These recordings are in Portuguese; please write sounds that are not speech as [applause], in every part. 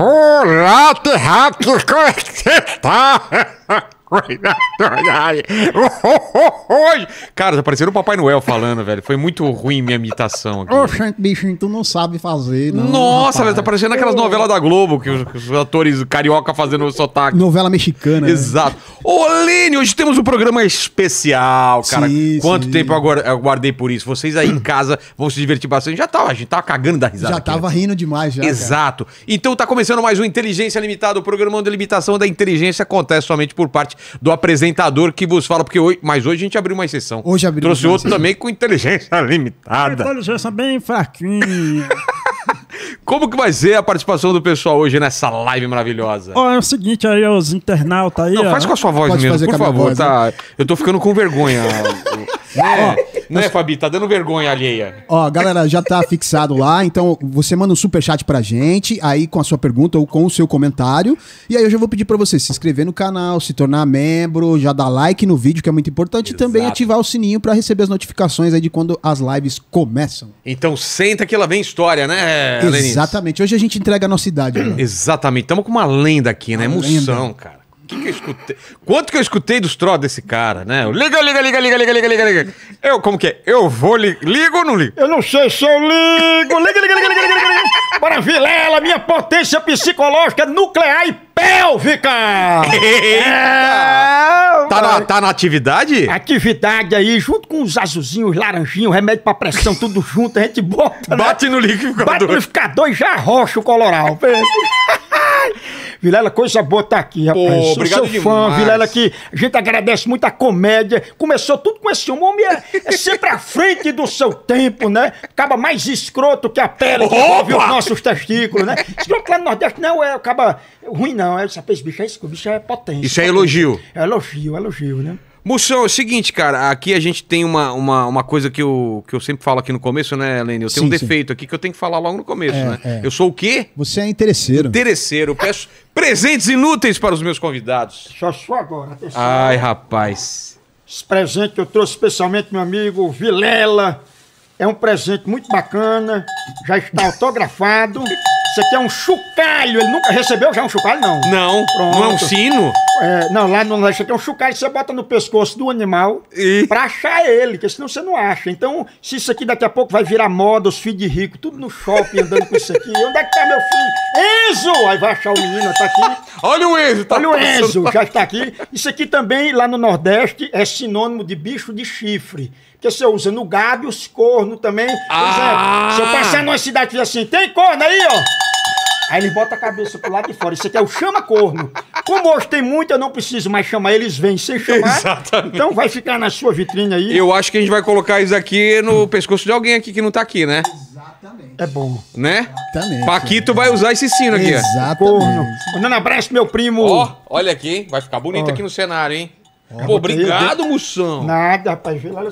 Hur lät det här? Du ska [laughs] Cara, tá parecendo o Papai Noel falando, velho. Foi muito ruim minha imitação aqui. Oxe, bichinho, tu não sabe fazer, não, Nossa, rapaz. velho, tá parecendo aquelas novelas da Globo, que os, os atores carioca fazendo o sotaque. Novela mexicana. Né? Exato. Né? Ô, Lene, hoje temos um programa especial, cara. Sim, Quanto sim. tempo eu aguardei por isso. Vocês aí em casa vão se divertir bastante. Já tava, a gente tava cagando da risada. Já aqui, tava né? rindo demais, já. Exato. Cara. Então tá começando mais um Inteligência Limitada, o programa de limitação da inteligência acontece somente por parte do apresentador que vos fala, porque hoje, mas hoje a gente abriu uma exceção. Hoje abriu. Trouxe outro também com inteligência [laughs] limitada. Inteligência bem fraquinha. [laughs] Como que vai ser a participação do pessoal hoje nessa live maravilhosa? Ó, é o seguinte aí, os internautas aí. Não, faz com a sua voz mesmo, por favor, voz, tá? Né? Eu tô ficando com vergonha. [laughs] né, né Fabi? Tá dando vergonha alheia. Ó, galera, já tá fixado lá, então você manda um super chat pra gente, aí com a sua pergunta ou com o seu comentário. E aí eu já vou pedir pra você se inscrever no canal, se tornar membro, já dar like no vídeo, que é muito importante, Exato. e também ativar o sininho pra receber as notificações aí de quando as lives começam. Então senta que lá vem história, né? Valeu, Denis. Exatamente. Hoje a gente entrega a nossa idade. Exatamente. Estamos com uma lenda aqui, né? Uma Emoção, lenda. cara. Que que eu escutei? Quanto que eu escutei dos troll desse cara, né? Liga, liga, liga, liga, liga, liga, liga, liga. Eu, como que é? Eu vou ligar. ligo ou não ligo? Eu não sei se eu ligo. Liga, liga, liga, liga, liga, liga. Maravilha, ela, minha potência psicológica nuclear e pélvica! Eita! É, tá, na, tá na atividade? Atividade aí, junto com os azulzinhos, laranjinhos, remédio pra pressão, tudo junto, a gente bota. Né? Bate né? no liquidificador. Bate no liquidificador e já arrocha o coloral. [laughs] Vilela, coisa boa tá aqui, rapaz. Pô, Sou obrigado seu demais. fã, Vilela, que a gente agradece muito a comédia. Começou tudo com esse homem, homem é, é, sempre à frente do seu tempo, né? Acaba mais escroto que a pele que os nossos testículos, né? Escroto lá no Nordeste não é acaba ruim, não. Não, é, bicho é isso, bicho é potência. Isso é elogio. É elogio, é elogio, né? Moção, é o seguinte, cara, aqui a gente tem uma, uma, uma, coisa que eu, que eu sempre falo aqui no começo, né, Helene? Eu tenho sim, um defeito sim. aqui que eu tenho que falar logo no começo, é, né? É. Eu sou o quê? Você é interesseiro. Interesseiro. Eu peço presentes inúteis para os meus convidados. Só só agora, atenção. Ai, rapaz. Esse presente que eu trouxe especialmente meu amigo Vilela. É um presente muito bacana, já está autografado. Isso aqui é um chocalho. Ele nunca recebeu já um chocalho, não? Não. Pronto. Não é um sino? É, não, lá no Nordeste é um chocalho que você bota no pescoço do animal e... pra achar ele, porque senão você não acha. Então, se isso aqui daqui a pouco vai virar moda, os filhos de rico, tudo no shopping andando com isso aqui. Onde é que tá meu filho? Enzo! Aí vai achar o menino, tá aqui. Olha o Enzo, tá Olha o Enzo, já está aqui. Isso aqui também, lá no Nordeste, é sinônimo de bicho de chifre. Porque você usa no gado e os cornos também. É, ah. exemplo, se eu passar numa cidade e assim, tem corno aí, ó. Aí ele bota a cabeça pro lado de fora. Isso aqui é o chama corno. Como hoje tem muito, eu não preciso mais chamar, eles vêm sem chamar. Exatamente. Então vai ficar na sua vitrine aí. Eu acho que a gente vai colocar isso aqui no pescoço de alguém aqui que não tá aqui, né? Exatamente. É bom. Né? Exatamente. Paquito é. vai usar esse sino aqui. Exatamente. Corno. Mandando abraço, meu primo. Ó, oh, olha aqui, vai ficar bonito oh. aqui no cenário, hein? Pô, obrigado, Moção. Nada, rapaz, vê lá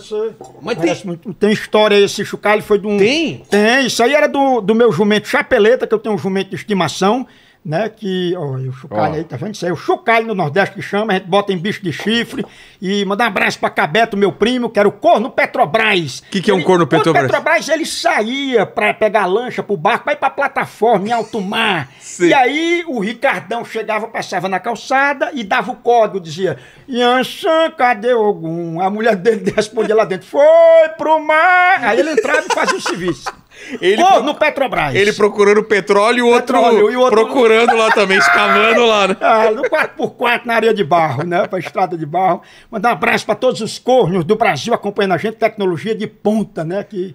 Mas tem... Muito... tem história aí, esse chocalho foi de um. Tem? Tem, isso aí era do, do meu jumento chapeleta, que eu tenho um jumento de estimação né? Que, olha, o chocalho oh. aí, tá vendo? Isso aí, o chocalho no Nordeste que chama, a gente bota em bicho de chifre. E mandar um abraço pra Cabeto, meu primo, que era o corno Petrobras. O que, que é um corno Petrobras? O Petrobras, ele saía pra pegar lancha pro barco, pra ir pra plataforma em alto mar. e aí o Ricardão chegava, passava na calçada e dava o código, dizia, Yansan, cadê algum? A mulher dele [laughs] respondia lá dentro, foi pro mar. Aí ele entrava e fazia o serviço. Ele Pô, pro... no Petrobras. Ele procurando petróleo, o outro, e o outro procurando lá também, escavando lá, né? Ah, no 4x4 na areia de barro, né? Pra estrada de barro. Mandar um abraço para todos os cornos do Brasil acompanhando a gente, tecnologia de ponta, né? Que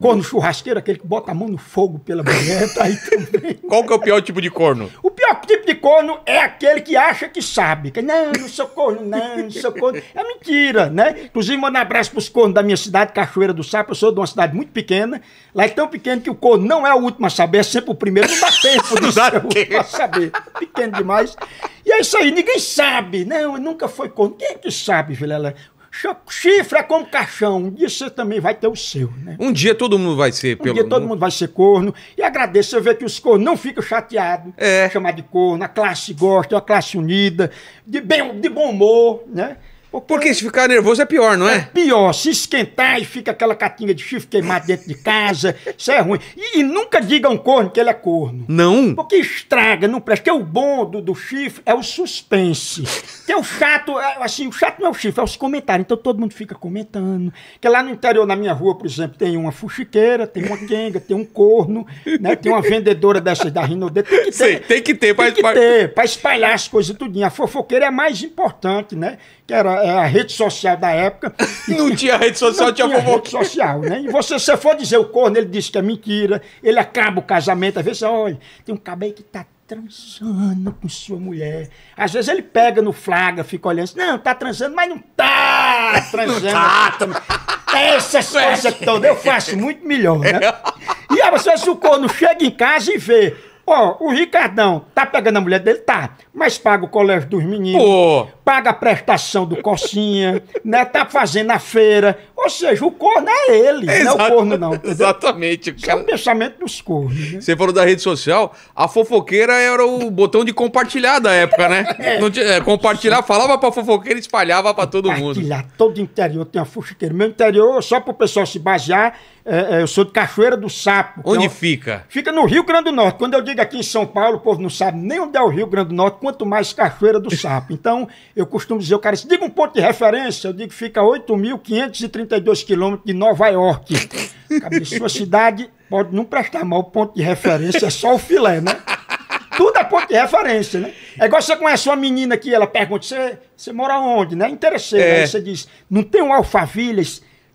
Corno churrasqueiro, aquele que bota a mão no fogo pela mulher, tá aí também. [laughs] Qual que é o pior tipo de corno? O pior tipo de corno é aquele que acha que sabe. Que, não, não sou corno, não, não sou corno. É mentira, né? Inclusive, mandar um abraço pros cornos da minha cidade, Cachoeira do Sapo. Eu sou de uma cidade muito pequena. Lá é tão pequeno que o corno não é o último a saber, é sempre o primeiro. Não dá tempo de [laughs] ser o último a saber. Pequeno demais. E é isso aí, ninguém sabe. Não, nunca foi corno. Quem é que sabe, Vilela? Chifre é como caixão, um dia você também vai ter o seu, né? Um dia todo mundo vai ser um pelo... Um dia todo mundo vai ser corno. E agradeço, você vê que os cornos não ficam chateados. É. Chamar de corno, a classe gosta, é uma classe unida, de, bem, de bom humor, né? Porque, Porque se ficar nervoso é pior, não é? É pior. Se esquentar e fica aquela catinga de chifre queimado dentro de casa, [laughs] isso é ruim. E, e nunca diga a um corno que ele é corno. Não. Porque estraga, não presta. Porque o bom do, do chifre é o suspense. que o chato, é, assim, o chato não é o chifre, é os comentários. Então todo mundo fica comentando. Que lá no interior, na minha rua, por exemplo, tem uma fuxiqueira, tem uma quenga, tem um corno, né? Tem uma vendedora dessas da Rinode. Tem que ter. tem que ter, tem pra, que ter, pra espalhar as coisas tudinho. A fofoqueira é mais importante, né? Que era é a rede social da época. [laughs] não tinha rede social, não tinha, tinha rede social, né? E você, se for dizer o corno, ele diz que é mentira, ele acaba o casamento, às vezes olha, tem um cabelo que tá transando com sua mulher. Às vezes ele pega no flaga fica olhando assim, não, tá transando, mas não tá transando. não tá, tá... [laughs] Essas coisas eu faço muito melhor, né? É. E aí você, se o corno chega em casa e vê Ó, oh, o Ricardão tá pegando a mulher dele? Tá. Mas paga o colégio dos meninos. Pô. Paga a prestação do Cocinha, né? Tá fazendo a feira. Ou seja, o corno é ele, Exato, não é o corno, não. Entendeu? Exatamente. É cara. é o pensamento dos cornos. Né? Você falou da rede social, a fofoqueira era o botão de compartilhar da época, né? [laughs] é. Tinha, é, compartilhar, falava pra fofoqueira e espalhava pra todo mundo. Compartilhar, todo interior tem a fofoqueira Meu interior, só pro pessoal se basear, é, é eu sou de Cachoeira do Sapo. É onde então, fica? Fica no Rio Grande do Norte. Quando eu digo aqui em São Paulo, o povo não sabe nem onde é o Rio Grande do Norte, quanto mais Cachoeira do Sapo. Então, eu costumo dizer, o cara, se diga um ponto de referência, eu digo que fica 8.530 32 quilômetros de Nova York. sua cidade pode não prestar mal, o ponto de referência é só o filé, né? Tudo é ponto de referência, né? É igual você conhece uma menina que ela pergunta, você mora onde, né? Interesseiro. É. Aí você diz, não tem um Alphaville?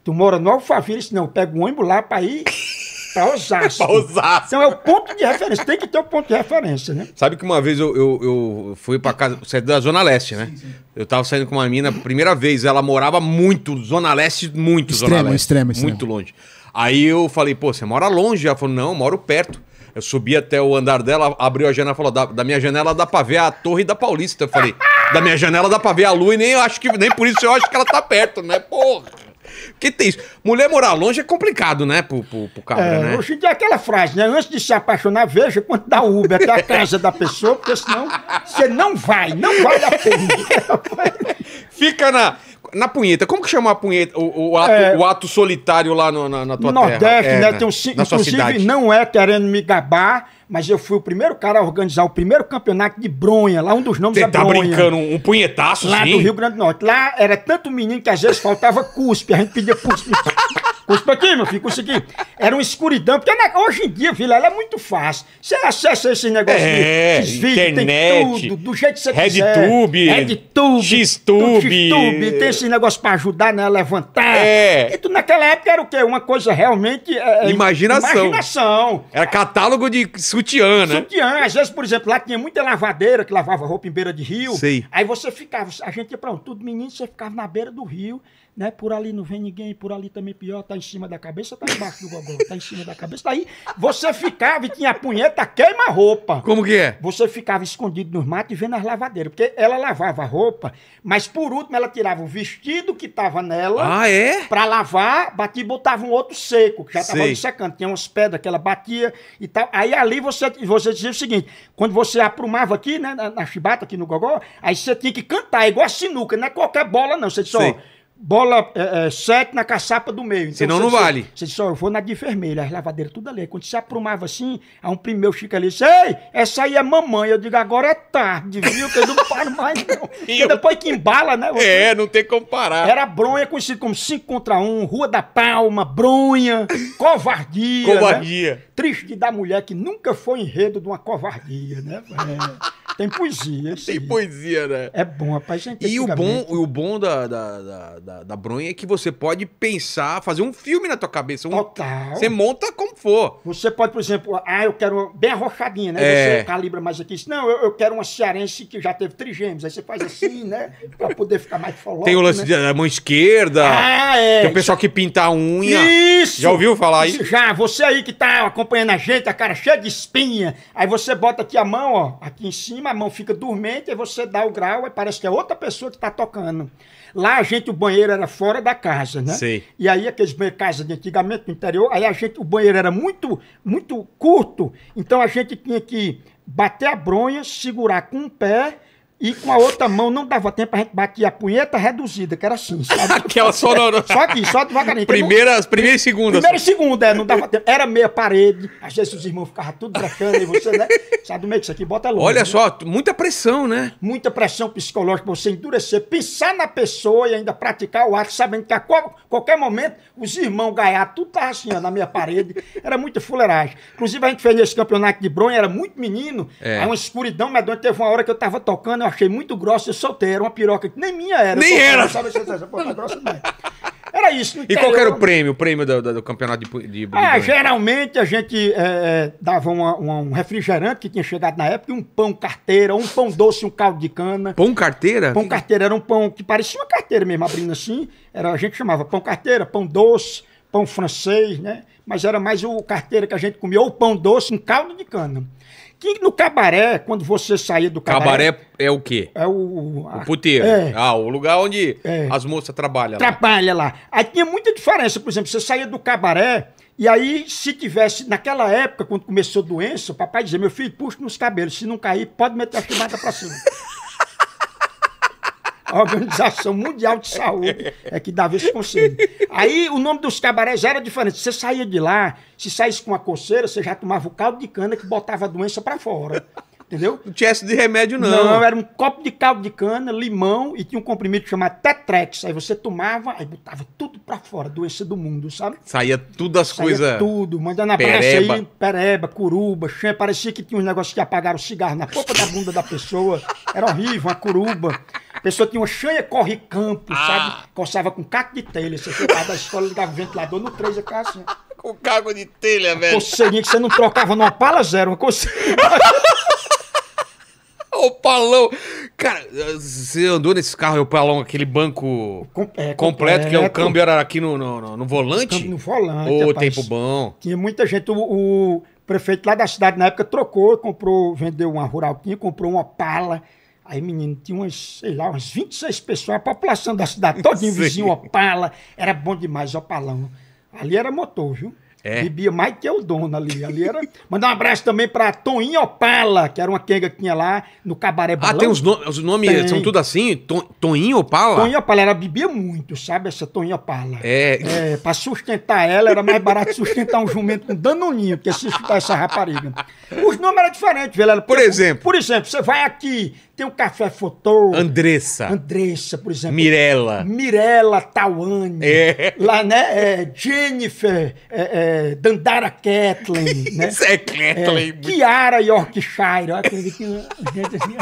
Tu mora no Alphaville? Não, pega um ônibus lá pra ir... Para Osasco. pra Osasco. [laughs] Então é o ponto de referência. Tem que ter o ponto de referência, né? Sabe que uma vez eu, eu, eu fui para casa, saí da Zona Leste, né? Sim, sim. Eu tava saindo com uma mina, primeira vez, ela morava muito, Zona Leste, muito extremo, Zona Leste. Extremo, extremo. Muito longe. Aí eu falei, pô, você mora longe? Ela falou, não, eu moro perto. Eu subi até o andar dela, abriu a janela e falou: da, da, minha janela dá pra ver a torre da Paulista. Eu falei, da minha janela dá pra ver a lua e nem, acho que, nem por isso eu acho que ela tá perto, né? Porra! Que tem isso? Mulher morar longe é complicado, né, pro, pro, pro é, né? Hoje em dia é aquela frase, né? Antes de se apaixonar, veja quanto dá Uber até a [laughs] casa da pessoa, porque senão você não vai, não vale a pena. [laughs] Fica na, na punheta. Como que chama a punheta? O, o, ato, é, o ato, solitário lá no, na, na tua Nordeste, terra? Nordeste, é, né? Tem um, na inclusive, não é querendo me gabar, mas eu fui o primeiro cara a organizar o primeiro campeonato de bronha, lá um dos nomes Você da tá bronha. brincando, um punhetaço, lá sim? Lá do Rio Grande do Norte. Lá era tanto menino que às vezes faltava cuspe, a gente pedia cuspe. [laughs] Cuspa aqui, meu filho, cuspa aqui. Era uma escuridão, porque né, hoje em dia, filho, ela é muito fácil. Você acessa esse negócio é, de internet, tudo, do jeito que você Red quiser. RedTube, RedTube, XTube. XTube, tem esse negócio pra ajudar, né, a levantar. É. E tu, naquela época era o quê? Uma coisa realmente... É, é, imaginação. Imaginação. Era catálogo de sutiã, né? Sutiã, às vezes, por exemplo, lá tinha muita lavadeira que lavava roupa em beira de rio. Sei. Aí você ficava, a gente ia pra um, tudo menino, você ficava na beira do rio, né? Por ali não vem ninguém, por ali também pior, tá em cima da cabeça, tá embaixo do gogó, tá em cima da cabeça. Aí você ficava e tinha a punheta queima-roupa. Como que é? Você ficava escondido nos matos e vendo as lavadeiras, porque ela lavava a roupa, mas por último ela tirava o vestido que tava nela. Ah, é? Pra lavar, batia e botava um outro seco, que já tava Sei. secando. Tinha umas pedras que ela batia e tal. Aí ali você, você dizia o seguinte, quando você aprumava aqui, né, na, na chibata, aqui no gogó, aí você tinha que cantar, igual a sinuca, não é qualquer bola não, você disse, ó bola é, é, sete na caçapa do meio. Então, Senão você, não vale. Você disse, eu vou na de vermelha, as lavadeiras tudo ali. Quando você aprumava assim, a um primeiro fica ali, disse, ei, essa aí é mamãe. Eu digo, agora é tarde, viu? Que eu não paro mais, não. [laughs] Porque depois que embala, né? Você... É, não tem como parar. Era bronha, conhecido como 5 contra 1, um, Rua da Palma, bronha, covardia. [laughs] Covardia. Né? triste da mulher que nunca foi enredo de uma covardia, né? É, [laughs] tem poesia. Sim. Tem poesia, né? É bom, rapaz. Gente, e o bom, o bom da, da, da, da, da Bronha é que você pode pensar, fazer um filme na tua cabeça. Um, Total. Você monta como for. Você pode, por exemplo, ah, eu quero bem arrochadinha, né? É. Você calibra mais aqui. Não, eu, eu quero uma cearense que já teve trigêmeos. Aí você faz assim, [laughs] né? Pra poder ficar mais fológico. Tem o lance né? da mão esquerda. Ah, é. Tem é o pessoal Isso. que pinta a unha. Isso! Já ouviu falar aí? Já, você aí que tá acompanhando acompanhando a gente, a cara cheia de espinha. Aí você bota aqui a mão, ó, aqui em cima, a mão fica dormente, aí você dá o grau e parece que é outra pessoa que tá tocando. Lá a gente, o banheiro era fora da casa, né? Sim. E aí aqueles banheiros, casa de antigamente, no interior, aí a gente, o banheiro era muito, muito curto, então a gente tinha que bater a bronha, segurar com um pé e com a outra mão não dava tempo, a gente bater a punheta reduzida, que era assim, sabe? [laughs] Aquela sonora. Só aqui, só devagarinho. Primeira, não... primeira e segunda. Primeira e segunda, é, não dava tempo. Era meia parede, às vezes os irmãos ficavam tudo brincando e você, né? Sabe do meio é que isso aqui, bota longe. Olha né? só, muita pressão, né? Muita pressão psicológica pra você endurecer, pensar na pessoa e ainda praticar o ato, sabendo que a qual, qualquer momento os irmãos gaiados, tudo tava assim, ó, na minha parede. Era muita fuleiragem. Inclusive a gente fez esse campeonato de bronha, era muito menino, é. aí uma escuridão, mas teve uma hora que eu tava tocando, eu achei muito grossa, eu soltei. Era uma piroca que nem minha era. Nem era! Tá era isso. E qual era o prêmio? O prêmio do, do, do campeonato de, de, de é, ah, geralmente a gente é, é, dava uma, uma, um refrigerante que tinha chegado na época, um pão carteira, um pão doce, um caldo de cana. Pão carteira? Pão carteira era um pão que parecia uma carteira mesmo, abrindo assim. Era, a gente chamava pão carteira, pão doce, pão francês, né? Mas era mais o carteira que a gente comia, ou pão doce, um caldo de cana. Que no cabaré, quando você saía do cabaré. Cabaré é o quê? É o. A, o puteiro. É, ah, o lugar onde é, as moças trabalham. Trabalha lá. lá. Aí tinha muita diferença. Por exemplo, você saía do cabaré. E aí, se tivesse, naquela época, quando começou a doença, o papai dizia: Meu filho, puxa nos cabelos, se não cair, pode meter a filmada pra cima. [laughs] a [laughs] Organização Mundial de Saúde é que dava esse conselho. Aí o nome dos cabarés era diferente. Você saía de lá, se saísse com uma coceira, você já tomava o caldo de cana que botava a doença para fora. Entendeu? Não tinha esse de remédio, não. Não, era um copo de caldo de cana, limão e tinha um comprimido chamado Tetrex. Aí você tomava, aí botava tudo pra fora, doença do mundo, sabe? Saía tudo as coisas. Tudo, mandando na pereba. aí, pereba, curuba, xé. Parecia que tinha uns negócios que apagaram o cigarro na polpa da bunda da pessoa. Era horrível, uma curuba. A pessoa tinha uma chanha corre-campo, ah. sabe? Coçava com caco de telha. Você chegava da escola, ligava o ventilador no 3 e ficava assim. [laughs] Com caco de telha, velho. Coceirinha que você não trocava numa pala zero, uma coceirinha. o [laughs] palão. Cara, você andou nesse carro, o palão, aquele banco Com, é, completo, completo, que é o câmbio era aqui no, no, no, no volante? no volante. Ô, oh, tempo bom. Tinha muita gente. O, o, prefeito lá da cidade, na época, trocou, comprou, vendeu uma Ruralquinha, comprou uma Pala. Aí, menino, tinha umas, sei lá, umas 26 pessoas, a população da cidade todo [laughs] vizinho Opala. Era bom demais, Opalão. Ali era motor, viu? É. Bebia mais que o dono ali. Ali era. Mandar um abraço também para Toninho Opala, que era uma quenga que tinha lá no Cabaré Balão. Ah, tem os, no... os nomes, tem. são tudo assim? To... Toninho Opala? Toninho Opala, ela bebia muito, sabe, essa Toninho Opala. É. é para sustentar ela, era mais barato sustentar um jumento com danoninho que sustentar essa rapariga. Os nomes eram diferentes, velho. Era... Por exemplo? Por exemplo, você vai aqui, tem o Café Fotô. Andressa. Andressa, por exemplo. Mirella. Mirella Tawane. É. Lá, né? É, Jennifer é, é Dandara Kathleen. [laughs] né? Isso é Kathleen. É, Kiara Yorkshire. Olha, tem gente assim,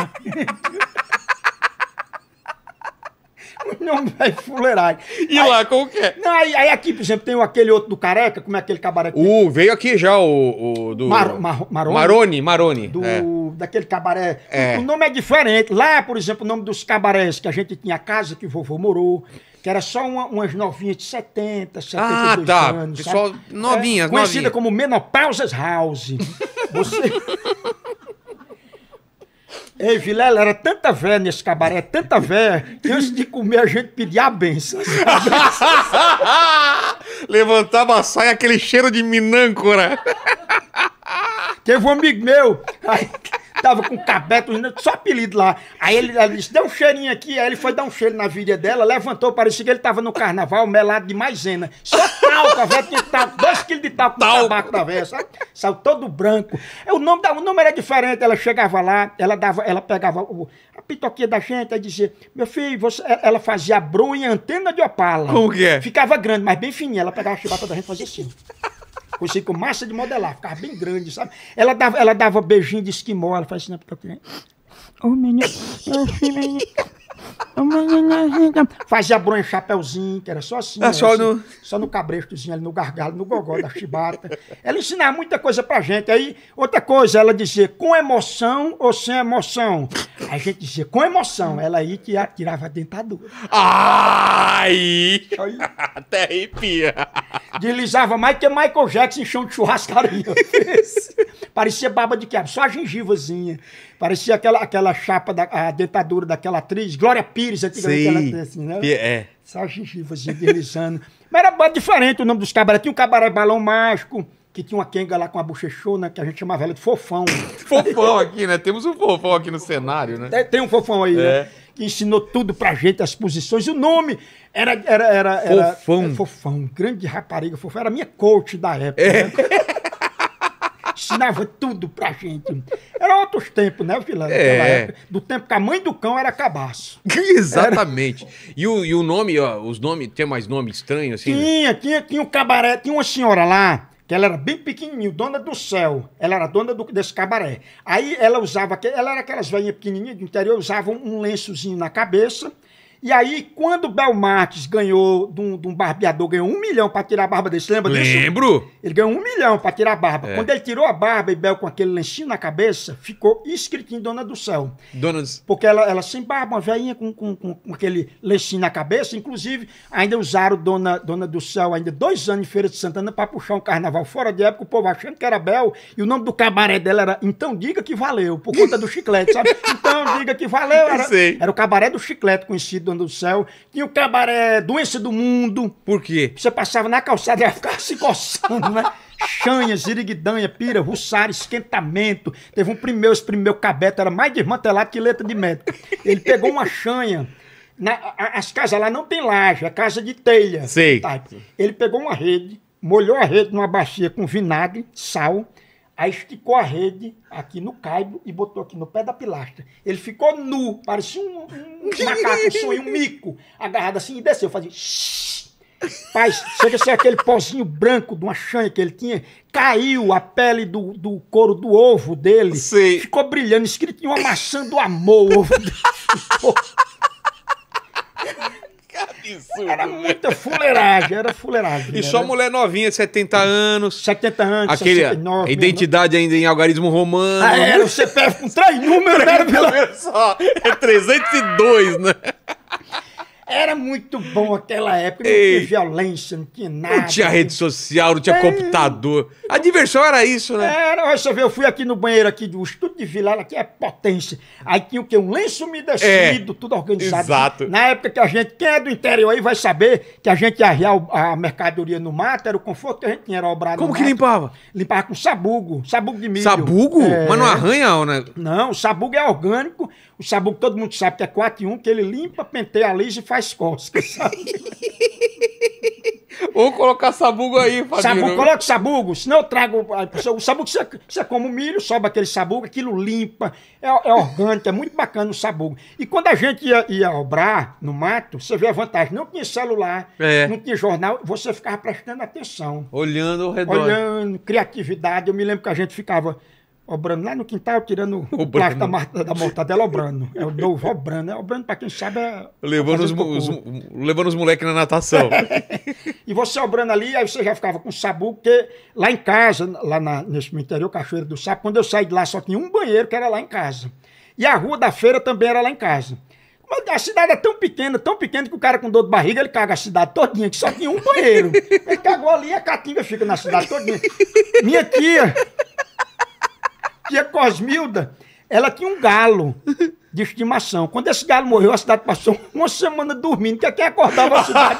não, vai fuleiragem. E aí, lá, como que é? Não, aí, aí, aqui, por exemplo, tem aquele outro do Careca, como é aquele cabaré que uh, Veio aqui já o, o do... Mar, Mar, Maroni? Maroni, Maroni. Do, é. Daquele cabaré. É. O nome é diferente. Lá, por exemplo, o nome dos cabarés que a gente tinha a casa que o vovô morou, que era só uma, umas novinhas de 70, 72 ah, tá. anos. Pessoal, novinhas, é, Conhecida novinha. como Menopausas House. [laughs] Você... Ei, Vilela, era tanta véia nesse cabaré, tanta véia, que antes de comer a gente pedia a benção. [laughs] Levantava a saia, aquele cheiro de minâncora. Teve um amigo meu, aí, Tava com cabeto, só apelido lá. Aí ele, ela disse, deu um cheirinho aqui. Aí ele foi dar um cheiro na virilha dela, levantou, parecia que ele tava no carnaval, melado de maisena. Só talco, a véia tinha talco, dois quilos de talco, talco. no tabaco da véia, sabe? Saiu todo branco. É, o nome, o nome era é diferente, ela chegava lá, ela, dava, ela pegava o, a pitoquinha da gente, aí dizia, meu filho, você... É, ela fazia brunha antena de opala. Como que é? Ficava grande, mas bem fininha. Ela pegava a chibata da gente e fazia assim. Cozinha com massa de modelar, ficava bem grande, sabe? Ela dava, ela dava beijinho de esquimó, ela fazia assim, né? Ô, menino, ô, menino, Fazia bronha chapeuzinho, que era só assim. É, só, assim, no... só no cabrestozinho, ali no gargalo, no gogó da chibata. Ela ensinava muita coisa pra gente. Aí, outra coisa, ela dizia com emoção ou sem emoção. A gente dizia com emoção. Ela aí que tirava a dentadura. Ai! Aí, Até arrepia. Deslizava mais que Michael Jackson em chão de churrascaria. [laughs] Parecia baba de quebra, só a gengivazinha. Parecia aquela, aquela chapa, da, a dentadura daquela atriz, Glória Pires, antigamente Sim. ela assim, né? É. Só gengiva, assim, deslizando. [laughs] Mas era diferente o nome dos cabaré. Tinha um cabaré Balão Mágico, que tinha uma quenga lá com a bochechona, né, que a gente chamava ela de fofão. [laughs] fofão aqui, né? Temos um fofão aqui no cenário, né? Tem, um fofão aí, né? é. né? Que ensinou tudo pra gente, as posições. O nome era... era, era, era fofão. Era, é fofão. Grande rapariga, fofão. Era minha coach da época. É. Né? [laughs] ensinava tudo pra gente. Era outros tempos, né, filha É. Do tempo que a mãe do cão era cabaço. [laughs] Exatamente. Era... E, o, e o nome, ó, os nomes, tem mais nome estranho assim? Tinha, né? tinha, tinha um cabaré, tinha uma senhora lá que ela era bem pequenininha, dona do céu. Ela era dona do, desse cabaré. Aí ela usava, ela era aquelas velhinhas pequenininhas do interior, usava um lençozinho na cabeça e aí, quando o Marques ganhou de um, de um barbeador, ganhou um milhão para tirar a barba dele, você lembra Lembro. disso? Lembro! Ele ganhou um milhão para tirar a barba. É. Quando ele tirou a barba e Bel com aquele lanchinho na cabeça, ficou escritinho Dona do Céu. Dona do Céu. Porque ela, ela sem barba, uma velhinha com, com, com, com, aquele lanchinho na cabeça, inclusive, ainda usaram Dona, Dona do Céu ainda dois anos em Feira de Santana para puxar um carnaval fora de época, o povo achando que era Bel, e o nome do cabaré dela era Então Diga Que Valeu, por conta do [laughs] chiclete, sabe? Então Diga Que Valeu, era, era o cabaré do chiclete conhecido Dona do Céu. Tinha o cabaré é Doença do Mundo. Por quê? Você passava na calçada e ia ficar se coçando, né? Chanha, Ziriguidanha, Pira, russar, Esquentamento. Teve um primeiro, esse primeiro cabeta era mais desmantelado que letra de médico. Ele pegou uma chanha. Na, a, as casas lá não tem laje, é casa de telha. Sei. Tá? Ele pegou uma rede, molhou a rede numa bacia com vinagre, sal, Aí esticou a rede aqui no caibo e botou aqui no pé da pilastra. Ele ficou nu, parecia um, um macaco, sonho, um mico, agarrado assim e desceu, fazia. Pai, chega a ser aquele pozinho branco de uma chanha que ele tinha, caiu a pele do, do couro do ovo dele, Sim. ficou brilhando, escrito em uma maçã do amor, ovo dele. [laughs] absurdo. Era muita fuleiragem, era fuleiragem. E né? só mulher novinha, 70 anos. 70 anos, Aquele, 69. Né? identidade né? ainda em algarismo romano. Ah, era o CPF com três números, né? Pela... Só, é 302, né? Era muito bom aquela época, Ei, não tinha violência, não tinha nada. Não tinha rede social, não tinha é. computador. A diversão era isso, né? Era, olha, você eu fui aqui no banheiro aqui do estúdio de vila que é potência. Aí tinha o quê? Um lenço umedecido, é, tudo organizado. Exato. Na época que a gente, quem é do interior aí vai saber que a gente ia arriar a mercadoria no mato, era o conforto que a gente tinha, era obrado Como que mato. limpava? Limpava com sabugo, sabugo de milho. Sabugo? É. Mas não arranha, né? Não, o sabugo é orgânico, o sabugo todo mundo sabe que é 4 em 1, que ele limpa, penteia, lisa e faz colocar as costas, [laughs] vou Ou colocar sabugo aí, Fabinho. coloca sabugo, senão eu trago. O sabugo você, você come o milho, sobe aquele sabugo, aquilo limpa, é, é, orgânico, é muito bacana o sabugo. E quando a gente ia, ia obrar no mato, você vê a vantagem. Não tinha celular, é. não tinha jornal, você ficava prestando atenção. Olhando ao redor. Olhando, criatividade. Eu me lembro que a gente ficava Obrando lá no quintal, tirando [laughs] o plástico da, da mortadela Obrando É o novo Obrando, É Obrando para quem sabe, é. Levando os, os, levando os moleques na natação. [laughs] e você Obrando ali, aí você já ficava com sabu, porque lá em casa, lá na, nesse interior, Cachoeira do Sapo, quando eu saí de lá só tinha um banheiro que era lá em casa. E a rua da feira também era lá em casa. Mas a cidade é tão pequena, tão pequena que o cara com dor de barriga, ele caga a cidade todinha, que só tinha um banheiro. Ele cagou ali e a catinga fica na cidade todinha. Minha tia, tia Cosmilda, ela tinha um galo de estimação. Quando esse galo morreu, a cidade passou uma semana dormindo, que até acordava a cidade.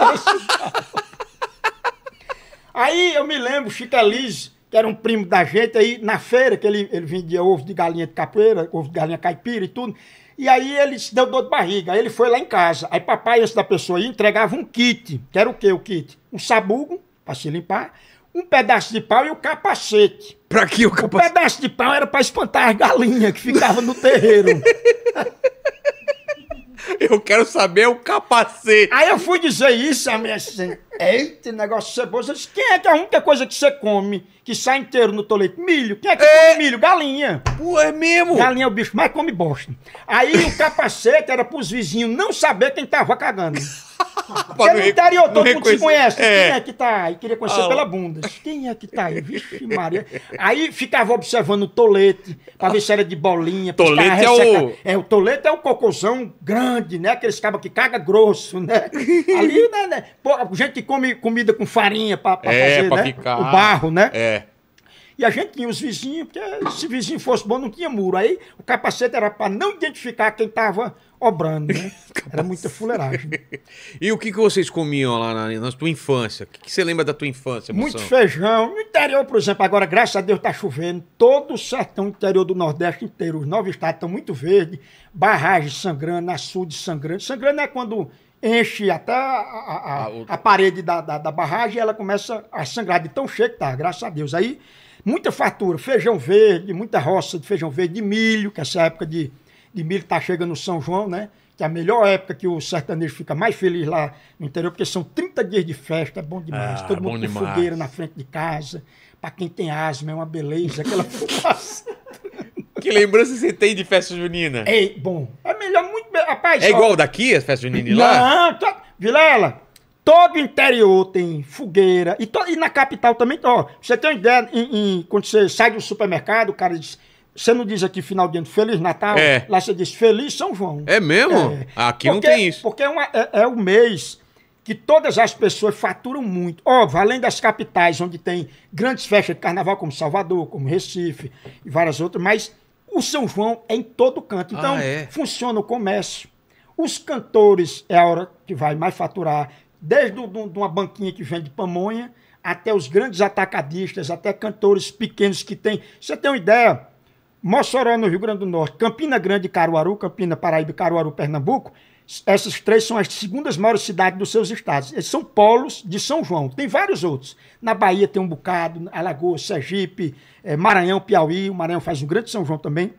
aí eu me lembro, Chica Liz, que era um primo da gente, aí na feira, que ele, ele vendia ovo de galinha de capoeira, ovo de galinha caipira e tudo. E aí ele se deu dor de barriga. Aí ele foi lá em casa. Aí papai, esse da pessoa aí, entregava um kit. Que era o quê o kit? Um sabugo, para se limpar um pedaço de pau e o um capacete. Pra que o capacete? O pedaço de pau era pra espantar as galinhas que ficavam no terreiro. [laughs] Eu quero saber o capacete. Aí eu fui dizer isso, a minha assim, eita, negócio ceboso. Eu disse, quem é que é a única coisa que você come que sai inteiro no tolete? Milho. Quem é que é... come milho? Galinha. Pô, é mesmo? Galinha é o bicho mais come bosta. Aí o capacete era pros vizinhos não saber quem tava cagando. Porque não estaria eu todo mundo reconhecer. se conhece. É. Quem é que tá aí? Queria conhecer ah, pela bunda. Quem é que tá aí? Vixe Maria. Aí ficava observando o tolete, pra ver se era de bolinha. Tolete é o... É, o tolete é o cocôzão grande, né? Aqueles cabos que caga grosso, né? [laughs] Ali, né? né? Pô, gente come comida com farinha pra, pra é, fazer, pra né? Ficar. O barro, né? É. E a gente tinha os vizinhos, porque se vizinho fosse bom, não tinha muro. Aí o capacete era para não identificar quem estava obrando, né? [laughs] Era muita fuleiragem. [laughs] e o que, que vocês comiam lá na, na tua infância? O que, que, você lembra da tua infância, moção? Muito feijão. No interior, por exemplo, agora, graças a Deus, tá chovendo. Todo o sertão interior do Nordeste inteiro, os nove estados estão muito verdes. Barragem sangrando, açude sangrando. Sangrando é quando enche até a, a, a, a parede da, da, da barragem e ela começa a sangrar de tão cheio que tá, graças a Deus. Aí muita fatura, feijão verde, muita roça de feijão verde, de milho, que essa época de, de milho está chegando no São João, né? Que é a melhor época que o sertanejo fica mais feliz lá no interior, porque são 30 dias de festa, é bom demais. Ah, Todo mundo com demais. fogueira na frente de casa. Para quem tem asma, é uma beleza, aquela [laughs] Que lembrança você tem de festa junina? É bom. É melhor, muito. Rapaz, é ó, igual daqui, as festas juninas lá? Não, tá... Vilela, todo o interior tem fogueira. E, to, e na capital também, ó. Você tem uma ideia, em, em, quando você sai do supermercado, o cara diz. Você não diz aqui final de ano Feliz Natal? É. Lá você diz Feliz São João. É mesmo? É. Aqui porque, não tem isso. Porque é, uma, é, é o mês que todas as pessoas faturam muito. Ó, além das capitais, onde tem grandes festas de carnaval, como Salvador, como Recife e várias outras, mas o São João é em todo canto. Então, ah, é. funciona o comércio. Os cantores é a hora que vai mais faturar desde uma banquinha que vende pamonha até os grandes atacadistas, até cantores pequenos que tem. Você tem uma ideia? Mossoró, no Rio Grande do Norte, Campina Grande, Caruaru, Campina, Paraíba, Caruaru, Pernambuco, essas três são as segundas maiores cidades dos seus estados. Eles são polos de São João. Tem vários outros. Na Bahia tem um bocado, Alagoas, Sergipe, eh, Maranhão, Piauí. O Maranhão faz um grande São João também.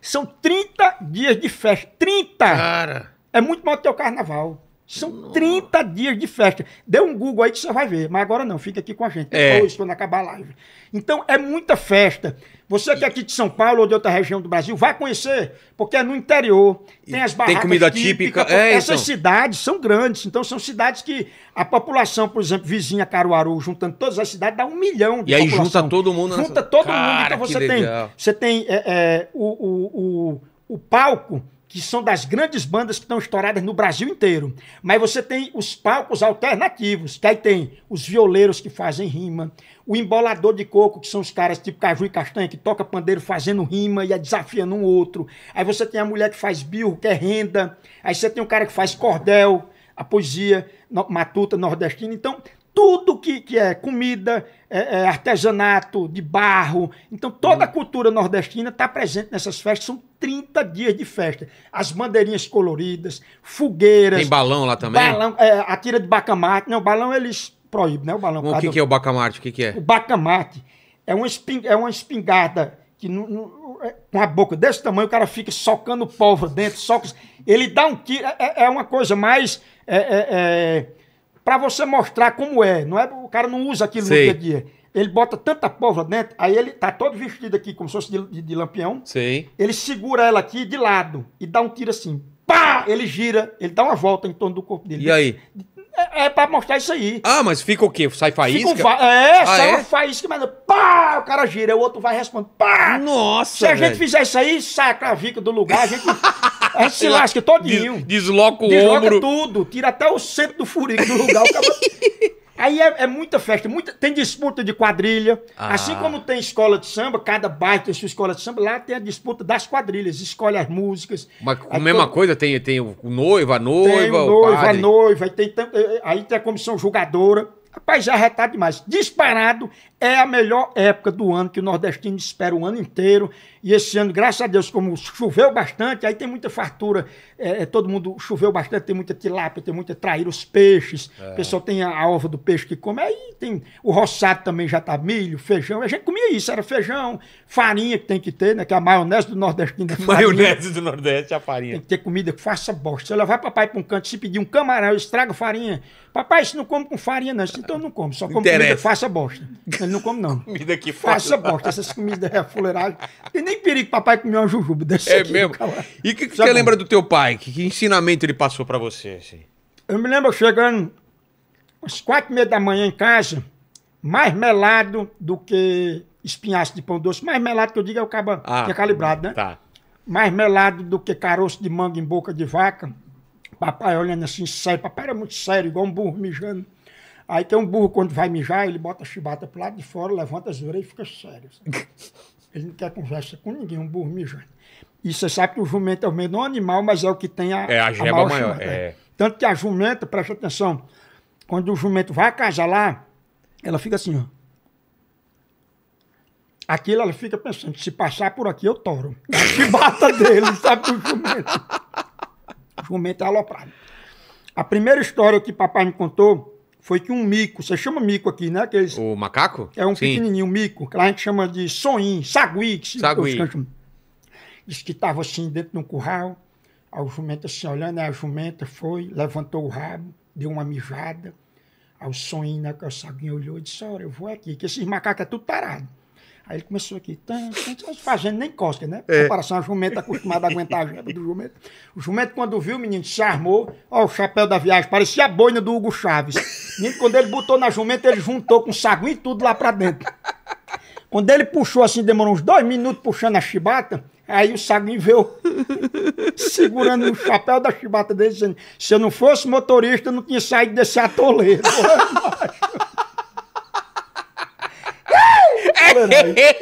São 30 dias de festa. 30! Cara. É muito maior que o carnaval. São Nossa. 30 dias de festa. Dê um Google aí que você vai ver. Mas agora não, fica aqui com a gente. É. Depois, é. quando acabar a live. Então, é muita festa. Você que é aqui de São Paulo ou de outra região do Brasil, vai conhecer, porque é no interior. Tem as barracas Tem comida típica. típica é, então. essas então. cidades são grandes. Então, são cidades que a população, por exemplo, vizinha Caruaru, juntando todas as cidades, dá um milhão de E população. aí junta todo mundo. Junta nessa... todo Cara, mundo. Então, você tem, você é, tem é, o, o, o, o palco que são das grandes bandas que estão estouradas no Brasil inteiro. Mas você tem os palcos alternativos, que aí tem os violeiros que fazem rima, o embolador de coco, que são os caras tipo Caju e Castanha, que toca pandeiro fazendo rima e é desafiando um outro. Aí você tem a mulher que faz birro, que é renda. Aí você tem o cara que faz cordel, a poesia matuta nordestina. Então, tudo que, que é comida, é, é artesanato de barro. Então, toda a uhum. cultura nordestina está presente nessas festas. São 30 dias de festa. As bandeirinhas coloridas, fogueiras. Tem balão lá também? Balão, é, a tira de bacamarte. Não, balão eles proíbem, né? O balão. o que, que é o bacamarte? O que, que é? O bacamarte é uma, esping, é uma espingarda que com é, a boca desse tamanho o cara fica socando pólvora dentro, soca. Ele dá um tiro. É, é, é uma coisa mais. É, é, é para você mostrar como é. Não é o cara não usa aquilo Sei. no dia a dia ele bota tanta pólvora dentro, aí ele tá todo vestido aqui, como se fosse de, de, de lampião. Sim. Ele segura ela aqui de lado e dá um tiro assim. Pá! Ele gira, ele dá uma volta em torno do corpo dele. E aí? É, é pra mostrar isso aí. Ah, mas fica o quê? Sai faísca? Fica um fa... É, ah, sai é? uma faísca, mas pá, o cara gira, o outro vai respondendo, pá. Nossa, Se a velho. gente fizer isso aí, sai a clavica do lugar, a gente, [laughs] a se lasca todinho. Des, desloca o Desloca ombro. tudo, tira até o centro do furinho do lugar, o cara... [laughs] Aí é, é muita festa, muita, tem disputa de quadrilha. Ah. Assim como tem escola de samba, cada bairro tem sua escola de samba, lá tem a disputa das quadrilhas, escolhe as músicas. Mas a mesma coisa tem, tem o noivo, a noiva, tem o noivo, a noiva, aí tem, eh, eh, aí tem a comissão julgadora. Rapaz, já é retado demais. Disparado é a melhor época do ano que o nordestino espera o ano inteiro. E esse ano, graças a Deus, como choveu bastante, aí tem muita fartura, é, é todo mundo choveu bastante, tem muita tilápia, tem muita trair os peixes. É. O pessoal tem a, a ova do peixe que come. Aí tem o roçado também já tá milho, feijão. A gente comia isso, era feijão, farinha que tem que ter, né? Que é a maionese do nordestino é [laughs] Maionese do nordeste é a farinha. Tem que ter comida que faça bosta. Se eu levar papai para um canto, se pedir um camarão, eu estrago farinha. Papai, se não come com farinha, não. Então não come, só come Interessa. comida que faça bosta. [laughs] ele não come, não. Comida que faz. Essa bosta, essas comidas da fuleiragem. Tem nem perigo papai comer uma jujuba desse É aqui, mesmo. Cara. E o que, que você lembra do teu pai? Que, que ensinamento ele passou pra você? Assim? Eu me lembro chegando às quatro e meia da manhã em casa, mais melado do que espinhaço de pão doce. Mais melado que eu digo é o caba ah, que é calibrado, né? Tá. Mais melado do que caroço de manga em boca de vaca. Papai olhando assim, sério. Papai era muito sério, igual um burro mijando. Aí tem um burro, quando vai mijar, ele bota a chibata pro lado de fora, levanta as orelhas e fica sério. Sabe? [laughs] Ele não quer conversa com ninguém, um burro mijando. E você sabe que o jumento é o menor animal, mas é o que tem a. É, a geba maior. maior é. Tanto que a jumenta, preste atenção, quando o jumento vai acasalar, ela fica assim, ó. Aquilo ela fica pensando, se passar por aqui eu toro. É a chibata [laughs] dele, sabe, do jumento. [laughs] O jumento é aloprado. A primeira história que papai me contou foi que um mico, você chama mico aqui, né? Aqueles, o macaco? É um Sim. pequenininho, mico, que lá a gente chama de soim, sagui. Que se, sagui. Diz que estava assim dentro de um curral, a jumenta assim olhando, a jumenta foi, levantou o rabo, deu uma mijada, aí o soim, né, que é o saguinho olhou e disse, olha, eu vou aqui, que esses macacos é tudo tarado. Aí ele começou aqui, tá fazendo nem cosca, né? É. Comparação a jumento, tá acostumado a aguentar a janta do jumento. O jumento, quando viu, o menino se armou, ó, o chapéu da viagem, parecia a boina do Hugo Chaves. O menino, quando ele botou na jumenta, ele juntou com saguinho e tudo lá pra dentro. Quando ele puxou assim, demorou uns dois minutos puxando a chibata, aí o saguinho veio [laughs] segurando o chapéu da chibata dele, dizendo: se eu não fosse motorista, eu não tinha saído desse atoleiro. [laughs] É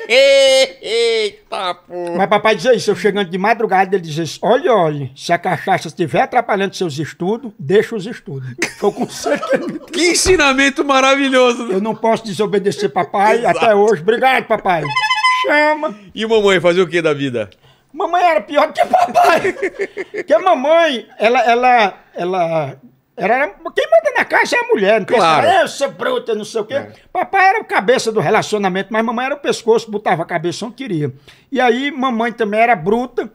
Eita, pô. Mas papai dizia isso, eu chegando de madrugada, ele dizia isso, olha, olha, se a cachaça estiver atrapalhando seus estudos, deixa os estudos. Foi com certeza. que ensinamento maravilhoso. Eu não posso desobedecer papai até hoje. Obrigado, papai. Chama. E mamãe, fazia o que da vida? Mamãe era pior que papai. [laughs] Porque a mamãe, ela, ela, ela era, quem manda na casa é a mulher, não claro. pensa, eu é, sou é bruta, não sei o quê. É. Papai era a cabeça do relacionamento, mas mamãe era o pescoço, botava a cabeça onde queria. E aí mamãe também era bruta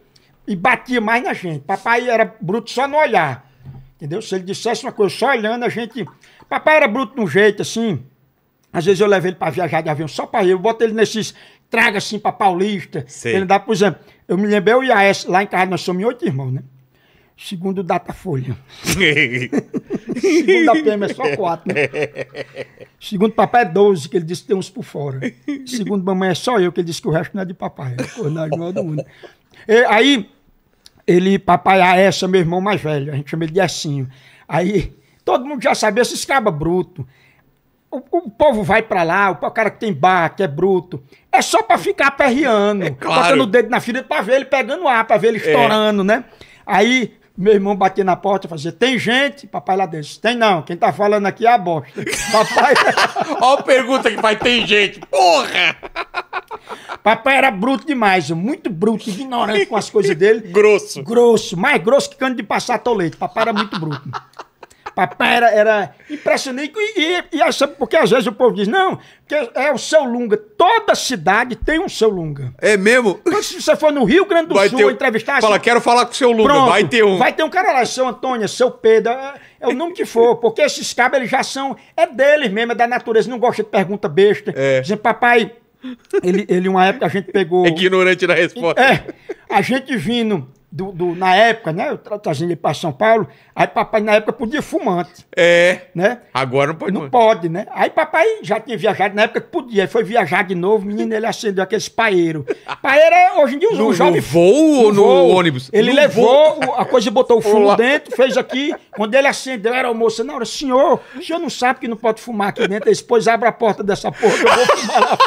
e batia mais na gente. Papai era bruto só no olhar. Entendeu? Se ele dissesse uma coisa só olhando, a gente. Papai era bruto de um jeito assim. Às vezes eu levo ele para viajar de avião só para ele. Eu boto ele nesses traga assim para Paulista. Ele dá, por exemplo, eu me lembrei o IAS, lá em casa nós somos oito irmãos, né? Segundo o Datafolha. [laughs] Segundo a PM é só quatro, né? Segundo papai é 12, que ele disse que tem uns por fora. Segundo mamãe é só eu, que ele disse que o resto não é de papai. É coordenado é do mundo. E, aí, ele, papai Aessa, é meu irmão mais velho, a gente chama ele de Essinho. Aí, todo mundo já sabia, esses escaba é bruto. O, o, povo vai para lá, o cara que tem bar, que é bruto, é só para ficar perreando, é claro. botando o dedo na filha para ver ele pegando ar, para ver ele estourando, é. né? Aí meu irmão batia na porta e fazia: Tem gente? Papai lá dentro: Tem não, quem tá falando aqui é a bosta. [laughs] Papai. Olha [laughs] a pergunta que faz: Tem gente? Porra! Papai era bruto demais, muito bruto, ignorante com as coisas dele. [laughs] grosso. Grosso, mais grosso que cano de passar tolete. Papai era muito bruto. Papai era, era impressionante. E, e, e porque às vezes o povo diz, não, que é o seu Lunga. Toda cidade tem um seu Lunga. É mesmo? se você for no Rio Grande do vai Sul um... entrevistar... Fala, assim, quero falar com o seu Lunga, pronto, vai ter um. Vai ter um cara lá, seu Antônio, seu Pedro, é, é o nome que for. Porque esses cabos, eles já são... É deles mesmo, é da natureza, não gosta de pergunta besta. É. Dizendo, papai... Ele, ele, uma época, a gente pegou... É ignorante na resposta. É, a gente vindo do, do, na época, né? Eu trazendo ele para São Paulo, aí papai na época podia fumante. É. Né? Agora não pode. Não mais. pode, né? Aí papai já tinha viajado na época que podia, foi viajar de novo, menino, ele acendeu aqueles paeiro. Paeiro é hoje em dia os no, jovens. No voo ou no, ônibus? Ele no levou voo. a coisa botou o fumo Olá. dentro, fez aqui. Quando ele acendeu, era almoço. Não, era senhor, o senhor não sabe que não pode fumar aqui dentro. Ele disse, pois abre a porta dessa porra, eu vou fumar lá.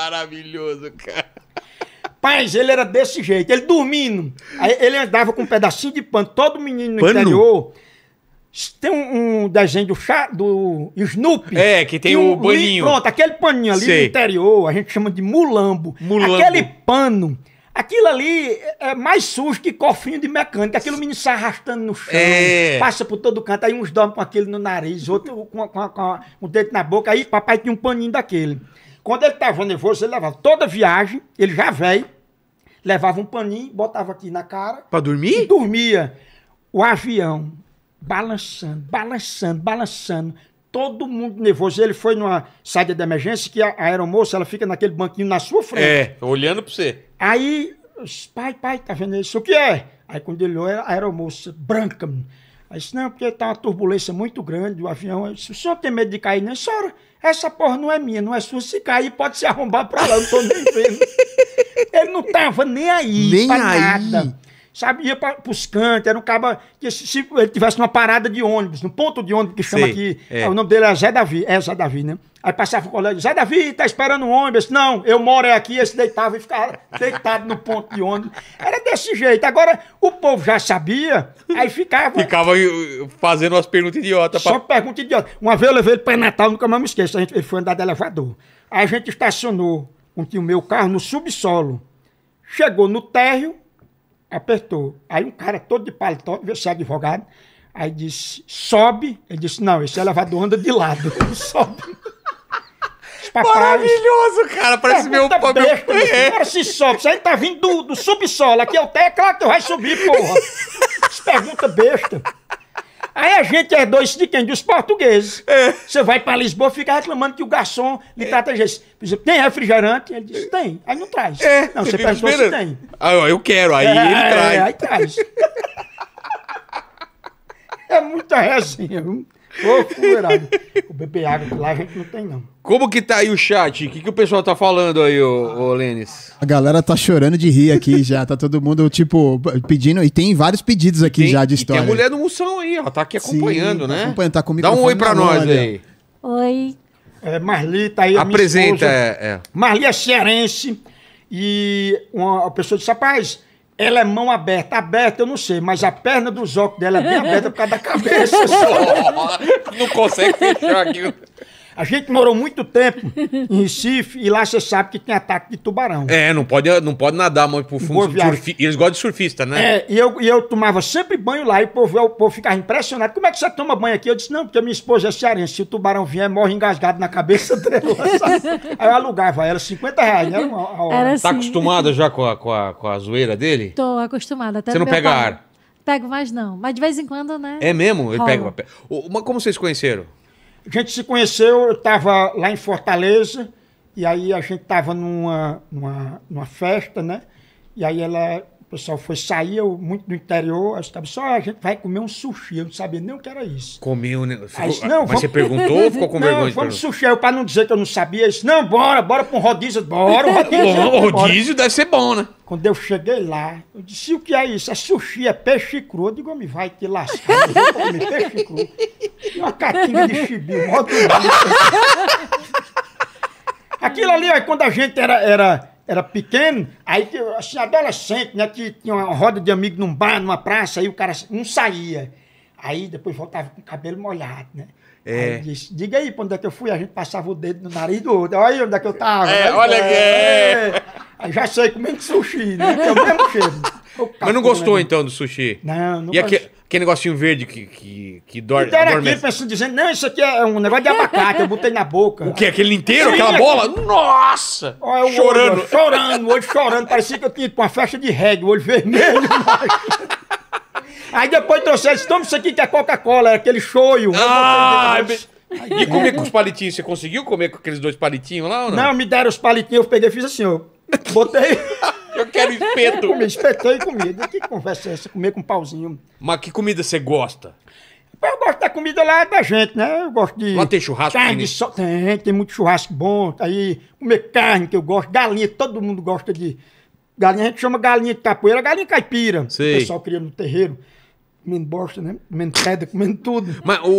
maravilhoso, cara. Paz, ele era desse jeito, ele dormindo. Aí ele andava com um pedacinho de pano. Todo menino no pano? interior tem um, um desenho do, chá, do Snoopy. É, que tem um, o paninho. Pronto, aquele paninho ali Sei. no interior, a gente chama de mulambo. mulambo. Aquele pano, aquilo ali é, é mais sujo que cofrinho de mecânica. Aquilo menino se arrastando no chão, é. passa por todo canto. Aí uns dormem com aquele no nariz, outro com, com, com, com o dedo na boca. Aí papai tinha um paninho daquele. Quando ele estava nervoso, ele levava toda viagem, ele já velho, levava um paninho, botava aqui na cara. Para dormir? E dormia. O avião balançando, balançando, balançando. Todo mundo nervoso. Ele foi numa saída de emergência que a, aeromoça ela fica naquele banquinho na sua frente. É, olhando para você. Aí, pai, pai, tá vendo isso? O que é? Aí quando ele olhou, a aeromoça branca, Aí disse, não, porque tá uma turbulência muito grande, o avião. Eu disse, o senhor tem medo de cair, né? Senhora, essa porra não é minha, não é sua. Se cair, pode se arrombar pra lá, não tô nem vendo. [laughs] Ele não tava nem aí nem pra aí. nada sabe, ia para os cantos, era um caba que se, se, ele tivesse uma parada de ônibus, no ponto de ônibus que chama aqui, é. o nome dele é Zé Davi, é Zé Davi, né? Aí passava o colega, Zé Davi, tá esperando o ônibus. não, eu moro é aqui, esse deitava e ficava deitado no ponto de ônibus. Era desse jeito. Agora, o povo já sabia, aí ficava. Ficava eh, fazendo umas perguntas idiotas. Só pra... pergunta idiota. Uma vez eu levei ele pra Natal, nunca mais me esqueço. A gente, ele foi andar de elevador. Aí a gente estacionou com o meu carro no subsolo. Chegou no térreo, apertou. Aí um cara todo de paletó, devia ser advogado, aí disse, sobe. Ele disse, não, esse elevador anda de lado, [laughs] sobe. Maravilhoso, cara. Parece meu pobre. É. Agora se sobe. Isso aí tá vindo do, do subsolo. Aqui é o teto, é claro que vai subir, porra. Pergunta besta. Aí a gente herdou é isso de quem? Dos portugueses. É. Você vai para Lisboa, fica reclamando que o garçom lhe é. trata jeito. Tem refrigerante? Ele diz, é. tem. Aí não traz. É. Não, você perguntou se tem. Aí ah, eu quero. Aí ele traz. aí traz. [laughs] É muita resenha. Loucura. o beber água lá a gente não tem, não. Como que tá aí o chat? O que, que o pessoal tá falando aí, ô, ô Lênis? A galera tá chorando de rir aqui já. Tá todo mundo, tipo, pedindo. E tem vários pedidos aqui tem, já de história. E tem a mulher do Moção aí, ó. Tá aqui acompanhando, Sim, né? Tá acompanhando, tá né? comigo. Tá Dá um oi pra nós aí. Oi. É, Marli tá aí. Apresenta, é, é. Marli é cearense. E uma pessoa disse, rapaz ela é mão aberta. Aberta, eu não sei, mas a perna dos óculos dela é bem aberta por causa da cabeça [laughs] só. não consegue fechar aquilo. A gente morou muito tempo em Recife e lá você sabe que tem ataque de tubarão. É, não pode, não pode nadar muito por fundo. Surfi, eles gostam de surfista, né? É, e eu, e eu tomava sempre banho lá e o povo, o povo ficava impressionado. Como é que você toma banho aqui? Eu disse, não, porque minha esposa é cearense. Se o tubarão vier, morre engasgado na cabeça dela. [laughs] Aí eu alugava ela, 50 reais, né? Era tá assim. Tá acostumada já com a, com, a, com a zoeira dele? Tô acostumada. Até você não pega pai. ar? Pego mais não. Mas de vez em quando, né? É mesmo? Ele pega, pega. Uma, como vocês conheceram? A gente se conheceu, eu estava lá em Fortaleza, e aí a gente estava numa, numa, numa festa, né? E aí ela o pessoal foi sair, eu, muito do interior, eu estava só a gente vai comer um sushi, eu não sabia nem o que era isso. Comeu, né? Ficou, aí, não, mas vamos... você perguntou ou ficou com [laughs] não, Vamos sushi, eu para não dizer que eu não sabia, eu disse, não, bora, bora para um rodízio, bora, um [laughs] rodízio. bom, rodízio deve ser bom, né? Quando eu cheguei lá, eu disse, o que é isso? É sushi, é peixe cru. Eu digo, me vai te lascar, eu vou comer peixe cru. E uma catinha de chibi, um rodízio. [laughs] Aquilo ali, ó, quando a gente era, era era pequeno, aí assim, adolescente, né? Que tinha uma roda de amigos num bar, numa praça, aí o cara não saía. Aí depois voltava com o cabelo molhado, né? É. Aí disse, diga aí pra onde é que eu fui, a gente passava o dedo no nariz do outro. Olha aí onde é que eu tava. É, aí, olha aqui. É. é. Aí já sei comendo sushi, né? Que é o mesmo cheiro. [laughs] Mas não gostou então do sushi? Não, não e Aquele negocinho verde que, que, que dor, e deram dizendo, não, isso aqui é um negócio de abacate, eu botei na boca. O quê? Aquele inteiro? Sim, aquela aqui. bola? Nossa! Olha, chorando. Olho, chorando, o olho chorando. Parecia que eu tinha uma festa de reggae, o olho vermelho. [laughs] Aí depois trouxe disse, toma isso aqui que é Coca-Cola, é aquele shoyu. Ah, e comer com os palitinhos, você conseguiu comer com aqueles dois palitinhos lá ou não? Não, me deram os palitinhos, eu peguei e fiz assim, ó. Botei... [laughs] Eu quero espeto. Eu comi espeto e comida. Que conversa é essa? Comer com pauzinho. Mas que comida você gosta? Eu gosto da comida lá da gente, né? Eu gosto de. Lá tem churrasco? Carne so... Tem, tem muito churrasco bom. Aí, comer carne que eu gosto. Galinha, todo mundo gosta de. Galinha, a gente chama galinha de capoeira, galinha caipira. O pessoal cria no terreiro comendo bosta, né? Comendo pedra, comendo tudo. Mas o,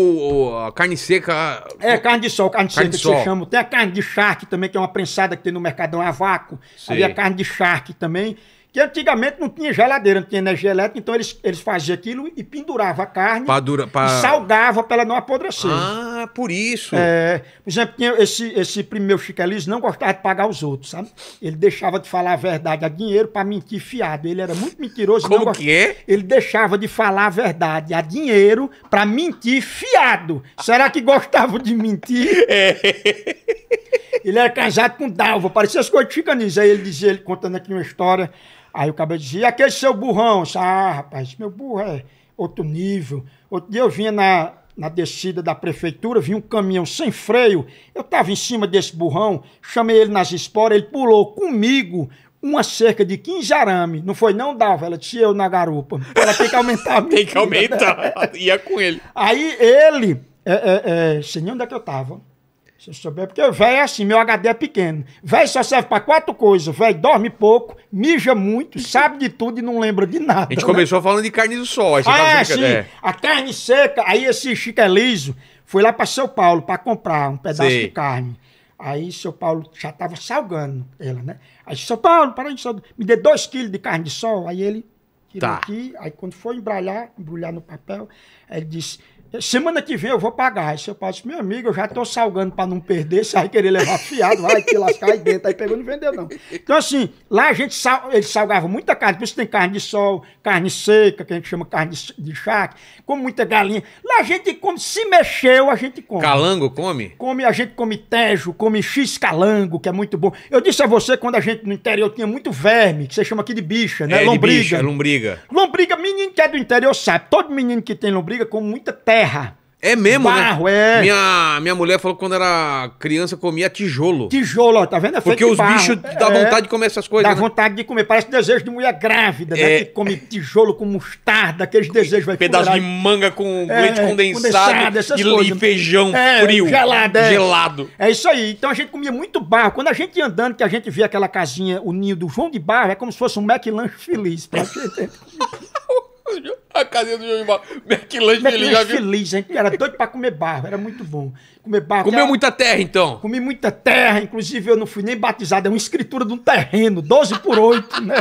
o, a carne seca. É, carne de sol, carne, carne seca de que sol. você chama. Tem a carne de charque também, que é uma prensada que tem no Mercadão é a vácuo. Sei. Havia a carne de charque também. Que antigamente não tinha geladeira, não tinha energia elétrica, então eles, eles faziam aquilo e pendurava a carne. Pra dura, pra... E salgava para ela não apodrecer. Ah. É por isso. É, por exemplo, tinha esse, esse primeiro meu não gostava de pagar os outros, sabe? Ele deixava de falar a verdade a dinheiro para mentir fiado. Ele era muito mentiroso. Como não que é? Ele deixava de falar a verdade a dinheiro para mentir fiado. Será que gostava de mentir? [laughs] É. Ele era casado com Dalva, parecia as coisas de Chicaliz. Aí ele dizia, ele contando aqui uma história, aí o cabelo dizia, e aquele seu burrão? Disse, ah, rapaz, meu burro é outro nível. Outro dia eu vinha na na descida da prefeitura, vi um caminhão sem freio. Eu estava em cima desse burrão, chamei ele nas esporas, ele pulou comigo uma cerca de 15 arame. Não foi não, Dava, ela tinha eu na garupa. Ela tem que aumentar a [laughs] tem que aumentar, ia com ele. Aí ele, é, é, é, sei nem onde é que eu estava se eu souber, porque velho é assim, meu HD é pequeno. Velho só serve para quatro coisas. Velho dorme pouco, mija muito, sabe de tudo e não lembra de nada. A gente né? começou falando de carne do sol. Aí você ah, é, sim. É. A carne seca, aí esse Chico é liso foi lá para São Paulo para comprar um pedaço sim. de carne. Aí São Paulo já estava salgando ela, né? Aí São Paulo, para de me dê dois quilos de carne de sol. Aí ele tirou tá. aqui, aí quando foi embrulhar, embrulhar no papel, ele disse Semana que vem eu vou pagar. Aí seu pai disse, meu amigo, eu já estou salgando para não perder, aí querer levar fiado, vai te lascar aí dentro. Aí pegou e não vendeu, não. Então, assim, lá a gente sal, ele salgava muita carne, por isso tem carne de sol, carne seca, que a gente chama carne de charque, Com muita galinha. Lá a gente come, se mexeu, a gente come. Calango come? Come, a gente come tejo, come x-calango, que é muito bom. Eu disse a você, quando a gente no interior tinha muito verme, que você chama aqui de bicha, né? É, lombriga. De bicha, lombriga. Lombriga, menino que é do interior sabe. Todo menino que tem lombriga come muita terra terra. É mesmo, né? barro, né? é. Minha, minha mulher falou que quando era criança comia tijolo. Tijolo, ó, tá vendo? É Porque os bichos dá é. vontade é, de comer essas coisas. Dá né? vontade de comer. Parece desejo de mulher grávida, né? é. né? Que come tijolo com mostarda, aqueles desejos. Vai Pedaço de manga com é, leite condensado, condensado e, coisas. feijão é, frio. Gelado, é. Gelado. É isso aí. Então a gente comia muito barro. Quando a gente ia andando, que a gente via aquela casinha, o ninho do João de Barro, é como se fosse um McLanche feliz. Pra tá? [laughs] gente. [laughs] [laughs] A casinha do João Barro. McLanche feliz, já viu? feliz, gente. Era doido pra comer barro, era muito bom. Comer barro. Comeu era... muita terra, então? Comi muita terra, inclusive eu não fui nem batizado, é uma escritura de um terreno, 12 por 8, né?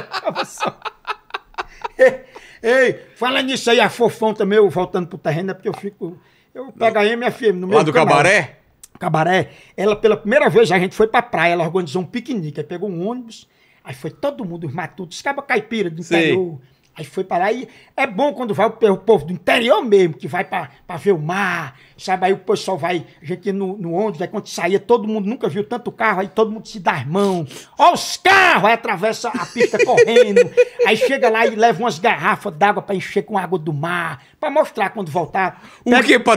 [laughs] ei, fala nisso aí, a Fofão também, eu voltando pro terreno, é porque eu fico... Eu pego a MFM no meu Lá do canal. Cabaré? Cabaré, ela pela primeira vez a gente foi pra praia, ela organizou um piquenique, aí pegou um ônibus, aí foi todo mundo, os matutos, caba caipira do interior Aí foi para lá e é bom quando vai o povo do interior mesmo, que vai para ver o mar, sabe? Aí o pessoal vai, a gente no, no ônibus, aí quando saía, todo mundo nunca viu tanto carro, aí todo mundo se dá as mãos. Ó os carros! Aí atravessa a pista [laughs] correndo, aí chega lá e leva umas garrafas d'água para encher com água do mar, para mostrar quando voltar. O Pega... que? Para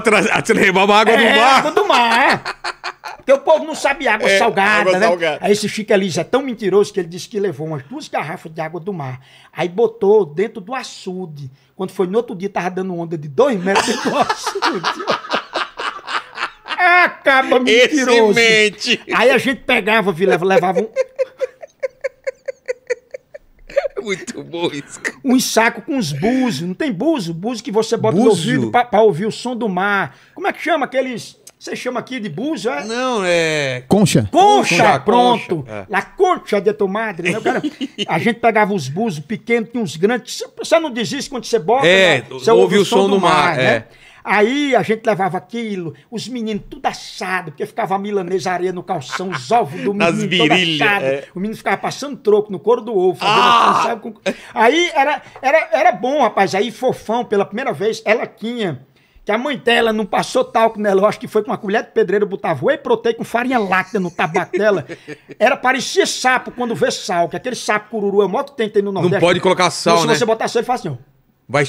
levar água é, do mar? água do mar, é. [laughs] Porque o povo não sabe água é, salgada, água né? Salgada. Aí esse Chico já é tão mentiroso que ele disse que levou umas duas garrafas de água do mar. Aí botou dentro do açude. Quando foi no outro dia, tava dando onda de dois metros dentro do açude. [laughs] Acaba mentiroso. Esse mente. Aí a gente pegava, levava, levava um, muito bom isso. Um saco com uns búzios. Não tem búzio? Búzio que você bota búzio? no ouvido pra, pra, ouvir o som do mar. Como é que chama aqueles. Você chama aqui de buzo, é? Não, é. Concha. Concha, concha pronto. Concha, é. La concha de tomadre, né? Cara, a gente pegava os buzos pequenos, tinha uns grandes. Você não desiste quando você bota? É, né? você ouve, ouve o som, som do mar, mar né? é. né? Aí a gente levava aquilo, os meninos tudo assado, porque ficava a areia no calção, os ovos do menino virilhas, todo assado. É. O menino ficava passando troco no couro do ovo. Ah! Assim, com... Aí era, era, era bom, rapaz. Aí Fofão, pela primeira vez, ela tinha que a mãe dela não passou talco nela, eu acho que foi com uma colher de pedreiro, botava whey protein com farinha láctea no tabaco dela. Era, parecia sapo quando vê sal, que é aquele sapo cururu é o maior que tem, tem no Nordeste. Não pode colocar então, sal, então, né? se você botar sal, ele faz assim, ó. Vai...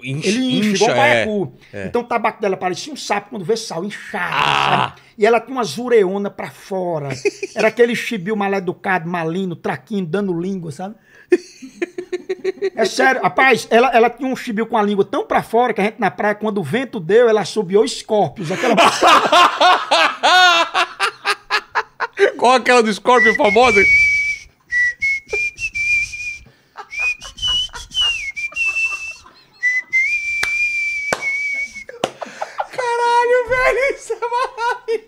Incha, ele incha, incha igual é. baiacu. é. Então o tabaco dela parecia um sapo quando vê sal, inchado, ah! E ela tinha uma zureona pra fora. Era aquele chibio mal educado, malino, traquinho, dando língua, sabe? É sério, rapaz, ela, ela tinha um chibio com a língua tão pra fora que a gente na praia, quando o vento deu, ela subiu Scorpius. Aquela. [laughs] Qual aquela do Scorpio famosa? Caralho, velho, isso é maravilhoso!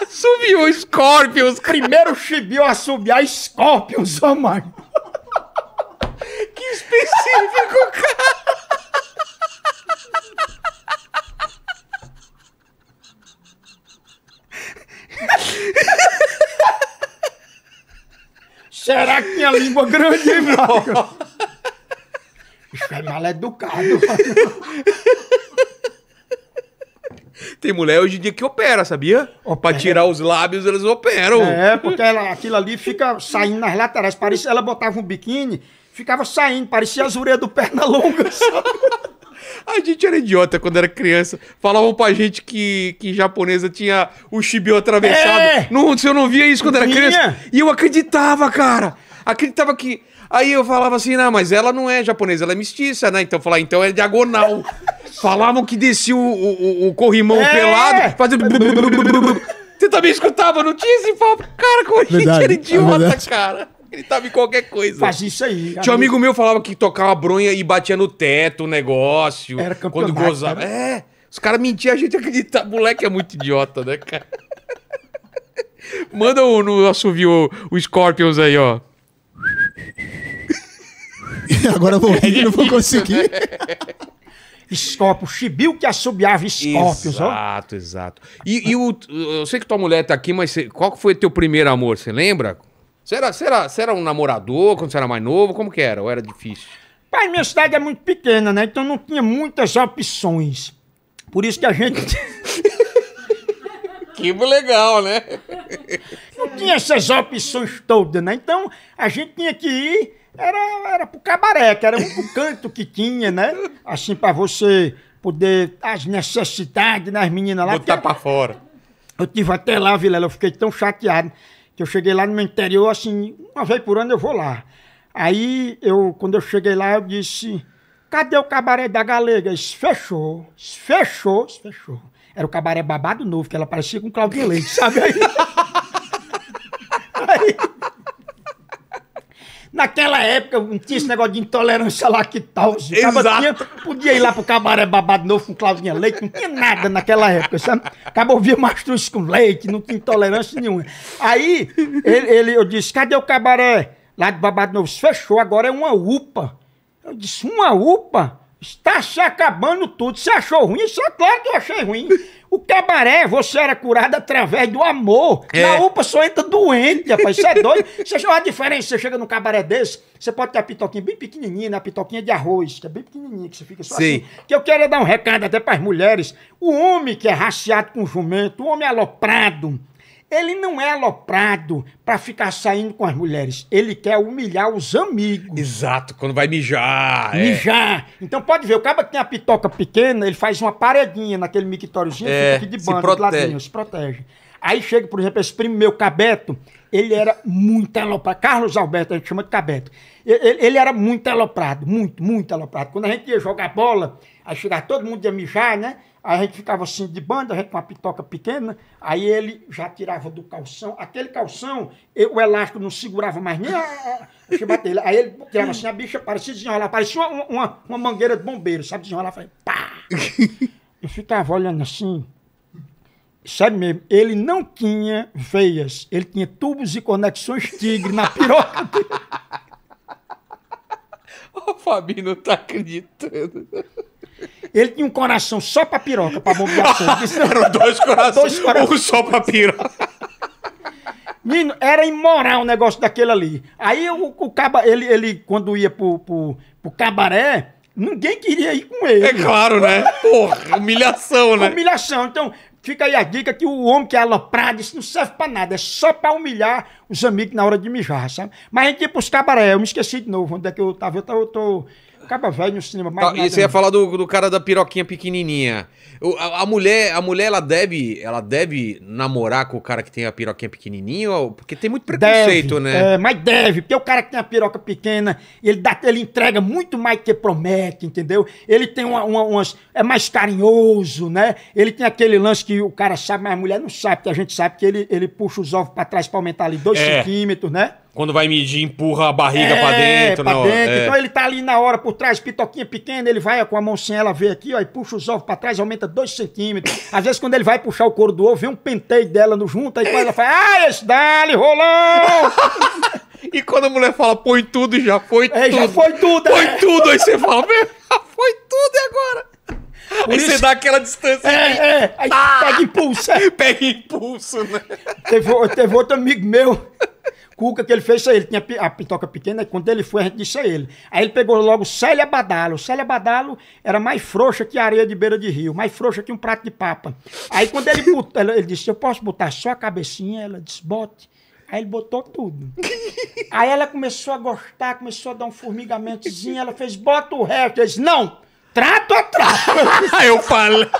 Assumiu Scorpions. Primeiro chibio a assobiar Scorpions, ó, Que específico, cara. Será que minha língua é grande, hein, Isso é mal educado. Tem mulher hoje em dia que opera, sabia? Opera. Pra tirar os lábios, eles operam. É, porque ela, aquilo ali fica saindo nas laterais. Parecia, ela botava um biquíni, ficava saindo, parecia as ureias do perna longa. [laughs] A gente era idiota quando era criança. Falavam pra gente que, que japonesa tinha o chibio atravessado. É! Não, eu não via isso quando era criança. E eu acreditava, cara. Acreditava que Aí eu falava assim, não, mas ela não é japonesa, ela é mestiça, né? Então eu falava, ah, então é diagonal. Falavam que descia o, o, o corrimão é. pelado, fazendo... Você também escutava tinha e falava, cara, como a gente era é idiota, é cara. Ele tava em qualquer coisa. Faz isso aí. Tinha um amigo meu falava que tocava bronha e batia no teto o negócio. Era campeonato. Quando gozava. Né? É. Os caras mentiam, a gente acredita. Moleque é muito idiota, né, cara? [laughs] Manda o, no assovio o Scorpions aí, ó. [laughs] Agora eu vou rir, não vou conseguir. [laughs] Escópio, Chibiu que assobiava Escorpios, ó. Exato, exato. E, e o, eu sei que tua mulher tá aqui, mas qual foi teu primeiro amor? Você lembra? Você era, cê era, era um namorador quando você era mais novo? Como que era? Ou era difícil? Pai, minha cidade é muito pequena, né? Então não tinha muitas opções. Por isso que a gente. [laughs] que legal, né? Não tinha essas opções todas, né? Então a gente tinha que ir era, era pro cabaré, que era um canto que tinha, né? Assim, para você poder. As necessidades das meninas lá. Botar para fora. Eu tive até lá, Vilela, eu fiquei tão chateado que eu cheguei lá no meu interior, assim, uma vez por ano eu vou lá. Aí, eu, quando eu cheguei lá, eu disse: cadê o cabaré da galega? Isso fechou, fechou, fechou. Era o cabaré babado novo, que ela parecia com Claudio Leite, sabe? Aí, [laughs] aí Naquela época não tinha esse negócio de intolerância lá Exato. tal podia ir lá pro cabaré babado novo com Claudinha Leite, não tinha nada naquela época, sabe? Acabou via mastruz com leite, não tinha intolerância nenhuma. Aí ele, ele, eu disse, cadê o cabaré? Lá de babado novo, fechou, agora é uma UPA. Eu disse, uma UPA? Está se acabando tudo. Você achou ruim? Isso é claro que eu achei ruim. O cabaré, você era curado através do amor. É. Na UPA só entra doente, rapaz. Isso é doido. Você chama a diferença. Você chega num cabaré desse, você pode ter a pitoquinha bem pequenininha, né? a pitoquinha de arroz, que é bem pequenininha, que você fica só Sim. assim. Que eu quero dar um recado até para as mulheres. O homem que é raciado com jumento, o homem é aloprado, ele não é aloprado para ficar saindo com as mulheres. Ele quer humilhar os amigos. Exato, quando vai mijar. É. Mijar. É. Então pode ver, o cara que tem a pitoca pequena, ele faz uma paredinha naquele mictóriozinho, é, fica aqui de banda, de ladinho, se protege. Aí chega, por exemplo, esse primo meu, Cabeto, ele era muito aloprado. Carlos Alberto, a gente chama de Cabeto. Ele, ele era muito aloprado, muito, muito aloprado. Quando a gente ia jogar bola, aí chegava todo mundo ia mijar, né? Aí a gente ficava assim de banda, a gente com uma pitoca pequena, aí ele já tirava do calção. Aquele calção, eu, o elástico não segurava mais nem eu bater ele. Aí ele tirava assim, a bicha parecia desenrolar, parecia uma, uma, uma mangueira de bombeiro, sabe? Desenrolar, falei, pá! [laughs] Eu ficava olhando assim, sério mesmo, ele não tinha veias, ele tinha tubos e conexões tigre na piroca dele. O [laughs] Fabinho não tá acreditando. Ele tinha um coração só pra piroca, pra bomba de Eram dois corações, um só pra piroca. Menino, era imoral o negócio daquele ali. Aí o, o caba, ele, ele, quando ia pro, pro, pro cabaré, Ninguém queria ir com ele. É claro, né? Porra, humilhação, né? Humilhação. Então, fica aí a dica que o homem que é aloprado, isso não serve pra nada. É só pra humilhar os amigos na hora de mijar, sabe? Mas a gente ia pros cabaré. Eu me esqueci de novo. Onde é que eu tava? Eu, tava, eu tô... Acaba velho no cinema mais. Tá, e você ia falar do, do cara da piroquinha pequenininha. O, a, a, mulher, a mulher ela deve, ela deve namorar com o cara que tem a piroquinha pequenininha, ou, porque tem muito preconceito, deve, né? É, mas deve, porque o cara que tem a piroca pequena, ele dá, ele entrega muito mais do que promete, entendeu? Ele tem uma, uma, umas, é mais carinhoso, né? Ele tem aquele lance que o cara sabe, mas a mulher não sabe, porque a gente sabe que ele, ele puxa os ovos para trás para aumentar ali dois é. centímetros, né? Quando vai medir, empurra a barriga é, pra dentro. Pra não, dentro. É. Então ele tá ali na hora, por trás, pitoquinha pequena, ele vai com a mão sem ela ver aqui, ó, e puxa os ovos pra trás, aumenta dois centímetros. Às vezes quando ele vai puxar o couro do ovo, vem um penteio dela no junto, aí quando ela fala, ah, esse dali, rolou! e quando a mulher fala, põe tudo, e já foi é, tudo. já foi tudo. Põe é. tudo, aí você fala, já foi tudo, e agora? Por aí isso... você dá aquela distância. É, é. Aí ah! pega impulso. [laughs] pega impulso, né? Teve, teve outro amigo meu Cuca, que ele fez isso aí, ele tinha a pitoca pequena, e quando ele foi, a gente disse a ele. Aí ele pegou logo Célia Badalo. Célia Badalo era mais frouxa que areia de beira de rio, mais frouxa que um prato de papa. Aí quando ele botou, ele disse, eu posso botar só a cabecinha? Ela disse, bote. Aí ele botou tudo. Aí ela começou a gostar, começou a dar um formigamentozinho, ela fez, bota o resto. Ele disse, não, trato a trato. [laughs] eu falei. [laughs]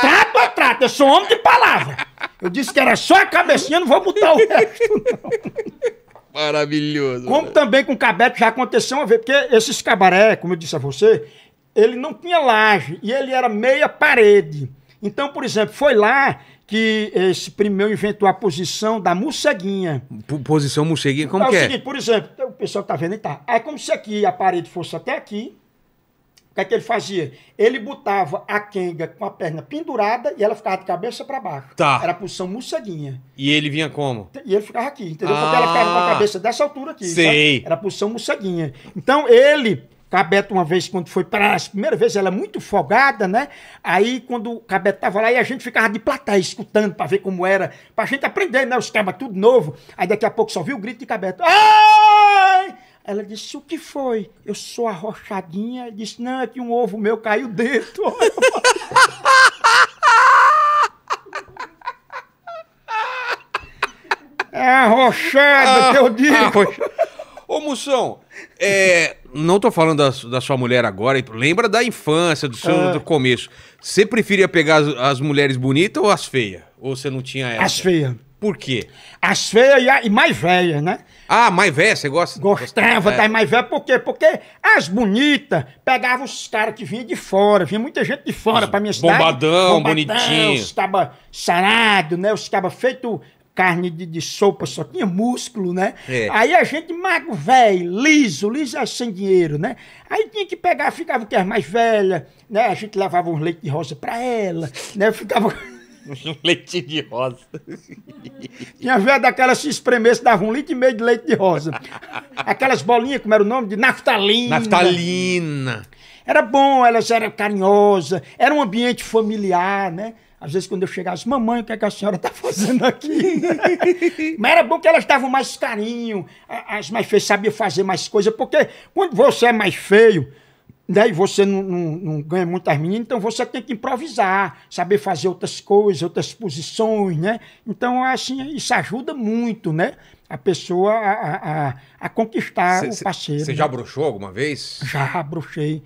trato a trato, eu sou homem de palavra. Eu disse que era só a cabecinha, não vou botar o resto, não. Maravilhoso. Como né? também com o Cabete já aconteceu uma vez, porque esses cabaré, como eu disse a você, ele não tinha laje e ele era meia parede. Então, por exemplo, foi lá que esse primeiro inventou a posição da morceguinha. P posição morceguinha, como é que é? Seguinte, por exemplo, o pessoal que tá vendo tá. aí tá. É como se aqui a parede fosse até aqui, o que é que ele fazia? Ele botava a quenga com a perna pendurada e ela ficava de cabeça para baixo. Tá. Era a posição morceguinha. E ele vinha como? E ele ficava aqui, entendeu? Ah. Porque ela ficava com a ah, cabeça dessa altura aqui. Sei. Sabe? Era a posição morceguinha. Então ele Cabeta, uma vez, quando foi para a primeira vez, ela é muito folgada, né? Aí, quando o Cabeta tava lá, e a gente ficava de plateia escutando para ver como era, para a gente aprender, né? Os temas tudo novo. Aí, daqui a pouco, só viu o grito de Cabeta. Ai! Ela disse: O que foi? Eu sou arrochadinha. Disse: Não, é que um ovo meu caiu dentro. [laughs] é arrochada, ah, que eu digo. Arrocha... Ah, Ô, Moção, é, não estou falando da, da, sua mulher agora, lembra da infância, do seu ah. do começo. Você preferia pegar as, as mulheres bonitas ou as feias? Ou você não tinha essa? As feias. Por quê? As feias e, a, e mais velhas, né? Ah, mais velha, você gosta? Gostava é. das tá, mais velhas, por quê? Porque as bonitas pegavam os caras que vinham de fora, vinha muita gente de fora os pra minha cidade. Bombadão, bombadão bonitinho. Os caba sarado, né? Os caba feito carne de, de, sopa, só tinha músculo, né? É. Aí a gente, mago velho, liso, liso é sem dinheiro, né? Aí tinha que pegar, ficava o que as mais velha, né? A gente levava um leite de rosa pra ela, né? Ficava um [laughs] leite de rosa. Tinha velho daquelas se espremesse, dava um litro e meio de leite de rosa. Aquelas bolinhas, como era o nome? De naftalina. Naftalina. Era bom, elas eram carinhosas, era um ambiente familiar, né? Às vezes, quando eu chegasse, assim, mamãe, o que, é que a senhora está fazendo aqui? [laughs] Mas era bom que elas davam mais carinho, as mais feias sabiam fazer mais coisa, porque quando você é mais feio, daí né? E você não, não, não, ganha muitas meninas, então você tem que improvisar, saber fazer outras coisas, outras posições, né? Então, assim, isso ajuda muito, né? A pessoa a, a, a conquistar cê, o parceiro. Você né? já bruxou alguma vez? Já brochei.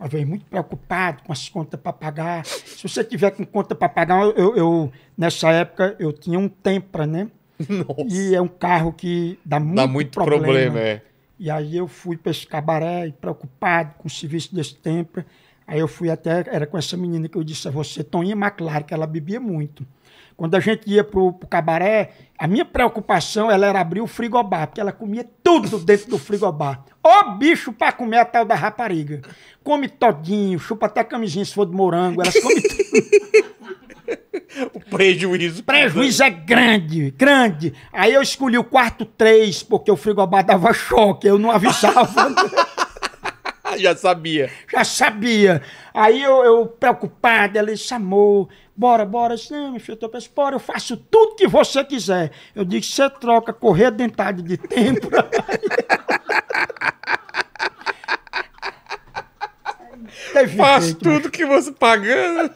Uma vez muito preocupado com as contas para pagar. Se você tiver com conta para pagar, eu, eu, nessa época eu tinha um Tempra, né? [laughs] Nossa. E é um carro que dá muito, dá muito problema. problema é. E aí eu fui para esse cabaré, preocupado com o serviço desse tempo. Aí eu fui até, era com essa menina que eu disse a você, Toninha McLaren, que ela bebia muito. Quando a gente ia pro, o cabaré, a minha preocupação ela era abrir o frigobar, porque ela comia tudo dentro do frigobar. Ó bicho para comer a tal da rapariga. Come todinho, chupa até camisinha se for de morango, ela come [laughs] tudo o prejuízo. Prejuízo é grande, grande. Aí eu escolhi o quarto 3, porque o frigobar dava choque, eu não avisava. [laughs] Já sabia. Já sabia. Aí eu, eu preocupado, ela chamou, bora, bora. disse, não, meu filho, eu penso, bora, eu faço tudo que você quiser. Eu disse, você troca correr dentado de tempo. [laughs] Faço né? tudo que você pagando.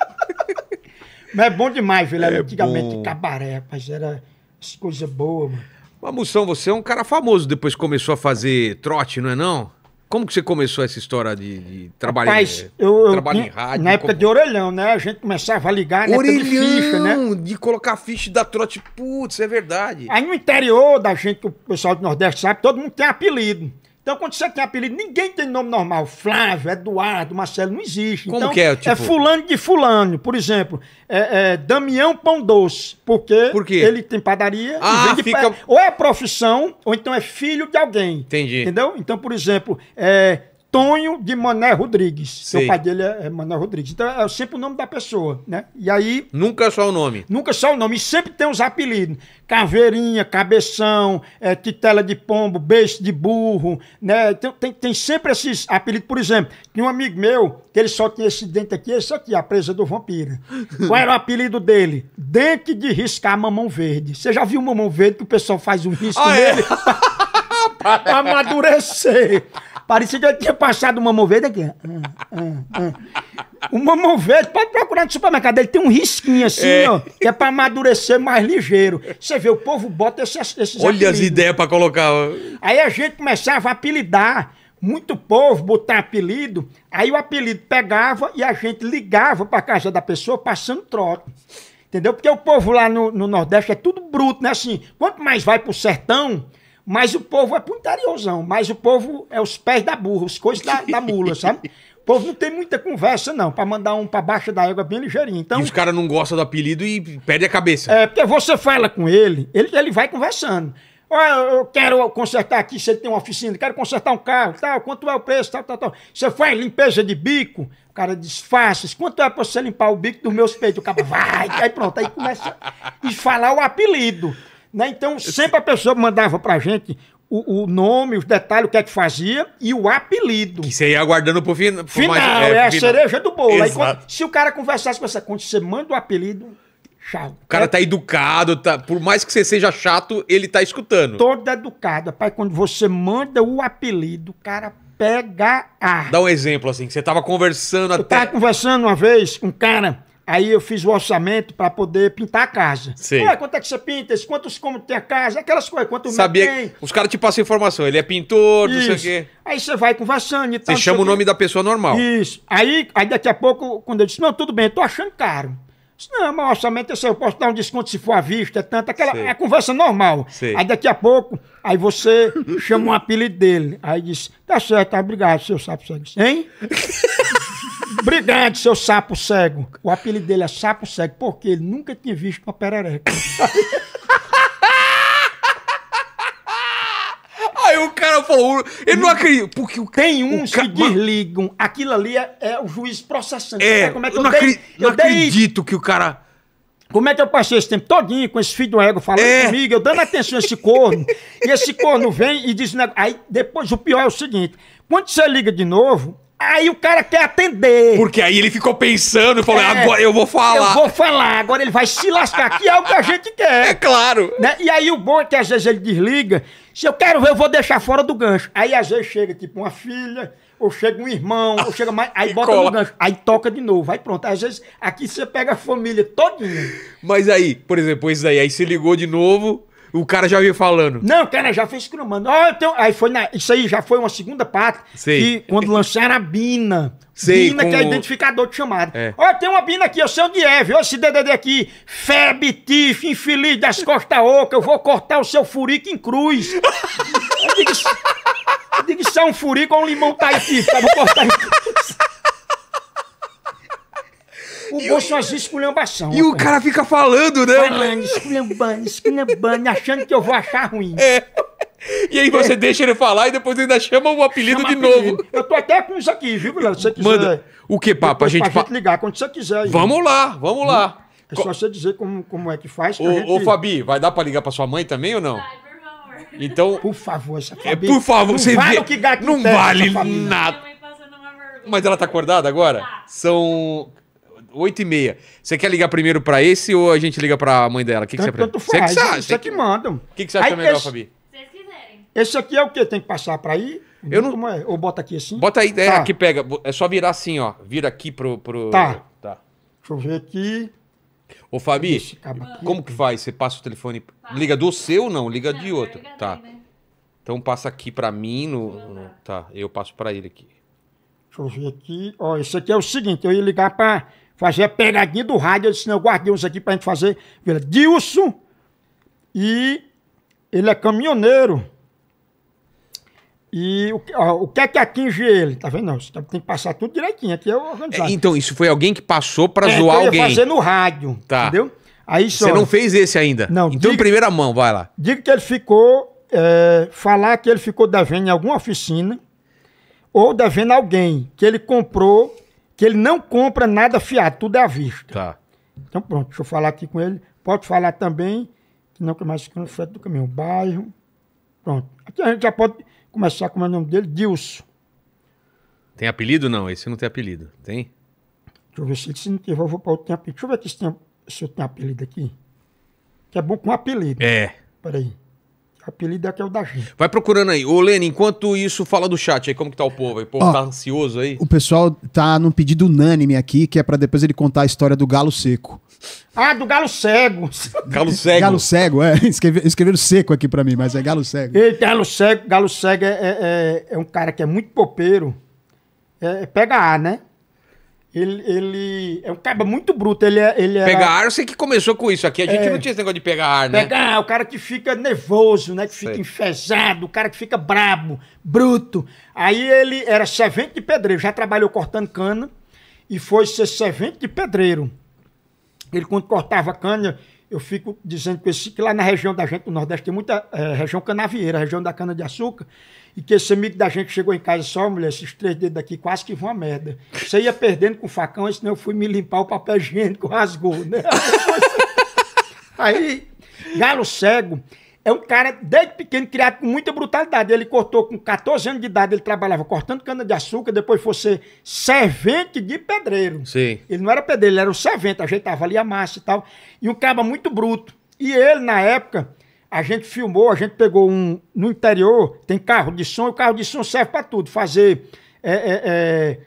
Mas é bom demais, velho. É antigamente, bom. cabaré, rapaz, era as coisas boas, mano. Mas, Moção, você é um cara famoso, depois começou a fazer trote, não é não? Como que você começou essa história de, de trabalhar, Rapaz, eh, eu, trabalho em rádio? Na época como... de orelhão, né? A gente começava a ligar na né? orelhão, época de ficha, né? de colocar ficha da trote. Putz, é verdade. Aí no interior da gente, o pessoal do Nordeste sabe, todo mundo tem apelido. Então, quando você tem apelido, ninguém tem nome normal. Flávio, Eduardo, Marcelo, não existe. Como então, que é, tipo? É fulano de fulano, por exemplo. É, é Damião Pão Doce, porque por ele tem padaria. Ah, fica... Ou é profissão, ou então é filho de alguém. Entendi. Entendeu? Então, por exemplo, é Antônio de Mané Rodrigues. Sim. O pai dele é, é Mané Rodrigues. Então é sempre o nome da pessoa, né? E aí. Nunca é só o nome. Nunca é só o nome. E sempre tem uns apelidos: Caveirinha, Cabeção, é, Titela de Pombo, Beijo de Burro, né? Tem, então, tem, tem sempre esses apelidos. Por exemplo, tinha um amigo meu que ele só tinha esse dente aqui, esse aqui, a presa do vampiro. [laughs] Qual era o apelido dele? Dente de riscar mamão verde. Você já viu mamão verde que o pessoal faz um risco ah, nele? É? [laughs] amadurecer. Parecia que eu tinha passado uma moveda aqui. Uma moveda, pode procurar no supermercado, ele tem um risquinho assim, é. ó, que é pra amadurecer mais ligeiro. Você vê, o povo bota esses esses Olha apelidos. as ideias pra colocar. Aí a gente começava a apelidar muito povo botar apelido, aí o apelido pegava e a gente ligava para casa da pessoa passando troca. Entendeu? Porque o povo lá no, no Nordeste é tudo bruto, né? Assim, quanto mais vai pro sertão, mas o povo é pro interiorzão, mas o povo é os pés da burra, os coisas da, da mula, sabe? O povo não tem muita conversa, não, para mandar um para baixo da égua bem ligeirinho. Então, e os caras não gostam do apelido e perde a cabeça. É, porque você fala com ele, ele, ele vai conversando. Olha, eu quero consertar aqui, se ele tem uma oficina, quero consertar um carro, tal, quanto é o preço, tal, tal, tal. Você faz limpeza de bico, o cara disfarça, quanto é pra você limpar o bico dos meus peitos? O cara vai, [laughs] aí pronto, aí começa a falar o apelido. Né? Então, sempre a pessoa mandava pra gente o, o, nome, os detalhes, o que é que fazia e o apelido. Que você ia aguardando pro pro final. Final, é, é a é, cereja do bolo. Aí, quando, se o cara conversasse com você, quando você manda o apelido, chato. O cara é, tá educado, tá, por mais que você seja chato, ele tá escutando. Todo educado. Pai, quando você manda o apelido, o cara pega a... Dá um exemplo, assim, que você tava conversando Eu até... tava conversando uma vez com um cara Aí eu fiz o orçamento para poder pintar a casa. Sim. Ué, quanto é que você pinta? Quantos como tem a casa? Aquelas coisas, quanto Sabia tem. Os caras te passam informação, ele é pintor, Isso. não sei o quê. Aí você vai conversando e tal. Você chama o nome da pessoa normal. Isso. Aí, aí daqui a pouco, quando eu disse, não, tudo bem, eu tô achando caro. Disse, não, mas o orçamento é seu, eu posso dar um desconto se for à vista, é tanto, aquela é conversa normal. Sim. Aí daqui a pouco, aí você chama o um apelido dele. Aí diz, tá certo, tá, obrigado, seu sapo sangue. Hein? [laughs] Obrigado, seu sapo cego. O apelido dele é sapo cego porque ele nunca tinha visto uma perereca. Aí o cara falou, ele não acredita. Porque o, Tem uns o que desligam. Aquilo ali é, é o juiz processando. É, como é que eu, não, dei, acri... eu não dei... acredito que o cara... Como é que eu passei esse tempo todinho com esse filho do ego falando é. comigo, eu dando atenção a esse corno, e esse corno vem e diz... Aí depois o pior é o seguinte, quando você liga de novo, Aí o cara quer atender. Porque aí ele ficou pensando e falou: é, agora eu vou falar. Eu vou falar, agora ele vai se lascar, que é o que a gente quer. É claro. Né? E aí o bom é que às vezes ele desliga. Se eu quero ver, eu vou deixar fora do gancho. Aí às vezes chega tipo uma filha, ou chega um irmão, ou chega mais. Aí [laughs] bota cola. no gancho, aí toca de novo, aí pronto. Às vezes aqui você pega a família todinha. Mas aí, por exemplo, esse daí, aí se ligou de novo. O cara já veio falando. Não, o cara já fez cromando. Oh, então, aí foi na, isso aí já foi uma segunda parte. Sei. Que quando lançaram a Bina. Sei, Bina, que é identificador de chamada. É. Ó, é. tem uma Bina aqui, eu sei onde é, viu? Esse DDD aqui. Feb, Tiff infeliz das costas oca, eu vou cortar o seu furico em cruz. eu digo, eu digo, isso é um furico ou um limão taiti, tá? Vou cortar em cruz. O bolso Bolsonaro esculhambação. E o cara fica falando, né? Falando, esculhambando, esculhambando, achando que eu vou achar ruim. É. E aí você é. deixa ele falar e depois ainda chama o apelido chama de apelido. novo. Eu tô até com isso aqui, viu, Guilherme? Se você quiser. Manda. O que, papo? A gente, pra gente ligar quando você quiser. Aí. Vamos lá, vamos lá. Hum? É só você dizer como, como é que faz. Que ô, gente... ô, Fabi, vai dar pra ligar pra sua mãe também ou não? Vai. Então. Por favor, essa família. É, por favor, não você vale vê. não vale nada. Mas ela tá acordada agora? Tá. São 8 e meia. Você quer ligar primeiro pra esse ou a gente liga pra mãe dela? O que, que, você tanto Você é que sabe. Você né? é que manda. O que, que você acha Aí, melhor, esse... Fabi? Vocês quiserem. Esse aqui é o que Tem que passar pra aí? Eu não... Como é? Ou bota aqui assim? Bota aí, é, tá. aqui pega. É só virar assim, ó. Vira aqui pro... pro... Tá. tá. Deixa eu ver aqui. Ô, Fabi, como que faz? Você passa o telefone... Liga do seu ou não? Liga não, de outro. Liga tá. né? Então passa aqui pra mim no... no... Tá, eu passo pra ele aqui. Deixa eu ver aqui. Ó, esse aqui é o seguinte, eu ia ligar pra fazer a pegadinha do rádio. Eu disse, não, eu guardei uns aqui pra gente fazer. Vila Dilson e ele é caminhoneiro. E o, ó, o que é que atinge ele? Tá vendo? você tem que passar tudo direitinho. Aqui é o É, então, isso foi alguém que passou pra é, então zoar então alguém. Eu fazer no rádio, tá. entendeu? Aí só, Você não fez esse ainda? Não. Então, diga, em primeira mão, vai lá. Diga que ele ficou... É, falar que ele ficou devendo em alguma oficina ou devendo a alguém que ele comprou que ele não compra nada fiado, tudo é à vista. Tá. Então pronto, deixa eu falar aqui com ele. Pode falar também, que não mais fica no frete do caminho, bairro. Pronto. Aqui a gente já pode começar com é o nome dele, Dilson. Tem apelido não? Esse não tem apelido. Tem? Deixa eu ver se, se não tiver, eu vou para outro apelido. Deixa eu ver aqui se, tem, se eu tenho apelido aqui. Que é bom com apelido. É. Peraí apelido é que é o da gente. Vai procurando aí. Ô, Lênin, enquanto isso, fala do chat aí, como que tá o povo aí? O povo Ó, tá ansioso aí? O pessoal tá num pedido unânime aqui, que é para depois ele contar a história do galo seco. Ah, do galo cego. [laughs] Galo cego. Galo cego, é. [laughs] Escrever, escreveram seco aqui para mim, mas é galo cego. Ei, galo cego, galo cego é, é, é, é um cara que é muito popeiro. É, é pega A, né? Ele, ele é um cara muito bruto. Ele é. Ele era... É- pegar ar, eu sei que começou com isso aqui. A gente é, não tinha esse negócio de pegar ar, né? Pegar ar, o cara que fica nervoso, né? Que fica sei. enfesado, o cara que fica brabo, bruto. Aí ele era servente de pedreiro, já trabalhou cortando cana e foi ser servente de pedreiro. Ele, quando cortava cana, eu fico dizendo que, esse, que lá na região da gente, do Nordeste, tem muita é, região canavieira, região da cana-de-açúcar e que esse amigo da gente chegou em casa só, mulher, esses três dedos aqui quase que vão a merda. Você ia perdendo com o facão, senão eu fui me limpar o papel higiênico, rasgou, né? [laughs] Aí, galo cego é um cara, desde pequeno, criado com muita brutalidade. Ele cortou com 14 anos de idade, ele trabalhava cortando cana-de-açúcar, depois fosse servente de pedreiro. Sim. Ele não era pedreiro, ele era um servente, ajeitava ali a massa e tal. E um caba muito bruto. E ele, na época, a gente filmou, a gente pegou um. No interior tem carro de som, e o carro de som serve para tudo. Fazer. É, é, é,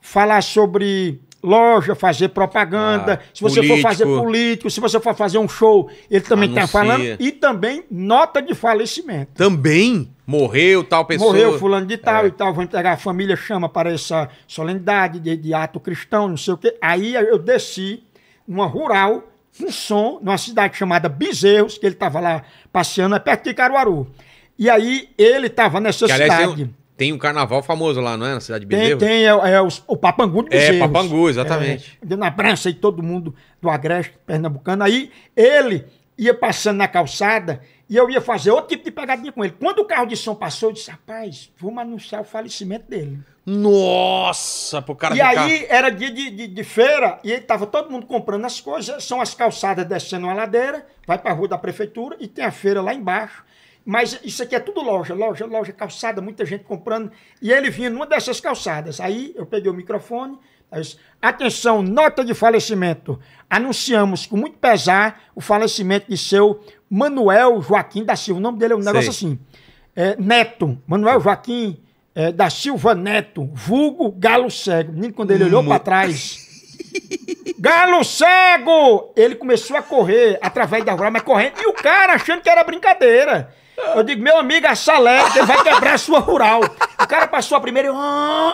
falar sobre loja, fazer propaganda, ah, se você político. for fazer político, se você for fazer um show, ele também está falando. E também nota de falecimento. Também? Morreu tal pessoa. Morreu fulano de tal é. e tal, vou entregar a família, chama para essa solenidade de, de ato cristão, não sei o quê. Aí eu desci numa rural um som numa cidade chamada Bezerros, que ele estava lá passeando, é perto de Caruaru. E aí ele estava nessa que, aliás, cidade. Tem um, tem um, carnaval famoso lá, não é? Na cidade de Bezerros? Tem, tem é, é os, o Papangu de é, Bezerros. É, Papangu, exatamente. É, na prensa e todo mundo do Agreste pernambucano. Aí ele ia passando na calçada e eu ia fazer outro tipo de pegadinha com ele. Quando o carro de som passou, eu disse, rapaz, vamos anunciar o falecimento dele. Nossa, pro cara E ficar... aí era dia de, de, de, feira e tava todo mundo comprando as coisas. São as calçadas descendo uma ladeira, vai pra rua da prefeitura e tem a feira lá embaixo. Mas isso aqui é tudo loja, loja, loja, calçada, muita gente comprando. E ele vinha numa dessas calçadas. Aí eu peguei o microfone, Disse, Atenção, nota de falecimento. Anunciamos com muito pesar o falecimento de seu Manuel Joaquim da Silva. O nome dele é um negócio Sei. assim. É, Neto, Manuel Joaquim é, da Silva Neto, vulgo galo cego. Menino, quando ele olhou para hum. trás. [laughs] Galo cego! Ele começou a correr através da rua, mas correndo. E o cara achando que era brincadeira. Eu digo, meu amigo, essa leve vai quebrar a sua rural. O cara passou a primeira,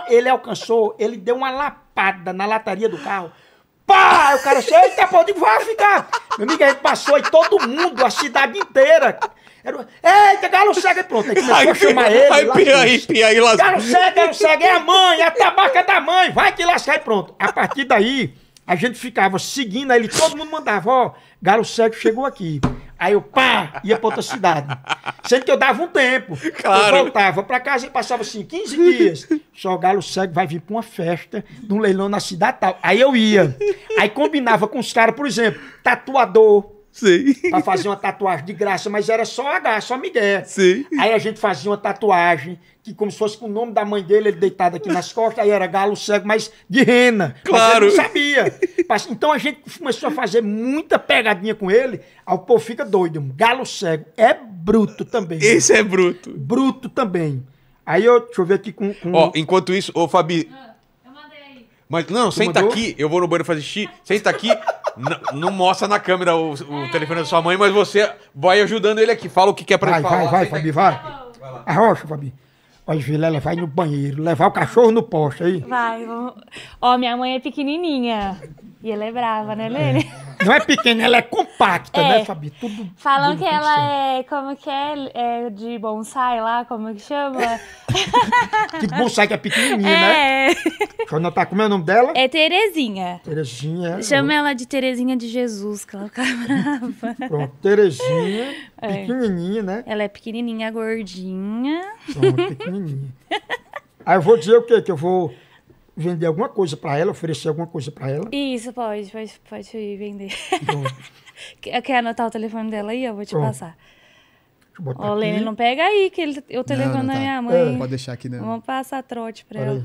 ele alcançou, ele deu uma lapada na lataria do carro. Pá! O cara disse, eita, pô, eu digo, vai ficar. Meu amigo, a gente passou e todo mundo, a cidade inteira, era, Eita, galo cego! E pronto, aí começou a chamar ele. Aí, pia, aí las... Galo cego, galo cego, é a mãe, é a tabaca da mãe, vai que lascar e pronto. A partir daí, a gente ficava seguindo ele, todo mundo mandava, ó, galo cego chegou aqui. Aí eu, pá, ia pra outra cidade. Sendo que eu dava um tempo. Claro. Eu voltava pra casa e passava assim, 15 dias. Só o galo cego vai vir pra uma festa, num leilão na cidade tal. Aí eu ia. Aí combinava com os caras, por exemplo, tatuador, Sim. Pra fazer uma tatuagem de graça, mas era só H, só Miguel. Sim. Aí a gente fazia uma tatuagem, que como se fosse com o nome da mãe dele, ele deitado aqui nas costas, aí era galo cego, mas de rena. Claro. Mas não sabia. Então a gente começou a fazer muita pegadinha com ele, aí o povo fica doido. Galo cego é bruto também. Esse é bruto. Bruto também. Aí eu, deixa eu ver aqui com. Ó, com... enquanto isso, ô Fabi. Ah mas não, tu senta mandou? aqui, eu vou no banheiro fazer xixi, senta aqui, [laughs] não, mostra na câmera o, o, telefone da sua mãe, mas você vai ajudando ele aqui, fala o que quer é pra vai, ele vai, falar. Vai, vai, Fabi, vai. vai Arrocha, Fabi. Olha, Vilela, vai no banheiro, levar o cachorro no poste aí. Vai, vamos. ó, minha mãe é pequenininha. E ela é brava, né, Lene? É. Não é pequena, ela é compacta, né, é. né, Fabi? Tudo. Falam que ela é. Como que é? é? De bonsai lá, como que chama? [laughs] que bonsai que é pequenininha, né? é. né? Deixa eu anotar como é o nome dela. É Terezinha. Terezinha. É. Chama eu... ela de Terezinha de Jesus, que ela fica [laughs] brava. Pronto, Terezinha, é. pequenininha, né? Ela é pequenininha, gordinha. Pronto, pequenininha. Aí eu vou dizer o quê? Que eu vou vender alguma coisa para ela, oferecer alguma coisa para ela? Isso, pode, pode, pode vender. Bom. [laughs] Quer anotar o telefone dela aí? Eu vou te Pronto. passar. Deixa Ô, Lene, não pega aí, que ele, eu tô não, levando tá. a minha mãe. É. Pode deixar aqui, né? Vamos passar trote pra Para ela.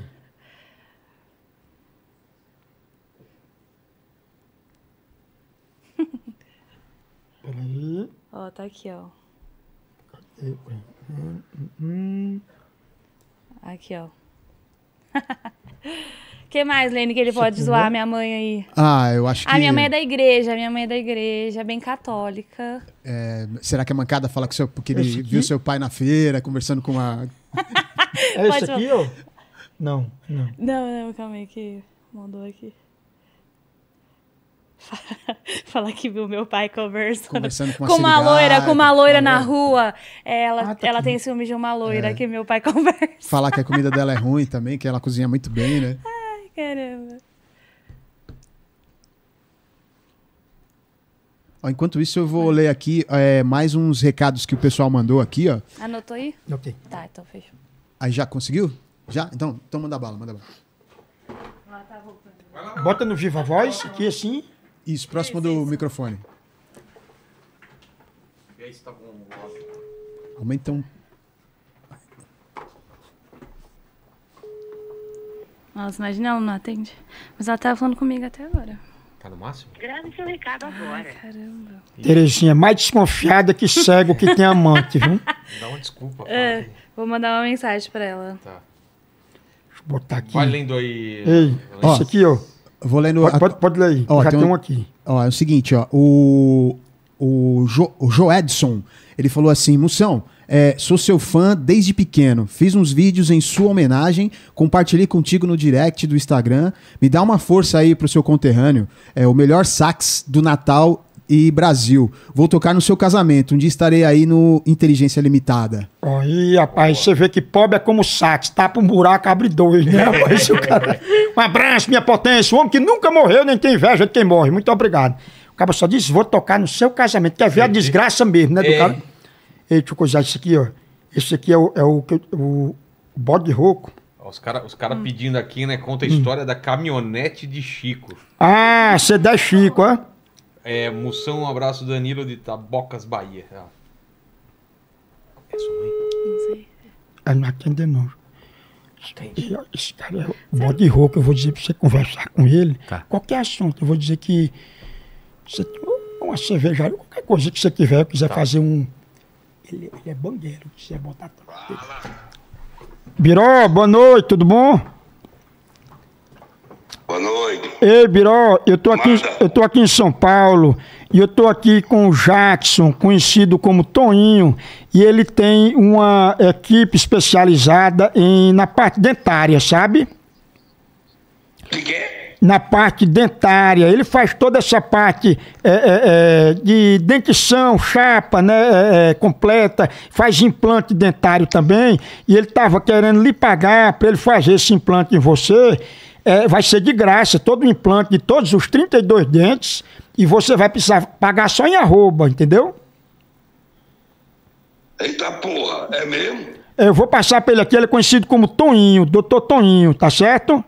Aí. [laughs] Peraí. Ó, tá aqui, ó. Cadê? Hum, hum, hum. Aqui, ó. [laughs] que mais, Lene, que ele Você pode zoar minha mãe aí? Ah, eu acho que. A minha mãe é da igreja, a minha mãe é da igreja, bem católica. É, será que é mancada falar que, seu, ele viu seu pai na feira conversando com a. é isso aqui, ó? Não, não. Não, não, calma aí que mandou aqui. [laughs] falar que viu meu pai conversando, com uma, com uma loira, com uma loira na rua. É, ela, ah, tá ela tem ciúme de uma loira é. que meu pai [laughs] conversa. Falar que a comida dela é ruim também, que ela cozinha muito bem, né? Ai, caramba. Ó, enquanto isso, eu vou ler aqui é, mais uns recados que o pessoal mandou aqui, ó. Anotou aí? Ok. Tá, então fechou. Aí já conseguiu? Já? Então, então manda bala, manda bala. Bota no Viva Voz, aqui assim. Isso, próximo do microfone. E aí, tá com Aumenta um. Nossa, imagina ela não atende. Mas ela tava falando comigo até agora. Tá no máximo? Grave seu recado agora. Ai, caramba. Terezinha, mais desconfiada que cego que tem amante, viu? Dá uma desculpa. É, vou mandar uma mensagem pra ela. Tá. Deixa eu botar aqui. Vai lendo aí. Ei, isso aqui, ó. Vou lendo. Pode, a... pode, pode ler aí. Ó, Já tem, tem um... um aqui. Ó, é o seguinte, ó. O, o, jo, o jo Edson, ele falou assim: Moção, é, sou seu fã desde pequeno. Fiz uns vídeos em sua homenagem, compartilhei contigo no direct do Instagram. Me dá uma força aí pro seu conterrâneo. É o melhor sax do Natal e Brasil. Vou tocar no seu casamento. Um dia estarei aí no Inteligência Limitada. Oh, Aí, rapaz, você vê que pobre é como sax, tapa um buraco, abre dois, né, rapaz? O cara... Um abraço, minha potência, um homem que nunca morreu, nem tem inveja de quem morre. Muito obrigado. O cara só disse, vou tocar no seu casamento. Quer ver a desgraça mesmo, né, do cara? Ei, deixa eu coisar isso aqui, ó. Esse aqui é o, é o, o bode rouco. Os caras os cara pedindo aqui, né? Conta a hum. história da caminhonete de Chico. Ah, você é der Chico, ó. É, Moção, um abraço Danilo de Tabocas, Bahia. Ah. É sua mãe? Não sei. Ela é, não atende não. Entendi. Esse cara é bode de roupa, eu vou dizer pra você conversar com ele. Tá. Qualquer assunto, eu vou dizer que você uma cervejaria, qualquer coisa que você tiver, quiser tá. fazer um. Ele, ele é bangueiro, quiser botar. Fala. Biró, boa noite, tudo bom? Boa noite. Ei, Biró, eu tô, aqui, eu tô aqui em São Paulo e eu tô aqui com o Jackson, conhecido como Toninho, e ele tem uma equipe especializada em, na parte dentária, sabe? De quê? É? na parte dentária, ele faz toda essa parte é, é, é, de dentição, chapa, né, é, é, completa, faz implante dentário também, e ele estava querendo lhe pagar para ele fazer esse implante em você, é, vai ser de graça todo o implante de todos os 32 dentes e você vai precisar pagar só em arroba, entendeu? Eita porra, é mesmo? Eu vou passar pra ele aqui, ele é conhecido como Toninho, doutor Toninho, tá certo?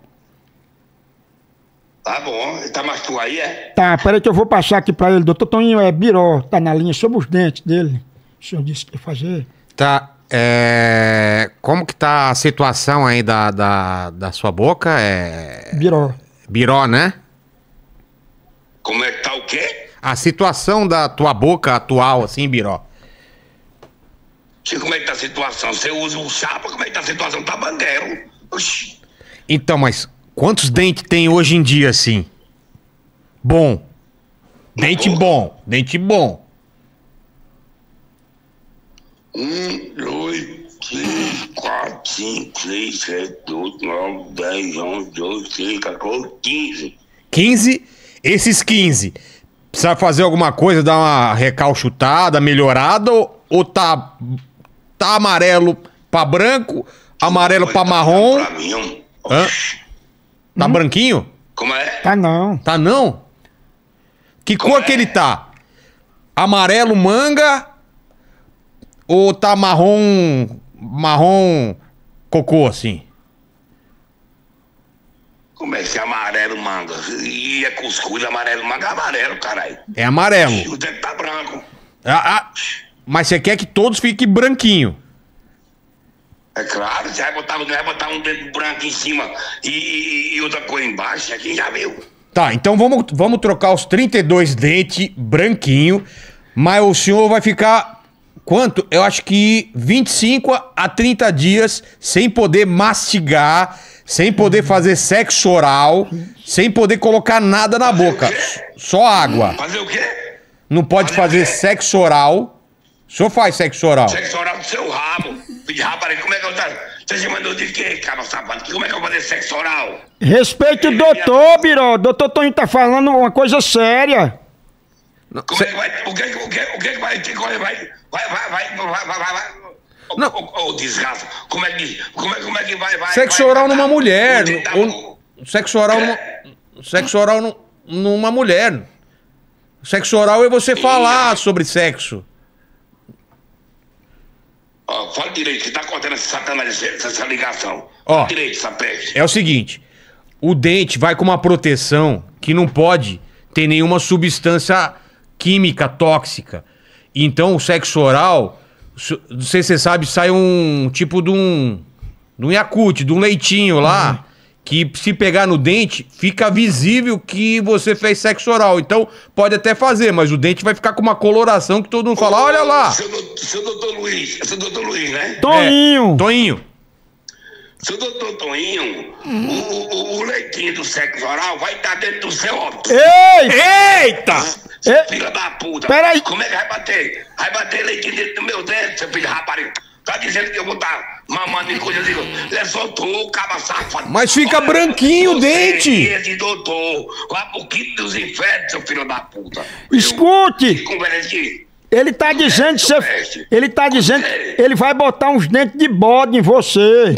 Tá bom, tá mais tu aí, é? Tá, peraí que eu vou passar aqui pra ele, doutor Toninho é biró, tá na linha sobre os dentes dele. O senhor disse que ia fazer. Tá, é, como que tá a situação aí da, da, da sua boca? É... Biró. Biró, né? Como é que tá o quê? A situação da tua boca atual, assim, Biró. Como é que tá a situação? Você usa um chapa, como é que tá a situação? Tá bandeiro. Oxi. Então, mas quantos dentes tem hoje em dia, assim? Bom. Dente bom. Dente bom. 1, 2, 3, 4, 5, 6, 7, 8, 9, 10, 11, 12, 13, 14, 15. 15? Esses 15, precisa fazer alguma coisa, dar uma recalchutada, melhorada, ou, ou tá, tá amarelo pra branco, amarelo pra tá marrom? Tá, pra mim, Hã? tá hum? branquinho? Como é? Tá não. Tá não? Que Como cor é? que ele tá? Amarelo manga, ou tá marrom. marrom cocô, assim? Como é que é amarelo manga? E é cuscuz, amarelo manga é amarelo, caralho. É amarelo. E o dente tá branco. Ah, ah, mas você quer que todos fiquem branquinho? É claro, você vai botar, vai botar um dedo branco em cima e, e, e outra cor embaixo, é quem já viu. Tá, então vamos, vamos trocar os 32 dentes branquinho, mas o senhor vai ficar quanto? Eu acho que 25 a 30 dias sem poder mastigar, sem poder fazer sexo oral, sem poder colocar nada na boca. Só água. Fazer o quê? Não pode fazer, fazer sexo oral. O senhor faz sexo oral? Sexo oral do seu rabo. Rapaz, como é que eu tá? Você já mandou de quê, cara sapato? Como é que eu vou fazer sexo oral? Respeito o doutor, Biró. O doutor Toninho tá falando uma coisa séria. Como é que vai? O que, o é que, o que é- é vai? Que vai, vai, vai, vai, vai, vai, vai, vai. Não. O, o, Como é que, como é, como é que vai, vai? Sexo oral numa mulher. sexo oral, numa, sexo oral numa mulher. Sexo oral é você e, falar sobre sexo. Ó, fala direito, você tá cortando essa sacanagem, essa ligação. Ó, direito, essa É o seguinte, o dente vai com uma proteção que não pode ter nenhuma substância química tóxica. Então o sexo oral, não sei se você sabe, sai um tipo de um. de um Yakut, de um leitinho lá. Uhum. Que se pegar no dente, fica visível que você fez sexo oral. Então, pode até fazer, mas o dente vai ficar com uma coloração que todo mundo fala: olha lá! Seu, seu doutor Luiz, seu doutor Luiz, né? Toninho! É, Toninho! Se doutor Toninho, hum. o, o, o leitinho do sexo oral vai estar dentro do seu óbito. Ei! Eita! Seu filho da puta! Peraí! Como é que vai bater? Vai bater leitinho dentro do meu dente, seu filho da rapariga. Tá dizendo que eu vou estar mamando em coisa de levantou é o caba safado. Mas fica Olha, branquinho o é dente! Esse doutor, lá pro quinto dos infernos, seu filho da puta. Escute! Eu, ele tá dizendo seu. Ele tá dizendo. Ele vai botar uns dentes de bode em você.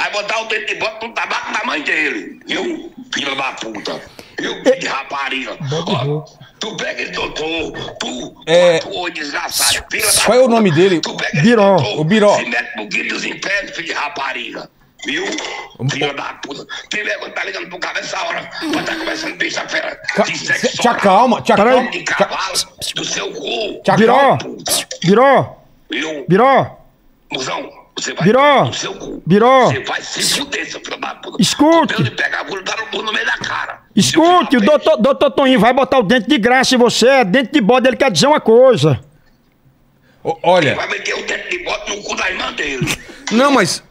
Vai botar o dedo de bota no tabaco da mãe dele. Viu? Filha da puta. Viu? É. De rapariga. tu pega esse doutor, tu, é... tu desgraçado, filha da Qual é o nome dele? Tu pega Biró, doutor, o Biró. Se mete no guia dos infernos, filho de rapariga. Viu? Filha da puta. Tem vergonha, tá ligando pro cara nessa hora. Vai tá começando terça-feira. Te acalma, te acalma. De cavalo, do seu cu. Biró, Biró. Biró. Mozão. Você vai Biró, no seu cu. Biró. Você vai se fuder, seu filho da puta. Escute. Eu pegar, vou dar um no meio da cara. Escute, o doutor, doutor Toninho vai botar o dente de graça em você, é dente de bode, ele quer dizer uma coisa. O, olha. Ele vai meter o dente de bode no cu da irmã dele. Não, mas.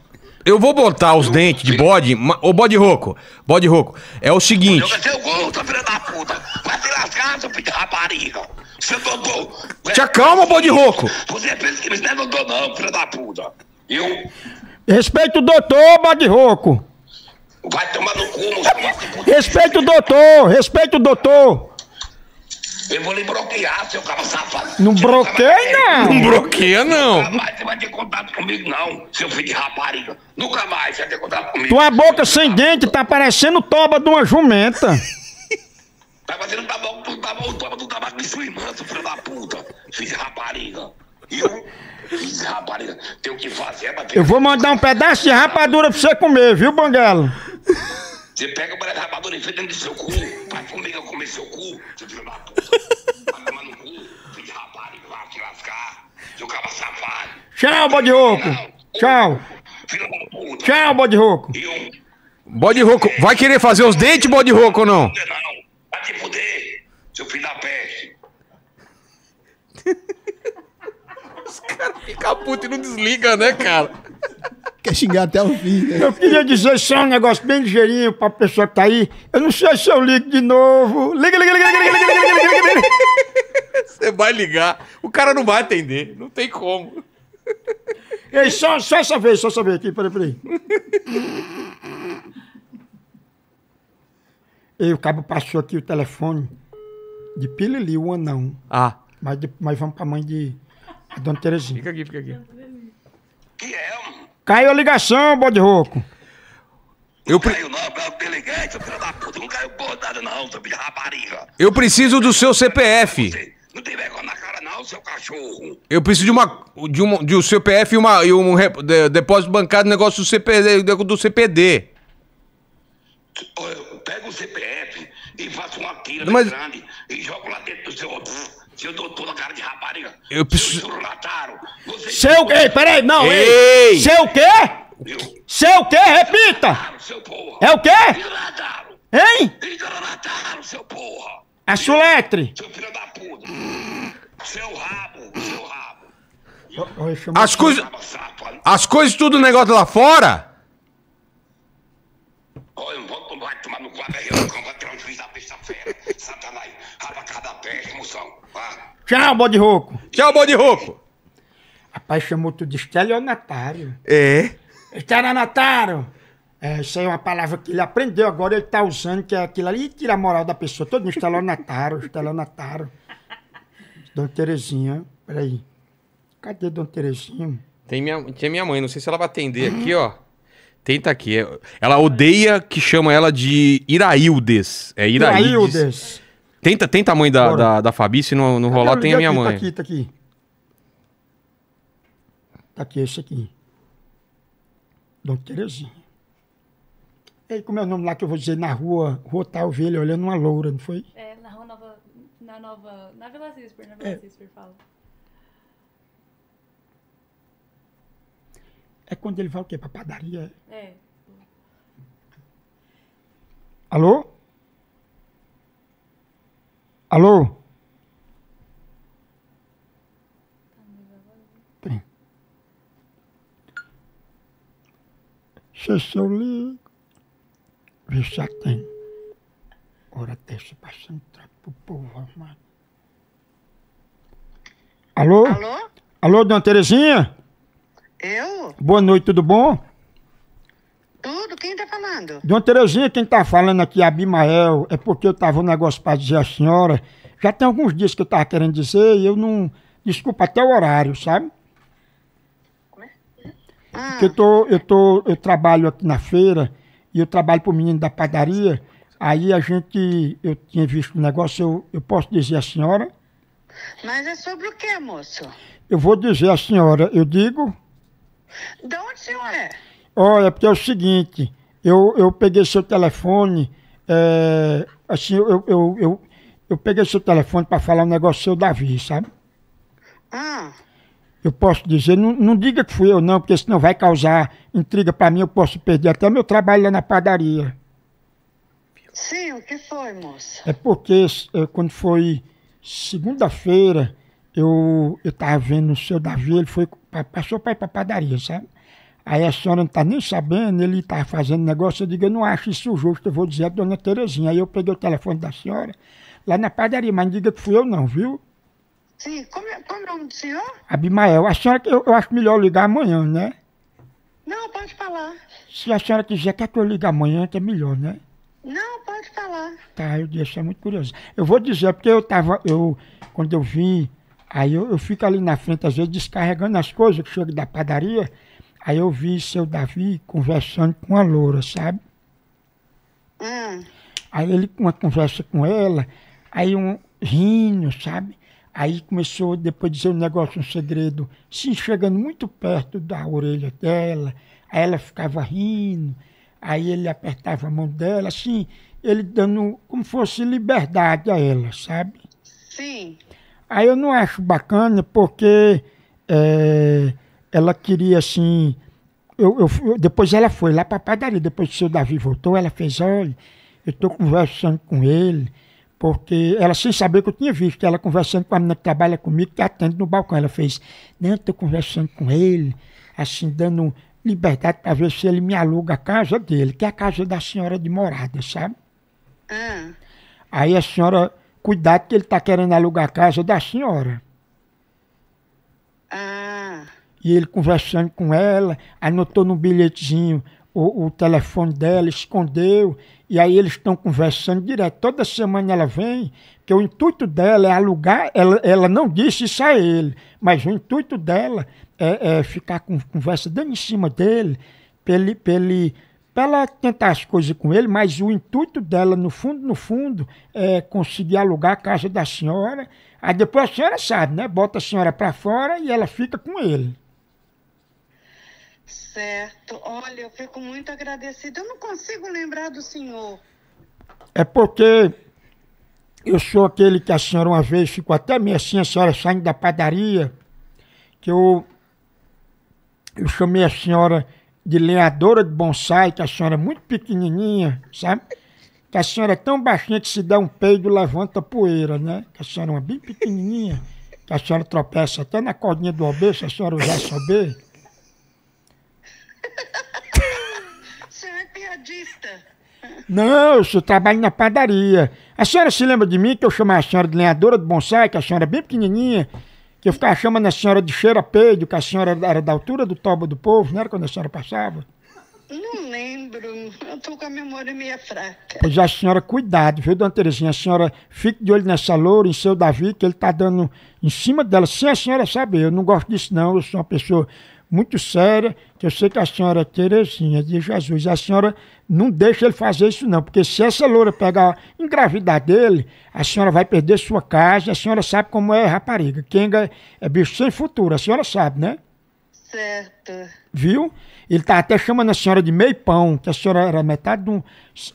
Eu vou botar os dentes de bode. Ô, bode rouco. Bode rouco. É o seguinte. Vai ser o gol, tá filha da puta. Vai se lascar, seu filho de rapariga. Você dodou. Te acalma, bode rouco. Você pensa que me não é dodou, não, filho da puta. Viu? Respeita o doutor, Badirroco. Vai tomar no cu, Respeita o doutor, respeita o doutor. Eu vou lhe bloquear, seu cara safado. Não você bloqueia, não. Não bloqueia, não. Nunca mais você vai ter contato comigo, não, seu filho de rapariga. Nunca mais você vai ter contato comigo. Tua boca sem dente tá parecendo toba de uma jumenta. tá fazendo tá bom toba do tabaco de sua irmã, seu filho da puta. Filho de rapariga. E eu... Rapariga, tem o que fazer, é Eu vou mandar um pedaço de rapadura pra você comer, viu, Banguelo? Você pega o pedaço de rapadura e fica dentro do seu cu. Vai comigo eu comer seu cu, seu filho da puta. Vai tomar no cu, filho de rapariga, vai te lascar. Seu é safado. Tchau, bode rouco. Tchau. Filho da puta. Tchau, bode rouco. Bode rouco, vai querer fazer os dentes, bode rouco ou não? Não, vai te fuder, seu filho da peste. Os caras ficam putos e não desliga, né, cara? [laughs] Quer xingar até o fim. Né? Eu queria dizer só um negócio bem ligeirinho pra pessoa que tá aí. Eu não sei se eu ligo de novo. Liga, liga, liga, liga, liga, liga, liga, liga, liga, liga. Você vai ligar. O cara não vai atender. Não tem como. Ei, só, só essa vez, só essa vez aqui. Peraí, peraí. Ei, o cabo passou aqui o telefone de Pilili, o anão. Ah. Mas, mas vamos pra mãe de... Dona Terezinha. Fica aqui, fica aqui. Que é, mano? Caiu a ligação, bode rouco. Eu pre... caiu, não, eu delegado, filho da puta. Não caiu bordada, não, seu filho de rapariga. Eu preciso do seu CPF. Não tem vergonha na cara, não, seu cachorro. Eu preciso de uma. de um, de um CPF e, uma, e um rep, de, depósito bancário, negócio do CPD. Do CPD. Pega o CPF e faça uma tira Mas... grande e joga lá dentro do seu. Seu é doutor na cara de rapariga. Eu preciso. Seu, seu é quê? Peraí, não, ei! ei. Seu é quê? Meu. Seu quê? Repita! Seu porra. É o quê? Desgradaram. Hein? Desgradaram, seu porra. É chuletre. Seu filho da puta. Seu rabo, seu rabo. As coisas. As coisas tudo negócio lá fora? Olha, eu vou tomar no quadro aí, eu vou tirar um juiz da besta fera. Satanás, rapa cada pé, emoção. Tchau, bode rouco. Tchau, bode rouco. Rapaz, chamou tu de estelionatário. É? Estelionatário. É, isso aí é uma palavra que ele aprendeu agora, ele tá usando, que é aquilo ali, e tira a moral da pessoa. Todo mundo estelionatário, estelionatário. Dona Terezinha, peraí. Cadê Dona Terezinha? Tem minha, tem minha mãe, não sei se ela vai atender aqui, ó. Tenta aqui. Ela odeia que chama ela de Iraildes. É Iraildes. Iraildes. Tenta, tenta a mãe da, da, da Fabi, se não, não rolar, tem a minha aqui, mãe. Tá aqui, tá aqui. Tá aqui, esse aqui. Dom Terezinha. Ei, como é o nome lá que eu vou dizer? Na rua, rua tal, velho olhando uma loura, não foi? É, na rua Nova. Na nova. Na Vila Cisper, na Vila é. Cisper, fala. É quando ele vai o quê? Pra padaria? É. Alô? Alô? Tem. Se eu ligo. Vê se tem. Hora dessa passando trapo pro povo armado. Alô? Alô? Alô, dona Terezinha? Eu? Boa noite, tudo bom? falando? Dona Terezinha, quem tá falando aqui, Abimael, é porque eu tava um negócio pra dizer à senhora. Já tem alguns dias que eu tava querendo dizer e eu não. Desculpa até o horário, sabe? Como é? Ah. Porque eu tô, eu tô. Eu trabalho aqui na feira e eu trabalho pro menino da padaria. Aí a gente. Eu tinha visto um negócio, eu, eu posso dizer à senhora? Mas é sobre o que, moço? Eu vou dizer à senhora, eu digo. De onde o senhor é? Olha, porque é o seguinte, eu, eu peguei seu telefone, é, assim, eu, eu, eu, eu, peguei seu telefone para falar um negócio seu, Davi, sabe? Ah. Eu posso dizer, não, não diga que fui eu não, porque senão vai causar intriga para mim, eu posso perder até meu trabalho lá na padaria. Sim, o que foi, moça? É porque é, quando foi segunda-feira, eu, eu vendo o seu Davi, ele foi, passou para ir pra padaria, sabe? Aí a senhora não está nem sabendo, ele está fazendo negócio. Eu digo, eu não acho isso justo, eu vou dizer a dona Terezinha. Aí eu peguei o telefone da senhora, lá na padaria, mas não diga que fui eu não, viu? Sim, como é, como é o nome do senhor? Abimael. A senhora, eu, eu acho melhor ligar amanhã, né? Não, pode falar. Se a senhora quiser, quer que eu ligue amanhã, que é melhor, né? Não, pode falar. Tá, eu disse, é muito curioso. Eu vou dizer, porque eu tava, eu, quando eu vim, aí eu, eu fico ali na frente, às vezes, descarregando as coisas que chego da padaria, Aí eu vi seu Davi conversando com a loura, sabe? Hum. Aí ele, uma conversa com ela, aí um rindo, sabe? Aí começou depois dizer um negócio, um segredo, se chegando muito perto da orelha dela, aí ela ficava rindo, aí ele apertava a mão dela, assim, ele dando como fosse liberdade a ela, sabe? Sim. Aí eu não acho bacana porque é, ela queria assim. Eu, eu, depois ela foi lá para a padaria, depois que o seu Davi voltou, ela fez: olha, eu estou conversando com ele, porque ela, sem saber que eu tinha visto, ela conversando com a menina que trabalha comigo, que atende no balcão. Ela fez: não, estou conversando com ele, assim, dando liberdade para ver se ele me aluga a casa dele, que é a casa da senhora de morada, sabe? Ah. Aí a senhora, cuidado que ele está querendo alugar a casa da senhora. Ah. E ele conversando com ela, anotou num bilhetinho o, o telefone dela, escondeu, e aí eles estão conversando direto. Toda semana ela vem, que o intuito dela é alugar, ela, ela não disse isso a ele, mas o intuito dela é, é ficar com conversa dando em cima dele, para ele pra ela tentar as coisas com ele, mas o intuito dela, no fundo, no fundo, é conseguir alugar a casa da senhora. Aí depois a senhora sabe, né? Bota a senhora para fora e ela fica com ele. Certo. Olha, eu fico muito agradecida. Eu não consigo lembrar do senhor. É porque eu sou aquele que a senhora uma vez ficou até meio assim, a senhora saindo da padaria, que eu, eu chamei a senhora de lenhadora de bonsai, que a senhora é muito pequenininha, sabe? Que a senhora é tão baixinha que se der um peido levanta poeira, né? Que a senhora é uma bem pequenininha, que a senhora tropeça até na cordinha do OB, se a senhora usar esse senhor é piadista. Não, eu só trabalho na padaria. A senhora se lembra de mim que eu chamava a senhora de lenhadora do bonsai, que a senhora é bem pequenininha, que eu ficava chamando a senhora de cheira peido, que a senhora era da altura do toba do povo, não era quando a senhora passava? Não lembro, eu tô com a memória meio fraca. Pois é, a senhora, cuidado, viu, dona Terezinha? A senhora fique de olho nessa loura, em seu Davi, que ele tá dando em cima dela, sem a senhora saber. Eu não gosto disso, não, eu sou uma pessoa muito séria, que eu sei que a senhora é Terezinha de Jesus. A senhora não deixa ele fazer isso, não, porque se essa loura pegar engravidar dele, a senhora vai perder sua casa. A senhora sabe como é rapariga. Kenga é bicho sem futuro, a senhora sabe, né? Certo. Viu? Ele tá até chamando a senhora de meio pão, que a senhora era metade de um.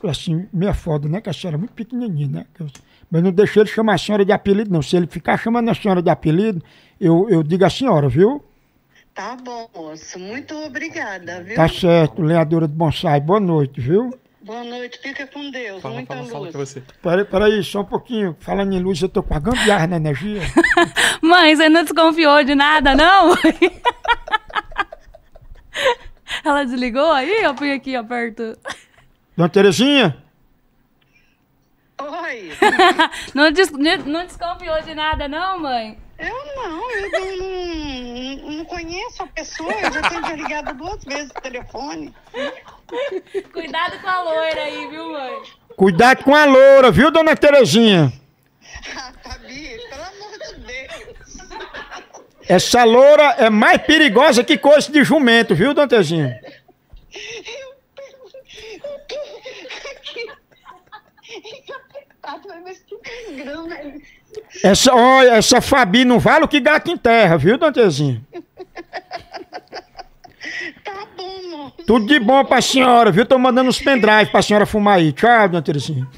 Assim, meia foda, né? Que a senhora é muito pequenininha, né? Mas não deixa ele chamar a senhora de apelido, não. Se ele ficar chamando a senhora de apelido, eu, eu digo a senhora, viu? Tá bom, moço. Muito obrigada, tá viu? Tá certo, lenhadora de bonsai. Boa noite, viu? Boa noite, fica com Deus. Fala, Muita fala, luz. Fala você. Peraí, peraí, só um pouquinho. Falando em luz, eu tô com a gambiarra na energia. [laughs] Mãe, você não desconfiou de nada, não? [laughs] Ela desligou aí? Eu fui aqui, aperto Dona Terezinha? Oi! [laughs] não, des não desconfiou de nada, não, mãe? Eu não, eu não, não conheço a pessoa, eu já tenho ligado duas vezes o telefone. Cuidado com a loira aí, viu, mãe? Cuidado com a loura, viu, dona Terezinha? Ah, Fabi, pelo amor de Deus. Essa loura é mais perigosa que coisa de jumento, viu, dona Terezinha? Eu pergunto apertado, Mas que grão, velho. Essa, olha, essa Fabi não vale o que gato em terra, viu, Dantezinho? tá bom, mano. Tudo de bom pra senhora, viu? Tô mandando os pendrive pra senhora fumar aí. Tchau, Dantezinho.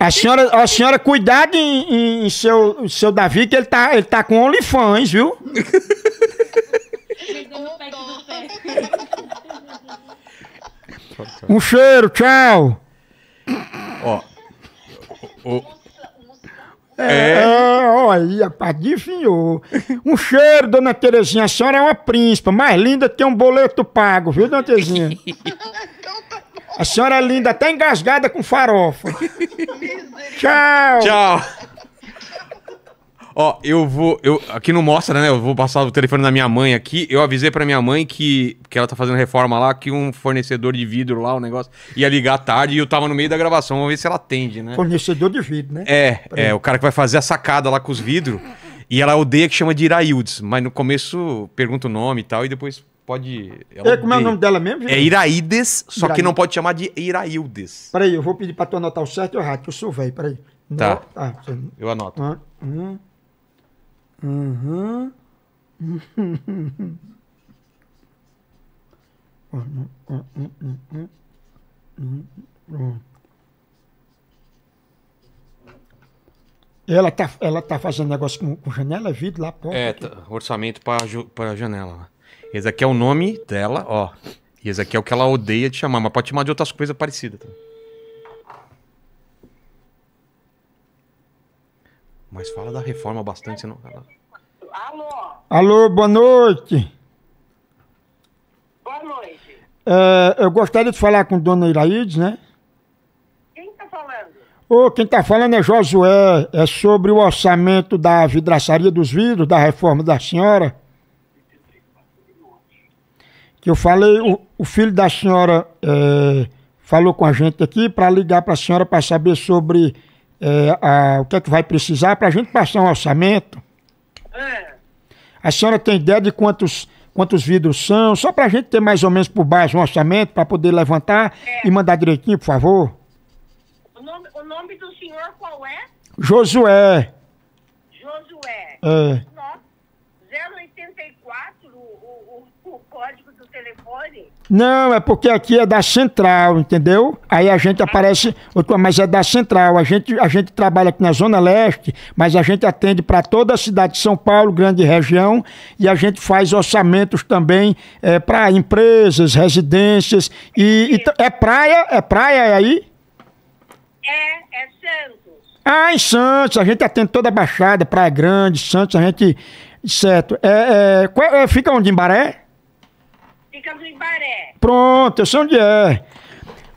A senhora, a senhora cuidado em, em, em seu, seu Davi, que ele tá, ele tá com OnlyFans, viu? um cheiro, tchau. É. é olha, pá, adivinhou. Um cheiro, dona Terezinha. A senhora é uma príncipa. Mais linda tem um boleto pago, viu, dona Terezinha? [laughs] Então tá a senhora é linda, até engasgada com farofa. [laughs] Tchau. Tchau. Ó, eu vou. Eu, aqui não mostra, né? Eu vou passar o telefone da minha mãe aqui. Eu avisei pra minha mãe que, que ela tá fazendo reforma lá, que um fornecedor de vidro lá, o um negócio, ia ligar à tarde e eu tava no meio da gravação. Vamos ver se ela atende, né? Fornecedor de vidro, né? É, é, o cara que vai fazer a sacada lá com os vidros. E ela odeia que chama de Iraildes, mas no começo pergunta o nome e tal, e depois pode. Ela é, como odeia. é o nome dela mesmo? É gente? É Iraides, só que não pode chamar de Iraildes. Peraí, eu vou pedir pra tu anotar o certo e o errado, que eu sou velho, peraí. Tá. Ah, você... Eu anoto. Um, um, Uhum. Ela tá, ela tá fazendo negócio com, com janela, vidro lá, porta. É, tá, orçamento para para janela. Esse aqui é o nome dela, ó. E esse aqui é o que ela odeia de chamar, mas pode chamar de outras coisas parecidas também. Tá? Mas fala da reforma bastante, senão. Alô? Alô, boa noite. Boa noite. É, eu gostaria de falar com Dona Iraídes, né? Quem tá falando? Ô, quem tá falando é Josué. É sobre o orçamento da vidraçaria dos vidros, da reforma da senhora. Que eu falei, o, o filho da senhora é, falou com a gente aqui para ligar para a senhora para saber sobre é, a, o que é que vai precisar para a gente passar um orçamento. É. A senhora tem ideia de quantos quantos vidros são? Só para a gente ter mais ou menos por baixo um orçamento para poder levantar é. e mandar direitinho, por favor. O nome, o nome, do senhor qual é? Josué. Josué. É. Não, é porque aqui é da central, entendeu? Aí a gente aparece, mas é da central. A gente, a gente trabalha aqui na Zona Leste, mas a gente atende para toda a cidade de São Paulo, grande região, e a gente faz orçamentos também é, para empresas, residências. E, e é praia? É praia aí? É, é Santos. Ah, em Santos, a gente atende toda a Baixada, Praia Grande, Santos, a gente. Certo. É, é, é fica onde? Em Baré? ficamos em Baré. Pronto, eu sei onde é.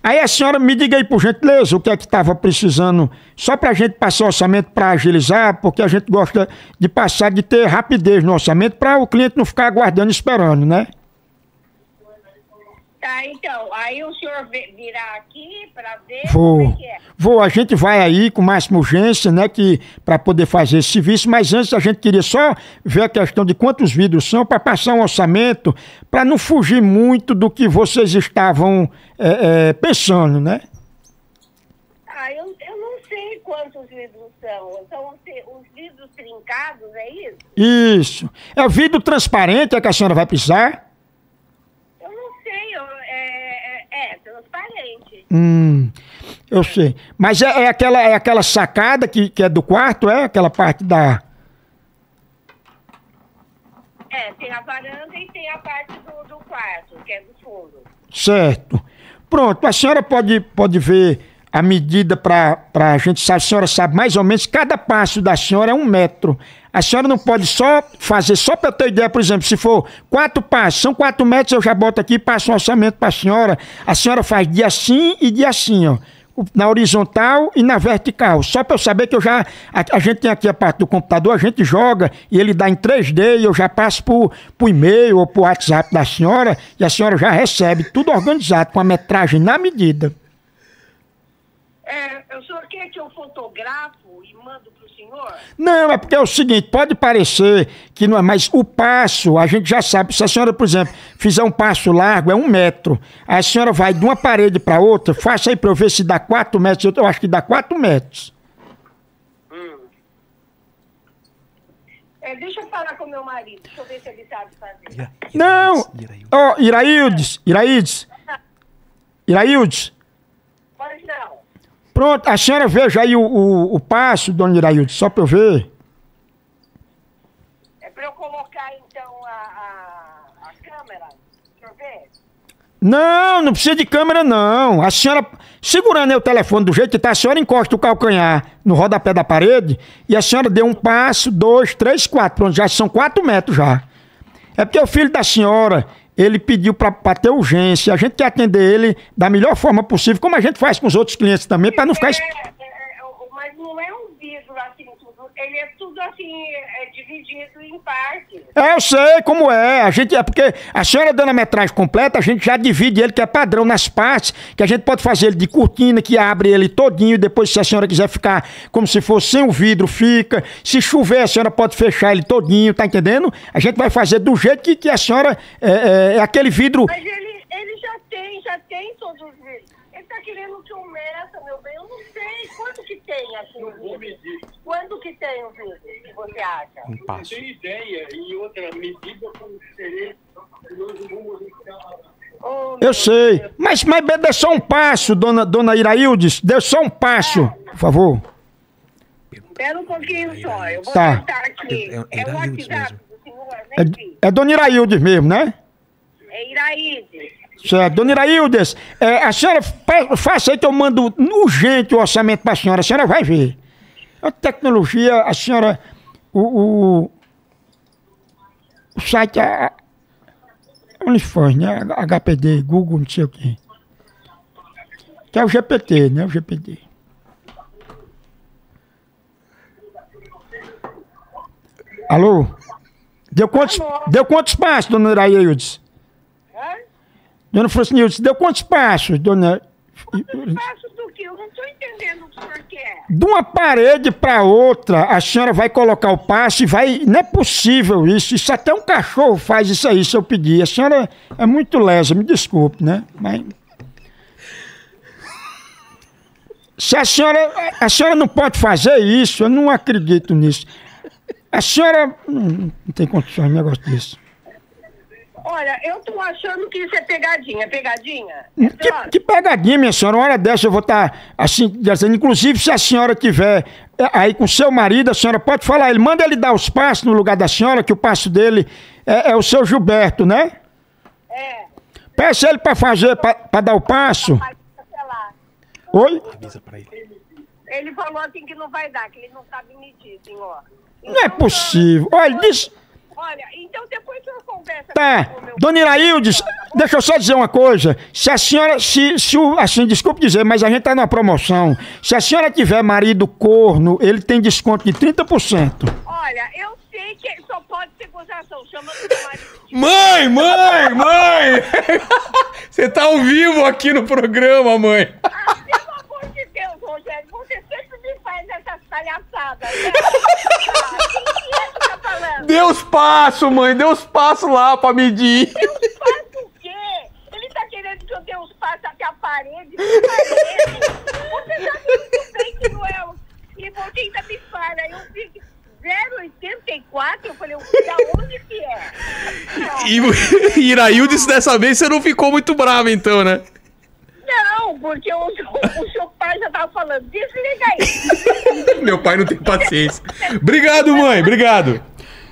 Aí a senhora me diga aí por gentileza o que é que estava precisando, só para a gente passar o orçamento para agilizar, porque a gente gosta de passar, de ter rapidez no orçamento para o cliente não ficar aguardando, esperando, né? Tá, então, aí o senhor virá aqui para ver Vou. É é. Vou, a gente vai aí com máxima urgência, né, que para poder fazer esse serviço, mas antes a gente queria só ver a questão de quantos vidros são para passar um orçamento, para não fugir muito do que vocês estavam é, é, pensando, né? Ah, eu, eu não sei quantos vidros são. São os, vidros trincados, é isso? Isso. É o vidro transparente é que a senhora vai pisar? Hum, eu sei. Mas é, é, aquela, é aquela sacada que, que é do quarto, é? Aquela parte da. É, tem a varanda e tem a parte do, do quarto, que é do fundo. Certo. Pronto, a senhora pode, pode ver a medida para a gente, a senhora sabe mais ou menos, cada passo da senhora é um metro. A senhora não pode só fazer, só para eu ter ideia, por exemplo, se for quatro passos, são quatro metros, eu já boto aqui, passo um orçamento para a senhora. A senhora faz de assim e de assim, ó. Na horizontal e na vertical. Só para eu saber que eu já. A, a, gente tem aqui a parte do computador, a gente joga e ele dá em 3D e eu já passo por, por e-mail ou por WhatsApp da senhora e a senhora já recebe tudo organizado, com a metragem na medida. É, é, o senhor quer que eu fotografo e mando pro senhor? Não, é porque é o seguinte, pode parecer que não é, mas o passo, a gente já sabe, se a senhora, por exemplo, fizer um passo largo, é um metro, a senhora vai de uma parede para outra, faça aí pra eu ver se dá quatro metros, eu acho que dá quatro metros. Hum. É, deixa eu falar com meu marido, deixa eu ver se ele sabe fazer. Não! Ó, oh, Iraildes, Iraildes, [laughs] Iraildes. Pois não. Pronto, a senhora veja aí o, o, o passo, dona Irailde, só para eu ver. É para eu colocar então a, a, a câmera? Deixa eu ver. Não, não precisa de câmera não. A senhora, segurando o telefone do jeito que está, a senhora encosta o calcanhar no rodapé da parede e a senhora deu um passo, dois, três, quatro. Pronto, já são quatro metros já. É porque o filho da senhora ele pediu para ter urgência, a gente quer atender ele da melhor forma possível, como a gente faz com os outros clientes também, para não ficar... É é, é, é, mas não é um vírus assim ele é tudo assim, é dividido em partes. É, eu sei como é. A gente é porque a senhora dando a metragem completa, a gente já divide ele, que é padrão, nas partes, que a gente pode fazer ele de cortina, que abre ele todinho, e depois, se a senhora quiser ficar como se fosse sem o vidro, fica. Se chover, a senhora pode fechar ele todinho, tá entendendo? A gente vai fazer do jeito que, que a senhora. É, é, é aquele vidro. Mas ele tem, já tem todos eles. Ele está querendo que eu meça, meu bem. Eu não sei quanto que tem assim o medir. Quanto que tem o vírus, que você acha? Um passo. Eu não tenho ideia. Em outra medida como seria nós vamos oh, Eu sei, mas, mas dê só um passo, dona, dona Iraildes, dê só um passo, é. por favor. Espera um pouquinho só, eu vou tá. aqui. É, é, é o WhatsApp do senhor, né? É, é, é dona Iraildes mesmo, né? É Iraildes. Certo. É dona Iraildes, é, a senhora faça aí que eu mando urgente o orçamento para a senhora. A senhora vai ver. A tecnologia, a senhora. O, o, o site. A, a OnlyFans, né? HPD, Google, não sei o quê. Que é o GPT, né? O GPT. Alô? Deu quantos, Deu quantos passos, dona Iraildes? Dona Francinha, você deu quantos passos, dona? Quantos passos do que? Eu não estou entendendo o que o senhor quer. De uma parede para outra, a senhora vai colocar o passo e vai. Não é possível isso. Isso até um cachorro faz isso aí, se eu pedir. A senhora é muito lesa, me desculpe, né? Mas. Se a senhora. A senhora não pode fazer isso, eu não acredito nisso. A senhora. Hum, não tem condições de negócio disso. Olha, eu tô achando que isso é pegadinha. Pegadinha? É que, que, pegadinha, minha senhora? Uma hora dessa eu vou estar tá, assim, dizendo. Inclusive, se a senhora tiver é, aí com seu marido, a senhora pode falar. Ele manda ele dar os passos no lugar da senhora, que o passo dele é, é o seu Gilberto, né? É. Peça ele pra fazer, pra, pra dar o passo. Oi? Avisa pra ele. Ele falou assim que não vai dar, que ele não sabe medir, senhor. Então, não é então, possível. Olha, ele então, disse. Olha, então depois eu conversa tá. meu... Dona Iraildes, deixa eu só dizer uma coisa. Se a senhora, se, se o, assim, desculpe dizer, mas a gente tá numa promoção. Se a senhora tiver marido corno, ele tem desconto de 30%. Olha, eu sei que só pode ser gozação. Chama o meu marido. Mãe, mãe, mãe! [laughs] Você tá ao vivo aqui no programa, mãe. Ah, pelo amor de Deus, Rogério, você palhaçada. Né? [laughs] Ah, é tá mãe, Deus passo lá pra medir. Deu os o quê? Ele tá querendo que eu dê os passos até a parede, parede. Você sabe muito bem que não é. E você ainda me fala, eu fico. 084? Eu falei, da onde que é? E, Iraildes, dessa vez você não ficou muito bravo, então, né? Não, porque o, o, seu pai já tava falando, desliga aí. [laughs] Meu pai não tem paciência. Obrigado, mãe, obrigado.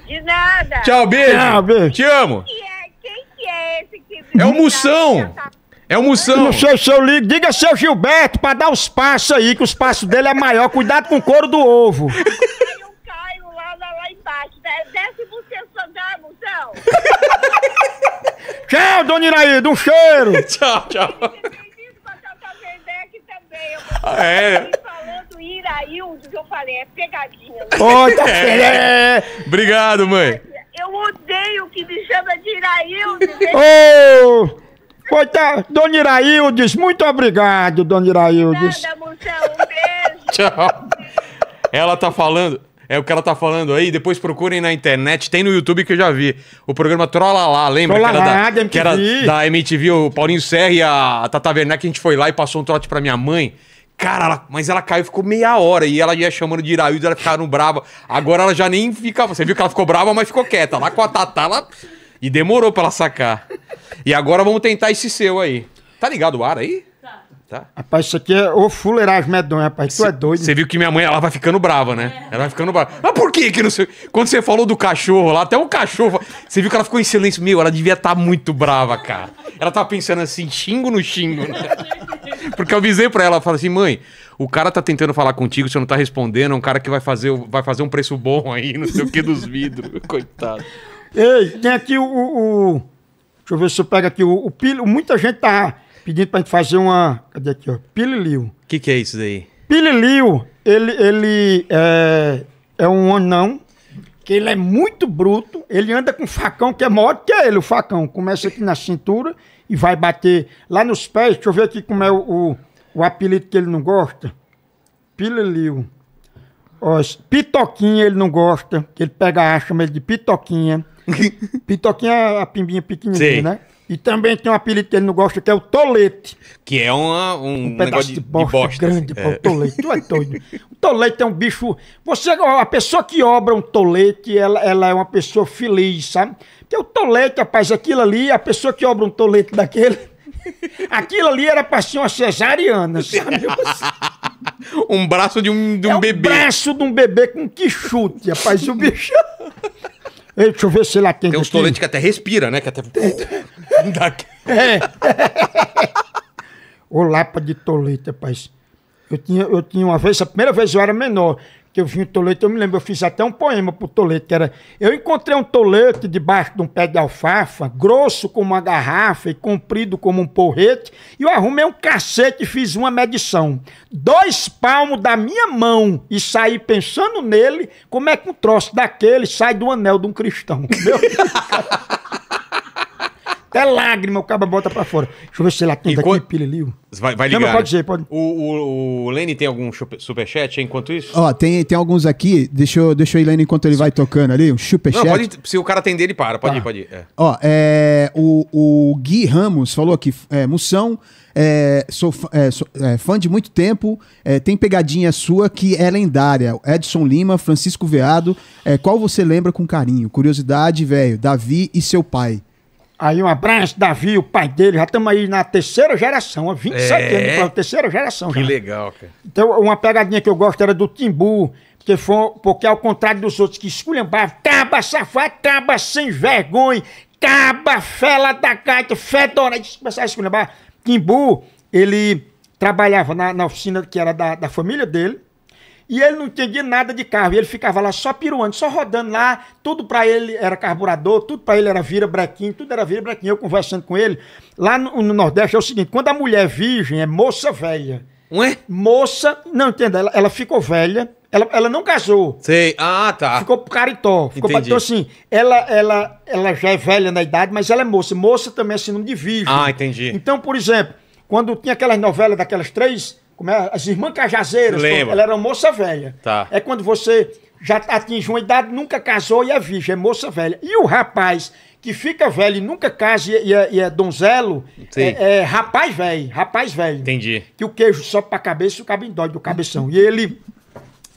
De nada. Tchau, beijo. Tchau, beijo. Te amo. Quem que é, Quem que é esse que... É o Moção. É o Moção. Não sei se eu ligo. Diga seu Gilberto pra dar os passos aí, que os passos dele é maior. Cuidado com o couro do ovo. Tem o Caio lá, lá, lá embaixo. Desce você andar, Moção. Tchau, dona Iraída. Um cheiro. [laughs] tchau, tchau. Ah, é. Falando Iraildo, que eu falei, é pegadinha. Oh, tá é. Obrigado, mãe. Eu odeio que me chama de Iraildo. Né? Ô! Oh. Coitado, Dona Iraildes, muito obrigado, Dona Iraildes. Nada, moção, um beijo. Tchau. Ela tá falando... É o que ela tá falando aí, depois procurem na internet, tem no YouTube que eu já vi. O programa Trola Lá, lembra? Trola que era, lá, da, MTV. que era da MTV, o Paulinho Serra e a Tata Werneck, a gente foi lá e passou um trote pra minha mãe. Cara, ela, mas ela caiu, ficou meia hora e ela ia chamando de Iraído, ela ficava brava. Agora ela já nem fica. Você viu que ela ficou brava, mas ficou quieta. Lá com a Tatá, ela. E demorou pra ela sacar. E agora vamos tentar esse seu aí. Tá ligado o ar aí? Tá? Rapaz, isso aqui é o fuleiragem medonha, rapaz. Cê, tu é doido. Você viu que minha mãe, ela vai ficando brava, né? É. Ela vai ficando brava. Mas por que que não sei? Quando você falou do cachorro lá, até o cachorro. Você viu que ela ficou em silêncio. Meu, ela devia estar tá muito brava, cara. Ela tava tá pensando assim, xingo no xingo, né? [laughs] Porque eu avisei pra ela, ela fala assim, mãe, o cara tá tentando falar contigo, você não tá respondendo, é um cara que vai fazer, vai fazer um preço bom aí, não sei o que dos vidros. [laughs] Coitado. Ei, tem aqui o, o, Deixa eu ver se eu pego aqui o, o pilo. Muita gente tá pedindo pra gente fazer uma. Cadê aqui, ó? pililio O que, que é isso daí? pililio ele, ele é, é um anão, que ele é muito bruto, ele anda com facão que é maior que ele, o facão. Começa aqui na cintura e vai bater lá nos pés. Deixa eu ver aqui como é o, o, o apelido que ele não gosta. pililio Ó, pitoquinha ele não gosta, que ele pega a chama ele de pitoquinha. [laughs] pitoquinha é a pimbinha pequenininha, Sim. né? E também tem um apelido que ele não gosta, que é o tolete. Que é uma, um, um pedaço de, bosta de bosta assim, grande, é. o tolete. Tu é doido. O tolete é um bicho... Você, a pessoa que obra um tolete, ela, ela é uma pessoa feliz, sabe? Porque o tolete, rapaz, aquilo ali, a pessoa que obra um tolete daquele... [laughs] Aquilo ali era para ser uma cesariana, sabe? [laughs] um braço de um, de um é bebê. um braço de um bebê com que chute, rapaz. O bicho... Ei, deixa eu ver se ele atende. Tem uns toletes que até respira, né? Que até. é. O é. lapa de Toleta, rapaz. Eu tinha, eu tinha uma vez, a primeira vez eu era menor que eu vi o Toleto, eu me lembro, eu fiz até um poema pro Toleto, que era. Eu encontrei um Toleto debaixo de um pé de alfafa, grosso como uma garrafa e comprido como um porrete, e eu arrumei um cacete e fiz uma medição. Dois palmos da minha mão e saí pensando nele, como é que um troço daquele sai do anel de um cristão. Meu Deus, [laughs] Até lágrima o cabo bota pra fora. Deixa eu ver se ele atende Enquanto... aqui, pilha ali. Vai, vai ligar. Não, pode ser, pode. O, o, o Lenny tem algum superchat enquanto isso? Ó, tem, tem alguns aqui. Deixa eu, deixa eu ir, lendo enquanto ele vai tocando ali. Um superchat. Não, pode, se o cara atender, ele para. Pode tá. ir, pode ir. É. Ó, é, o, o Gui Ramos falou aqui. É, Moção, é, sou, é, sou é, fã de muito tempo. É, tem pegadinha sua que é lendária. Edson Lima, Francisco Veado. É, qual você lembra com carinho? Curiosidade, velho. Davi e seu pai. Aí um abraço, Davi, o pai dele, já estamos aí na terceira geração, há 27 é. anos, terceira geração. Que já. legal, cara. Então, uma pegadinha que eu gosto era do Timbu, porque, foi, porque ao contrário dos outros que esculhambavam, caba safado, caba sem vergonha, caba fela da gaita, fedora, eles começaram a esculhambar. Timbu, ele trabalhava na, na oficina que era da, da família dele, e ele não entendia nada de carro. E ele ficava lá só piruando, só rodando lá. Tudo para ele era carburador, tudo para ele era vira brequinho, tudo era vira brequinho. Eu conversando com ele. Lá no, no Nordeste é o seguinte: quando a mulher é virgem, é moça velha. Ué? Moça, não entenda, ela, ela ficou velha. Ela, ela não casou. Sei. Ah, tá. Ficou caritó. Ficou Entendi. Então, assim, ela, ela, ela já é velha na idade, mas ela é moça. Moça também é sinônimo de virgem. Ah, entendi. Então, por exemplo, quando tinha aquelas novelas daquelas três como é? As irmãs cajazeiras. Lembra. Ela era moça velha. Tá. É quando você já atinge uma idade, nunca casou e é virgem, é moça velha. E o rapaz que fica velho e nunca casa e é, e é, é donzelo, é, é, rapaz velho, rapaz velho. Entendi. Que o queijo sobe pra cabeça e o cabinho dói do cabeção. E ele,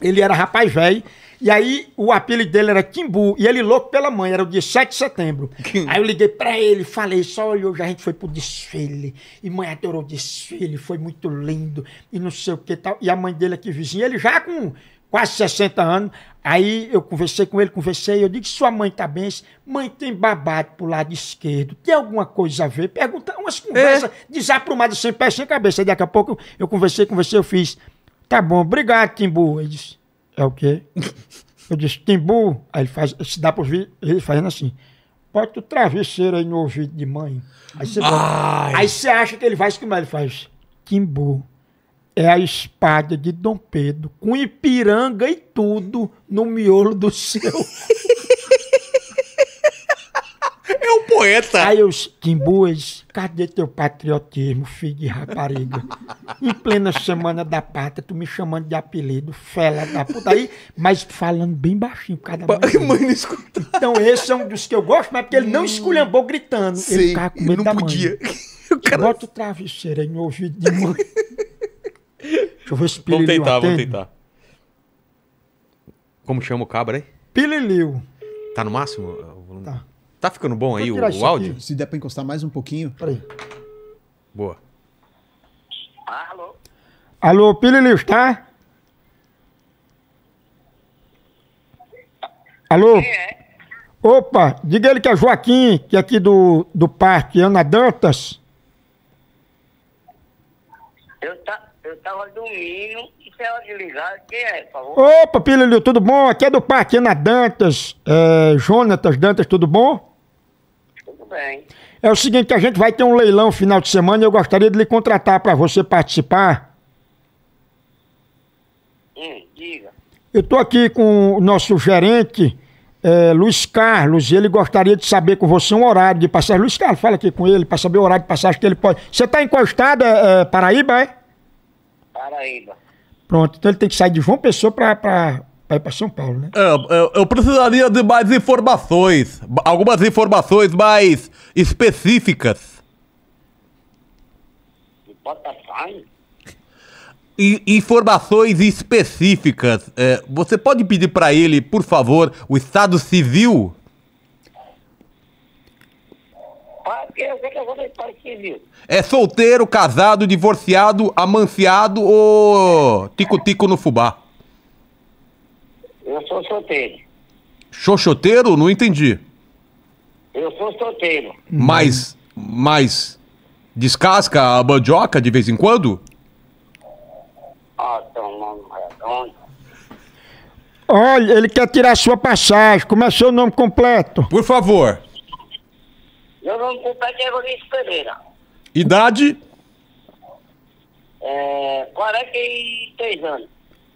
ele era rapaz velho e aí o apelido dele era Kimbu, e ele louco pela mãe, era o dia 7 de setembro. aí eu liguei pra ele, falei, só hoje a gente foi pro desfile, e mãe adorou o desfile, foi muito lindo, e não sei o que tal. E a mãe dele aqui vizinha, ele já com quase 60 anos. Aí eu conversei com ele, conversei, eu disse, sua mãe tá bem? Mãe, tem babado pro lado esquerdo, tem alguma coisa a ver? Pergunta umas é. conversas é. desaprumadas, sem pé, sem cabeça. Aí daqui a pouco eu, eu conversei, conversei, eu fiz, tá bom, obrigado, Timbu. Ele disse, é o quê? Eu disse, Timbu. Aí ele faz, se dá para ouvir, ele fazendo assim. Bota o travesseiro aí no ouvido de mãe. Aí você, bota, aí você acha que ele vai se queimar. Ele faz, Timbu é a espada de Dom Pedro, com Ipiranga e tudo no miolo do seu. [laughs] É um poeta. Aí os quimbuas, cadê teu patriotismo, filho de rapariga? em plena semana da pata, tu me chamando de apelido, fela da puta. Aí, mas falando bem baixinho, cada mãe. [laughs] mãe não escuta. Então esse é um dos que eu gosto, mas porque ele não hum. esculhambou gritando. Sei, ele ficava com medo não da podia. mãe. [laughs] cara... Bota o travesseiro aí no ouvido de mãe. Deixa eu ver se Vamos tentar, vamos tentar. Como chama o cabra aí? Pililiu. Tá no máximo? Tá ficando bom aí o, o áudio? Se der pra encostar mais um pouquinho. Peraí. Boa. Ah, alô? Alô, Pililis, tá? Alô? Quem é? Opa, diga ele que é Joaquim, que é aqui do, do parque, Ana Dantas. Eu, tá, eu tava dormindo, você ligar, quem é, por favor? Opa, Pililio, tudo bom? Aqui é do parque, Ana Dantas, é, Jonatas Dantas, tudo bom? bem. É o seguinte, a gente vai ter um leilão final de semana e eu gostaria de lhe contratar para você participar. Hum, diga. Eu estou aqui com o nosso gerente, é, Luiz Carlos, e ele gostaria de saber com você um horário de passagem. Luiz Carlos, fala aqui com ele para saber o horário de passagem que ele pode. Você está encostada, é, Paraíba, é? Paraíba. Pronto, então ele tem que sair de João Pessoa para para ir para São Paulo, né? É, eu, é, eu precisaria de mais informações, algumas informações mais específicas. informações específicas. É, você pode pedir para ele, por favor, o estado civil? É solteiro, casado, divorciado, amanciado ou tico-tico no fubá? Eu sou solteiro. Xoxoteiro? Não entendi. Eu sou solteiro. Mas, mas, descasca a mandioca de vez em quando? Ah, então, é, Olha, ele quer tirar sua passagem. Como é seu nome completo? Por favor. Meu nome completo é Evaristo Pereira. Idade? É, 43 anos.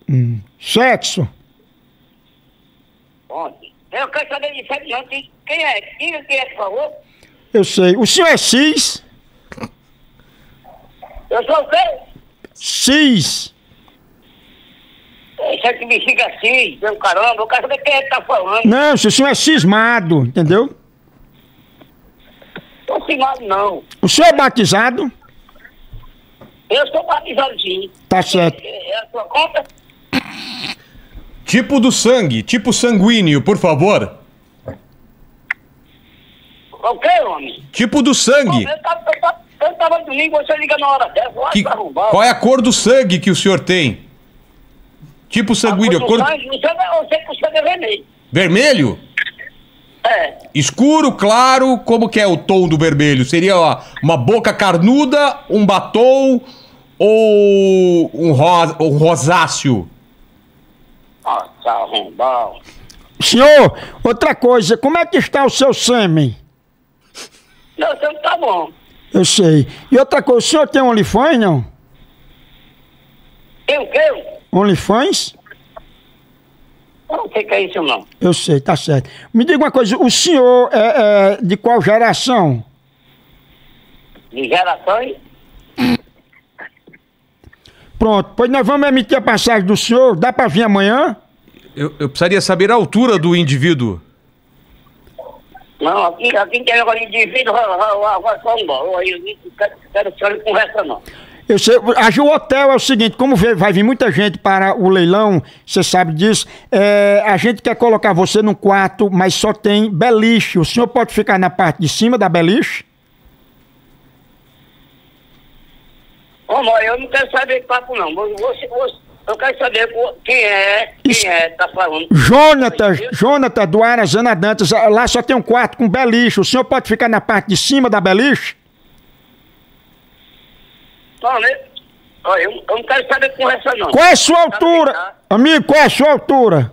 Hum. Sexo? Ontem. Eu quero saber de sete ontem. Quem é? Diga quem é, por favor. Eu sei. O senhor é X? Eu sou o quê? Cis. É, isso aqui é me fica X, meu caramba. Eu quero saber quem é que tá falando. Não, o senhor é cismado, entendeu? Tô cismado, não. O senhor é batizado? Eu sou batizado, sim. Tá certo. É, é a sua conta? Tipo do sangue, tipo sanguíneo, por favor. O que, homem? Tipo do sangue. Eu tava, eu você liga na hora dessa, vai que, Qual é a cor do sangue que o senhor tem? Tipo sanguíneo. cor do cor... sangue, é, o sangue, o sangue é vermelho. Vermelho? É. Escuro, claro, como que é o tom do vermelho? Seria ó, uma boca carnuda, um batom ou um, rosa, um rosáceo? tá arrombado. Senhor, outra coisa, como é que está o seu sêmen? Não, sêmen tá bom. Eu sei. E outra coisa, o senhor tem OnlyFans, não? Tem o quê? OnlyFans? Eu não sei o que é isso, não. Eu sei, tá certo. Me diga uma coisa, o senhor é, é de qual geração? De gerações? Pronto, pois nós vamos emitir a passagem do senhor, dá para vir amanhã? Eu, eu precisaria saber a altura do indivíduo. Não, aqui, aqui tem negócio de indivíduo, agora só embora. Eu quero o senhor conversa não. Eu sei, o hotel é o seguinte, como vai vir muita gente para o leilão, você sabe disso, é, a gente quer colocar você num quarto, mas só tem beliche. O senhor pode ficar na parte de cima da beliche? Vamos, eu não quero saber papo, não. Você, você, eu quero saber quem é, quem Isso. é, tá falando. Jonatas, Jonatas do Arazana Dantas, ah, lá só tem um quarto com beliche. O senhor pode ficar na parte de cima da beliche? Não, né? Olha, eu, eu não quero saber com essa não. Qual é a sua altura? Tá? Amigo, qual é a sua altura?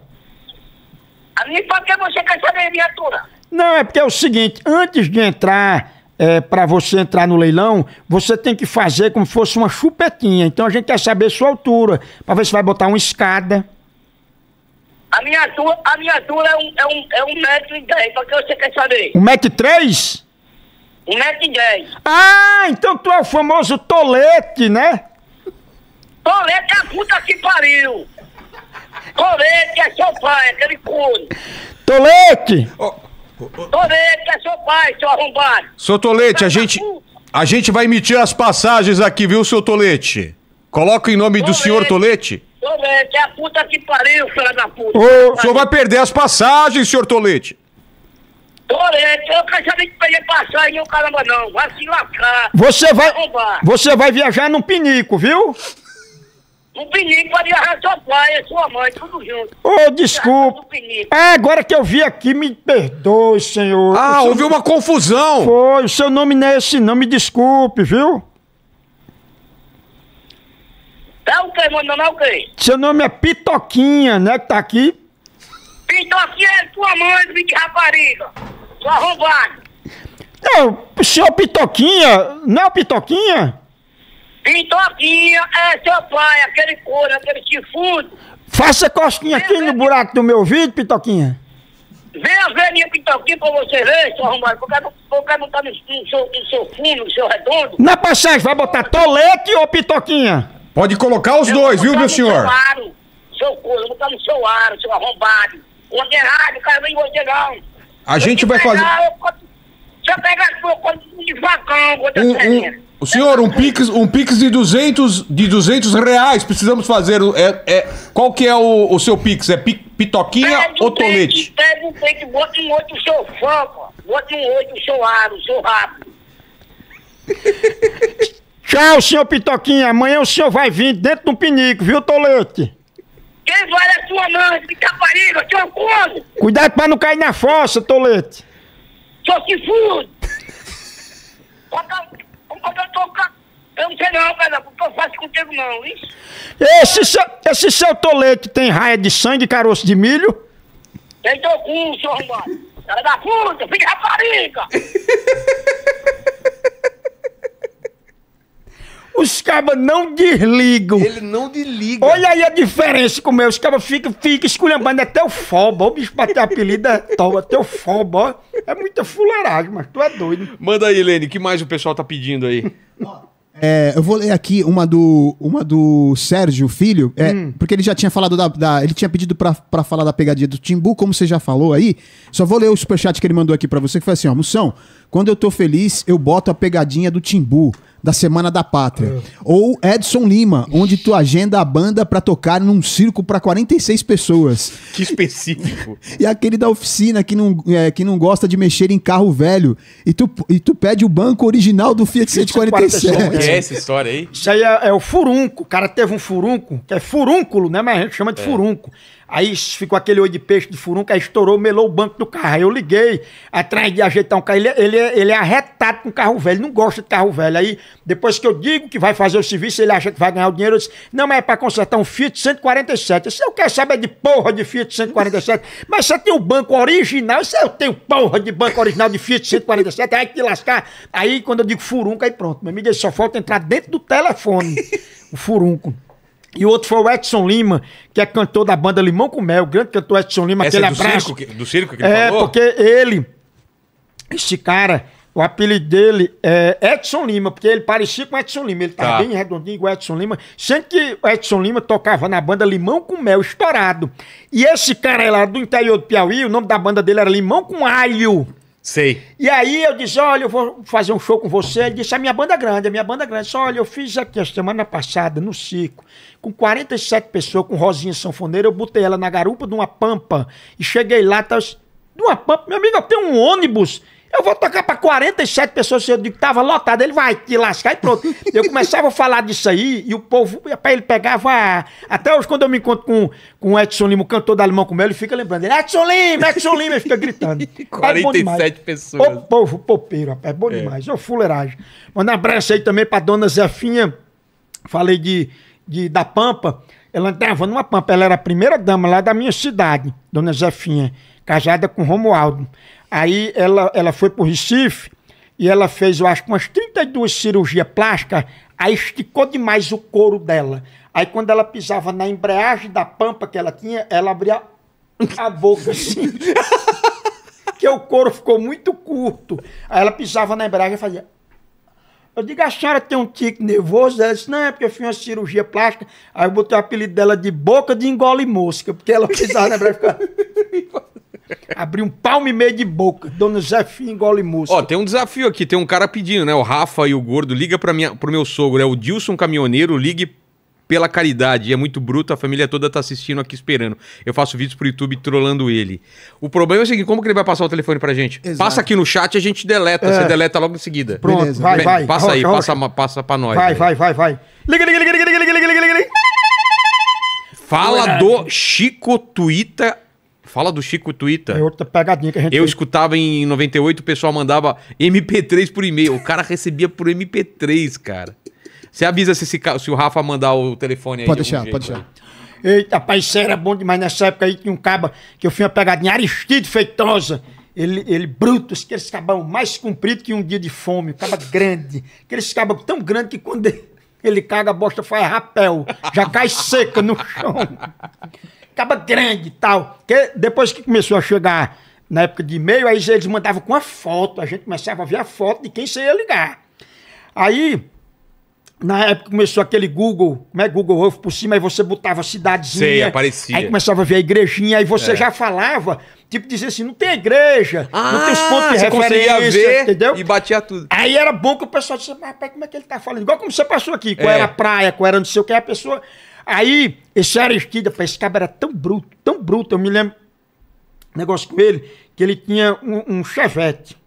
Amigo, por que você quer saber a minha altura? Não, é porque é o seguinte, antes de entrar é, para você entrar no leilão, você tem que fazer como se fosse uma chupetinha. Então a gente quer saber sua altura, para ver se vai botar uma escada. A minha altura, a minha altura é, um, é, um, é um metro e dez, para que você quer saber? Um metro e três? Um metro e dez. Ah, então tu é o famoso tolete, né? Tolete é a puta que pariu! Tolete é seu pai, aquele corno! Tolete! Oh. Ô, Tolete, é seu pai, seu arrombado. Seu Tolete, a gente, a gente vai emitir as passagens aqui, viu, seu Tolete? Coloca em nome Tolete. do senhor Tolete. Tolete, é a puta que pariu, filha da puta. Ô, o senhor vai perder as passagens, senhor Tolete. Tolete, eu quero saber que perder passagem, o caramba não. Vai se lascar. Você vai, vai você vai viajar num pinico, viu? O pinico ali arrasou o pai, a sua mãe, tudo junto. Ô, oh, desculpa. É, agora que eu vi aqui, me perdoe, senhor. Ah, seu... houve uma confusão. Foi, o seu nome não é esse não, me desculpe, viu? É o que, mano? Não é o quê? Seu nome é Pitoquinha, né, que tá aqui? Pitoquinha é sua mãe, bicho rapariga. Sua roubada. Não, o senhor Pitoquinha, não é o Pitoquinha? Pintoquinha é seu pai, aquele couro, aquele chifudo. Faça cosquinha aqui no buraco do meu ouvido, Pitoquinha. Vem a minha Pitoquinha pra você ver, seu arrumado. Porque não, não tá no, no, seu, no seu fundo, no seu redondo. Na é passagem, vai botar tolete ou Pitoquinha? Pode colocar os eu dois, viu, meu senhor? Seu aro, seu couro, botar no seu aro, seu arrombado. O é errado, o cara vem você não. A gente vai fazer. Eu, se eu pegasse uma coisa de facão, outra um, um, o senhor, um pix, um pix de, 200, de 200 reais precisamos fazer. É, é, qual que é o, o seu pix? É pi, pitoquinha pede ou um tolete? Pega um pente, bota um oito no seu foco, bota um oito no seu aro, no seu rápido. [laughs] Tchau, senhor Pitoquinha. Amanhã o senhor vai vir dentro do pinico, viu, Tolete? Quem vai é sua mãe, Capariga, seu corno! Cuidado pra não cair na fossa, Tolete! só se food. Quando eu tocar, eu não sei não, cara, porque eu faço contigo não, isso. Esse seu, esse seu tolete tem raia de sangue, caroço de milho? Tem teu cu, seu arrombado. Cara da puta, fica rapariga! [laughs] Os cabas não desligam. Ele não desliga. Olha aí a diferença com o meu. Os cabas ficam fica esculhambando. É o foba. O bicho pra ter apelido é toba. Teu foba, É muita fularagem, mas tu é doido. Manda aí, Lene. que mais o pessoal tá pedindo aí? É, eu vou ler aqui uma do, uma do Sérgio Filho, é, hum. porque ele já tinha falado da, da. ele tinha pedido pra, pra falar da pegadinha do Timbu, como você já falou aí. Só vou ler o superchat que ele mandou aqui para você, que foi assim: ó, Moção, quando eu tô feliz, eu boto a pegadinha do Timbu da Semana da Pátria. É. Ou Edson Lima, onde tu agenda a banda para tocar num circo para 46 pessoas. Que específico. [laughs] e aquele da oficina que não, é, que não gosta de mexer em carro velho. E tu, e tu pede o banco original do Fiat 147. É que é essa história aí? Isso aí é, é o furunco. O cara teve um furunco, que é furúnculo, né? Mas a gente chama de é. furunco. Aí ficou aquele olho de peixe de furunca, aí estourou, melou o banco do carro. Aí eu liguei, atrás de ajeitar um carro. Ele, ele, ele é arretado com carro velho, não gosta de carro velho. Aí, depois que eu digo que vai fazer o serviço, ele acha que vai ganhar o dinheiro. Eu disse, não, mas é pra consertar um Fiat 147. Isso eu quero saber de porra de Fiat 147, mas você tem o um banco original, se eu tenho porra de banco original de Fiat 147, aí que lascar. Aí, quando eu digo furunca, aí pronto. Meu amigo, só falta entrar dentro do telefone, o furunco. E o outro foi o Edson Lima, que é cantor da banda Limão com Mel, o grande cantor Edson Lima, Essa é aquele é do abraço. Circo, que, do circo que ele é, falou? É, porque ele, este cara, o apelido dele é Edson Lima, porque ele parecia com Edson Lima. Ele tá, tá. bem redondinho igual Edson Lima. Sendo que o Edson Lima tocava na banda Limão com Mel, estourado. E esse cara é lá do interior do Piauí, o nome da banda dele era Limão com Alho. Sei. E aí eu disse: olha, eu vou fazer um show com você. Ele disse: a minha banda é grande, a minha banda é grande. Eu disse, olha, eu fiz aqui a semana passada no circo, com 47 pessoas, com Rosinha Sanfoneira. Eu botei ela na garupa de uma pampa e cheguei lá, tava, tá, de uma pampa. Meu amigo, eu tenho um ônibus eu vou tocar pra 47 pessoas. Eu digo, que tava lotado. Ele vai te lascar e pronto. Eu começava a falar disso aí e o povo, pra ele pegava. Até hoje, quando eu me encontro com, com o Edson Lima, o cantor da Alemão com ele, fica lembrando. Ele, Edson Lima, Edson Lima, ele fica gritando. 47 [laughs] é pessoas. O povo, popeiro, rapaz, é bom é. demais. Ô, fuleiragem. Manda um abraço aí também pra dona Zefinha. Falei de, de da Pampa. Ela andava numa pampa, ela era a primeira dama lá da minha cidade, Dona Zefinha, casada com Romualdo. Aí ela, ela foi pro Recife e ela fez, eu acho, umas 32 cirurgias plásticas, aí esticou demais o couro dela. Aí quando ela pisava na embreagem da pampa que ela tinha, ela abria a boca assim. [laughs] que o couro ficou muito curto. Aí ela pisava na embreagem e fazia. Eu digo, a senhora tem um tique nervoso? Ela disse, não, é porque eu fiz uma cirurgia plástica. Aí eu botei o apelido dela de boca de engole mosca, porque ela [laughs] pisava na embreagem e ficava. Abri um palmo e meio de boca. Dona Zefinha engole música. Ó, tem um desafio aqui. Tem um cara pedindo, né? O Rafa e o Gordo. Liga pra minha, pro meu sogro. É o Dilson Caminhoneiro. Ligue pela caridade. É muito bruto, a família toda tá assistindo aqui esperando. Eu faço vídeos pro YouTube trollando ele. O problema é o seguinte: como que ele vai passar o telefone pra gente? Exato. Passa aqui no chat e a gente deleta. É. Você deleta logo em seguida. Pronto, Beleza. vai, vai. Passa rocha, aí, rocha. Passa, passa pra nós. Vai, aí. vai, vai, vai. Liga, liga, liga, liga, liga, liga, liga, liga, liga. Fala do Chico Twitter Fala do Chico twitter É outra pegadinha que a gente. Eu escutava em 98, o pessoal mandava MP3 por e-mail. O cara recebia por MP3, cara. Você avisa se, se o Rafa mandar o telefone aí. Pode de deixar, jeito, pode deixar. Eita, rapaz, isso era bom demais. Nessa época aí tinha um caba que eu fui uma pegadinha Aristide Feitosa. Ele, ele bruto, aqueles cabão mais comprido que um dia de fome, um caba grande. Aqueles cabão tão grande que quando ele, ele caga, a bosta faz rapel. Já cai seca no chão caba grande e tal. Porque depois que começou a chegar na época de e-mail, aí eles mandavam com a foto, a gente começava a ver a foto de quem você ia ligar. Aí, na época começou aquele Google, como é Google Earth por cima, aí você botava cidadezinha. Sei, aparecia. Aí começava a ver a igrejinha, aí você é. já falava, tipo, dizia assim, não tem igreja, ah, não tem ah, os pontos de referência, ver entendeu? E batia tudo. Aí era bom que o pessoal disse, mas rapaz, como é que ele tá falando? Igual como você passou aqui, qual é. era a praia, qual era não sei o que, a pessoa... Aí, esse Aristida, esse cabra era tão bruto, tão bruto, eu me lembro, negócio com ele, que ele tinha um, um chevette.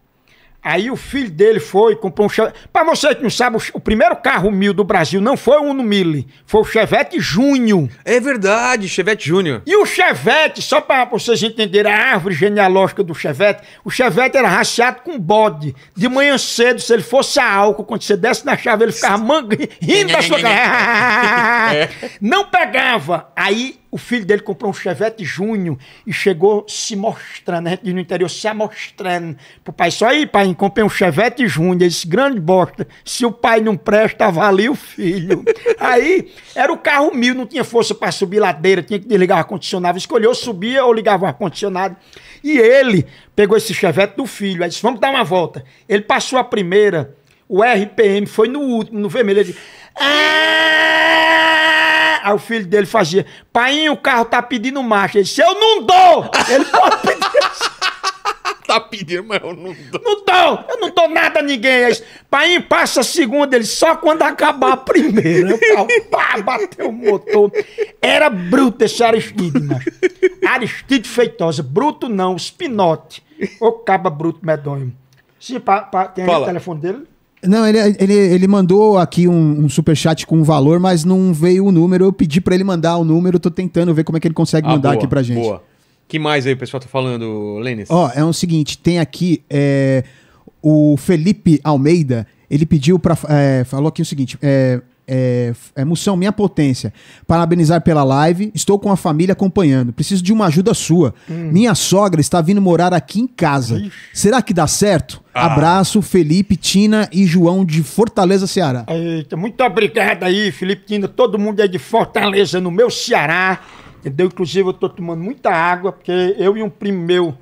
Aí o filho dele foi, comprou um Chevette. Pra você que não sabe, o primeiro carro mil do Brasil não foi o Uno Mille, foi o Chevette Júnior. É verdade, Chevette Júnior. E o Chevette, só pra vocês entenderem a árvore genealógica do Chevette, o Chevette era raciado com bode. De manhã cedo, se ele fosse a álcool, quando você desce na chave, ele ficava manga, rindo da sua cara. [laughs] [laughs] não pegava. Aí o filho dele comprou um Chevette Júnior e chegou se mostrando, a gente no interior, se amostrando pro pai. Só aí, pai, comprei um Chevette Júnior, esse grande bosta. Se o pai não presta, avalia o filho. Aí era o carro mil, não tinha força para subir ladeira, tinha que desligar o ar-condicionado. Escolheu, subia ou ligava o ar-condicionado. E ele pegou esse Chevette do filho. Aí disse: Vamos dar uma volta. Ele passou a primeira, o RPM foi no último, no vermelho. Ele disse: ah! Aí o filho dele fazia: Pai, o carro tá pedindo marcha. Ele disse: Eu não dou! Ele pode pedir tá pedindo, mas eu não tô. Não tô Eu não tô nada ninguém. Aí, Paim, passa a segunda, ele só quando acabar a primeira. Eu, pau, pá, bateu o motor. Era bruto esse Aristide, mas. Aristide Feitosa. Bruto não, Spinote. Ô caba bruto medonho. Sim, pa, pa, tem o telefone dele? Não, ele, ele, ele mandou aqui um, um superchat com um valor, mas não veio o número. Eu pedi para ele mandar o número, tô tentando ver como é que ele consegue ah, mandar boa, aqui pra gente. Boa que mais aí o pessoal tá falando, Lênis? Ó, é o seguinte, tem aqui é, o Felipe Almeida, ele pediu para é, falou aqui o seguinte, é, é, é Moção, minha potência. Parabenizar pela live. Estou com a família acompanhando. Preciso de uma ajuda sua. Hum. Minha sogra está vindo morar aqui em casa. Ixi. Será que dá certo? Ah. Abraço, Felipe, Tina e João de Fortaleza, Ceará. Eita, muito obrigado aí, Felipe Tina. Todo mundo é de Fortaleza, no meu Ceará. Entendeu? Inclusive, eu estou tomando muita água, porque eu e um primo meu,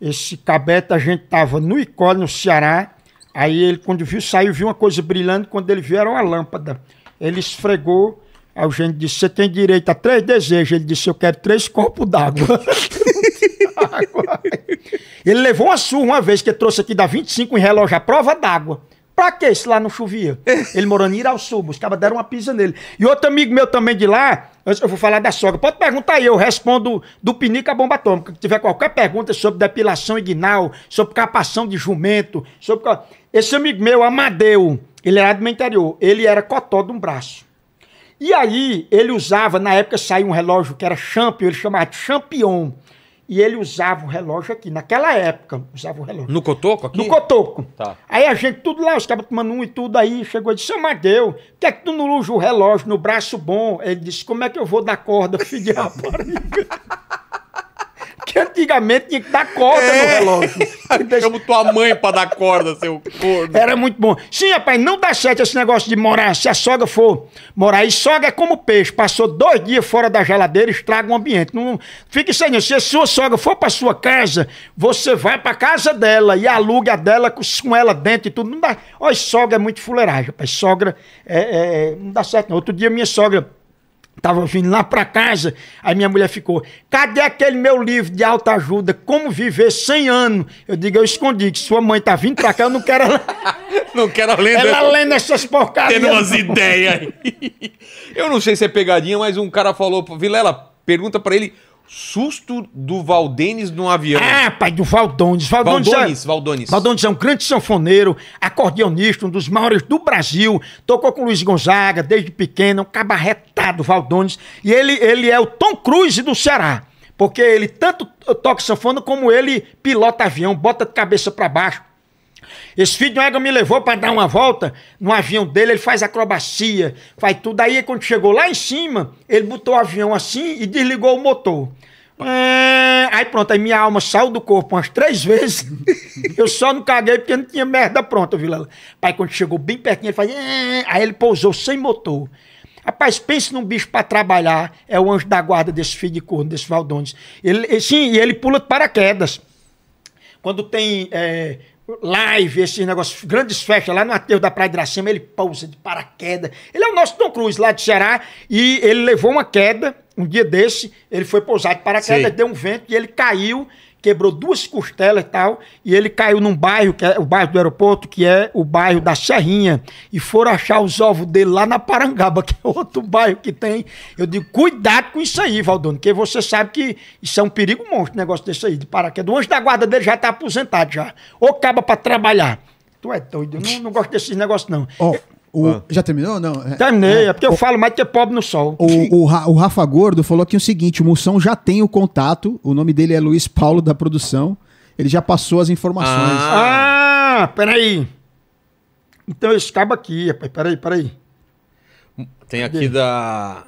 esse Cabeta, a gente tava no Icó, no Ceará. Aí ele, quando viu, saiu, viu uma coisa brilhando. Quando ele viu, era uma lâmpada. Ele esfregou. Aí o gente disse: Você tem direito a três desejos. Ele disse: Eu quero três copos d'água. [laughs] ele levou uma surra uma vez, que trouxe aqui da 25 em relógio, a prova d'água. Pra que isso lá não chovia? [laughs] Ele morando em Irauçuba, os cabas deram uma pisa nele. E outro amigo meu também de lá, eu vou falar da sogra, pode perguntar aí, eu respondo do pinico à bomba atômica. Se tiver qualquer pergunta sobre depilação ignal, sobre capação de jumento, sobre... Esse amigo meu, Amadeu, ele era do meu interior, ele era cotó de um braço. E aí, ele usava, na época saiu um relógio que era champion, ele chamava de champion. E ele usava o relógio aqui, naquela época, usava o relógio. No cotoco aqui? No cotoco. Tá. Aí a gente tudo lá, os caras tomando um e tudo aí, chegou e disse, Amadeu, quer que é que tu não usa o relógio no braço bom? Ele disse, como é que eu vou dar corda, filho de [laughs] rapariga? Que antigamente tinha que dar corda é. no relógio. [laughs] Chama tua mãe pra dar corda, seu corno. Era muito bom. Sim, rapaz, não dá certo esse negócio de morar. Se a sogra for morar. E sogra é como peixe. Passou dois dias fora da geladeira, estraga o ambiente. Não, fique sem Se a sua sogra for pra sua casa, você vai pra casa dela e aluga a dela com ela dentro e tudo. Não dá. Olha, sogra é muito fuleiragem, rapaz. Sogra é, é, é não dá certo, não. Outro dia minha sogra Tava vindo lá para casa, aí minha mulher ficou: cadê aquele meu livro de alta ajuda? Como viver 100 anos? Eu digo: eu escondi, que sua mãe tá vindo pra cá, eu não quero ela. [laughs] não quero ler. Ela lendo essas porcarias. Tendo umas ideias aí. [laughs] Eu não sei se é pegadinha, mas um cara falou: Vilela, pergunta para ele Susto do Valdenes no avião. Ah, pai, do Valdones. Valdones, Valdones, é, Valdones. Valdones é um grande sanfoneiro, acordeonista, um dos maiores do Brasil. Tocou com Luiz Gonzaga desde pequeno, um cabarretado Valdones. E ele, ele é o Tom Cruise do Ceará. Porque ele tanto toca sanfona como ele pilota avião, bota de cabeça para baixo. Esse filho de égua me levou para dar uma volta no avião dele, ele faz acrobacia, faz tudo. Aí quando chegou lá em cima, ele botou o avião assim e desligou o motor. É, aí pronto, aí minha alma saiu do corpo umas três vezes. [laughs] eu só não caguei porque não tinha merda pronta, Vilela. Pai, quando chegou bem pertinho, ele faz. É, é, é. aí ele pousou sem motor. Rapaz, pense num bicho para trabalhar. É o anjo da guarda desse filho de corno, desse Valdones. Ele, sim, e ele pula de paraquedas. Quando tem é, live, esses negócios, grandes festas lá no ateu da Praia de Iracema, ele pousa de paraquedas. Ele é o nosso Tom Cruz lá de Ceará e ele levou uma queda um dia desse, ele foi pousar de paraquedas, Sim. deu um vento e ele caiu quebrou duas costelas e tal, e ele caiu num bairro, que é o bairro do aeroporto, que é o bairro da Serrinha, e foram achar os ovos dele lá na Parangaba, [laughs] que é outro bairro que tem. Eu digo, cuidado com isso aí, Valdono, porque você sabe que isso é um perigo monstro, negócio desse aí, de paraquedas. O anjo da guarda dele já tá aposentado já, ou acaba para trabalhar. Tu é doido, eu não, não gosto desses negócios não. Oh. Eu, o, ah. Já terminou? Não. É, Terminei, é, é porque eu falo mais que é pobre no sol. O, o, o, Rafa Gordo falou aqui o seguinte: o Moção já tem o contato, o nome dele é Luiz Paulo da produção, ele já passou as informações. Ah, ah peraí. Então esse cabo aqui, rapaz, peraí, peraí. Tem aqui da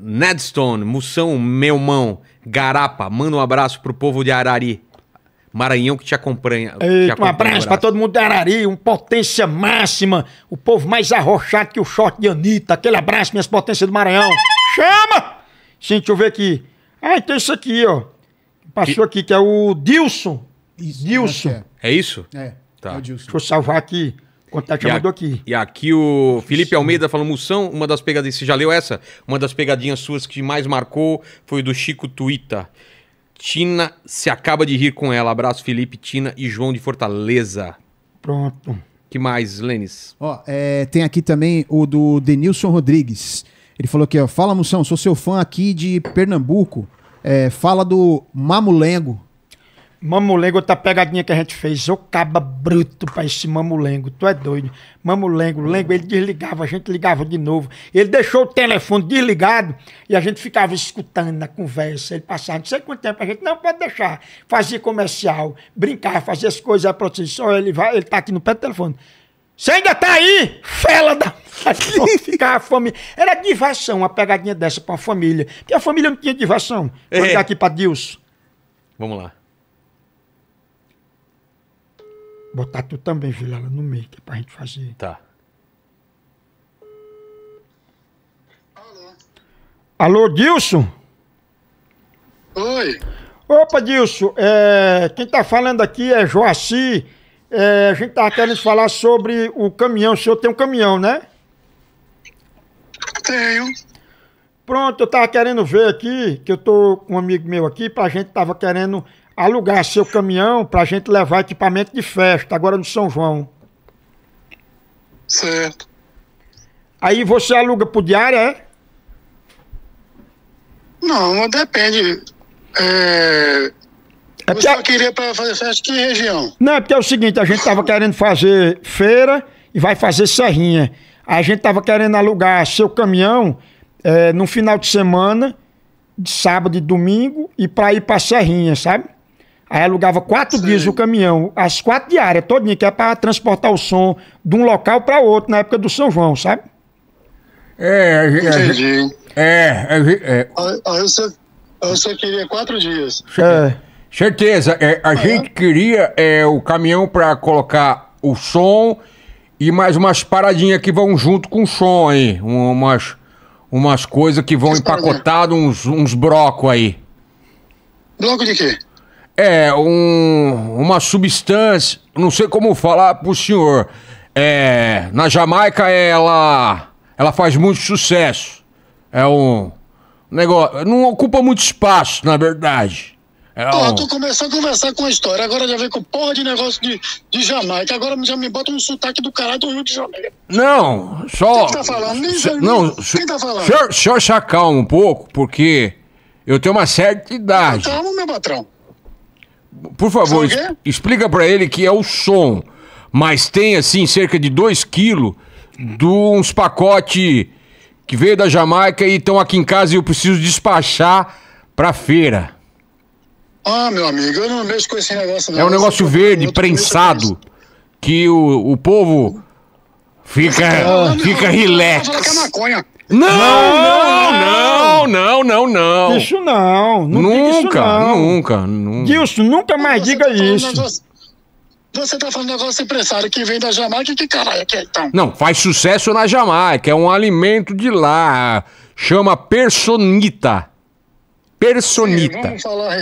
Nedstone, Moção, meu mão, Garapa, manda um abraço pro povo de Arari. Maranhão que te acompanha. Eita, um abraço para todo mundo da Arari, um potência máxima, o povo mais arrochado que o short de Anitta. Aquele abraço, minhas potências do Maranhão. Chama! Sim, deixa eu ver aqui. Ah, tem então isso aqui, ó. Passou aqui, que é o Dilson. Isso, Dilson. É, é. é. isso? É. Tá. É Deixa eu salvar aqui. Contato tá mandou aqui. E aqui o Felipe Almeida falou Moção, uma das pegadinhas. Você já leu essa? Uma das pegadinhas suas que mais marcou foi do Chico Tuita. Tina se acaba de rir com ela. Abraço, Felipe, Tina e João de Fortaleza. Pronto. que mais, Lênis? Ó, é, tem aqui também o do Denilson Rodrigues. Ele falou aqui, ó. Fala, Moção, sou seu fã aqui de Pernambuco. É, fala do Mamulengo. Mamulengo, outra pegadinha que a gente fez. Ô caba bruto pra esse mamulengo. Tu é doido. Mamulengo, lengo, ele desligava, a gente ligava de novo. Ele deixou o telefone desligado e a gente ficava escutando a conversa. Ele passava não sei quanto tempo. A gente não pode deixar. Fazia comercial, brincar, fazer as coisas. Aí, pronto, só ele vai, ele tá aqui no pé do telefone. Você ainda tá aí, fela da. [laughs] ficar a família. Era diversão uma pegadinha dessa pra uma família. Porque a família não tinha diversão. Vamos é. aqui pra Deus. Vamos lá. Botar tu também, Vilela, no meio, que é pra gente fazer. Tá. Alô? Alô, Dilson? Oi. Opa, Dilson, é, quem tá falando aqui é Joaci. É, a gente tava tá querendo falar sobre o caminhão. O senhor tem um caminhão, né? Tenho. Pronto, eu tava querendo ver aqui, que eu tô com um amigo meu aqui, pra gente tava querendo alugar seu caminhão para a gente levar equipamento de festa, agora no São João. Certo. Aí você aluga por diária, é? Não, depende. É... É porque... Você queria para fazer festa que região? Não, é porque é o seguinte, a gente estava querendo fazer feira e vai fazer serrinha. A gente estava querendo alugar seu caminhão é, no final de semana, de sábado e domingo, e para ir para serrinha, sabe? Aí alugava quatro Sim. dias o caminhão, as quatro diárias, todinha, que é para transportar o som de um local para outro, na época do São João, sabe? É, Entendi. É, é, é. Aí você, você queria quatro dias. É. Certeza. É, a gente queria é, o caminhão para colocar o som e mais umas paradinhas que vão junto com o som aí. Um, umas, umas coisas que vão empacotado uns, uns brocos aí. Bloco de quê? É, um, uma substância, não sei como falar pro senhor. É, na Jamaica ela ela faz muito sucesso. É um negócio, não ocupa muito espaço, na verdade. É um... tu, começou a conversar com a história, agora já vem com porra de negócio de, de Jamaica, agora já me bota um sotaque do caralho do Rio de Janeiro. Não, só. Quem tá falando? se, não, quem tá falando? Senhor, senhor se acalma um pouco, porque eu tenho uma certa idade. Calma, meu patrão. Por favor, explica para ele que é o som, mas tem assim cerca de 2 quilos de uns pacotes que veio da Jamaica e estão aqui em casa e eu preciso despachar para feira. Ah, meu amigo, eu não mexo com esse negócio. Não. É um negócio verde, prensado, que o, o povo fica, não, não, fica relax. Não, não, não, não. Não, não, não, Isso não. não nunca, isso não. nunca, nunca. Gilson, nunca mais diga tá isso. Negócio, você tá falando negócio empresário que vem da Jamaica, que caralho que é então? Não, faz sucesso na Jamaica, é um alimento de lá. Chama personita. Personita. Sim, vamos falar a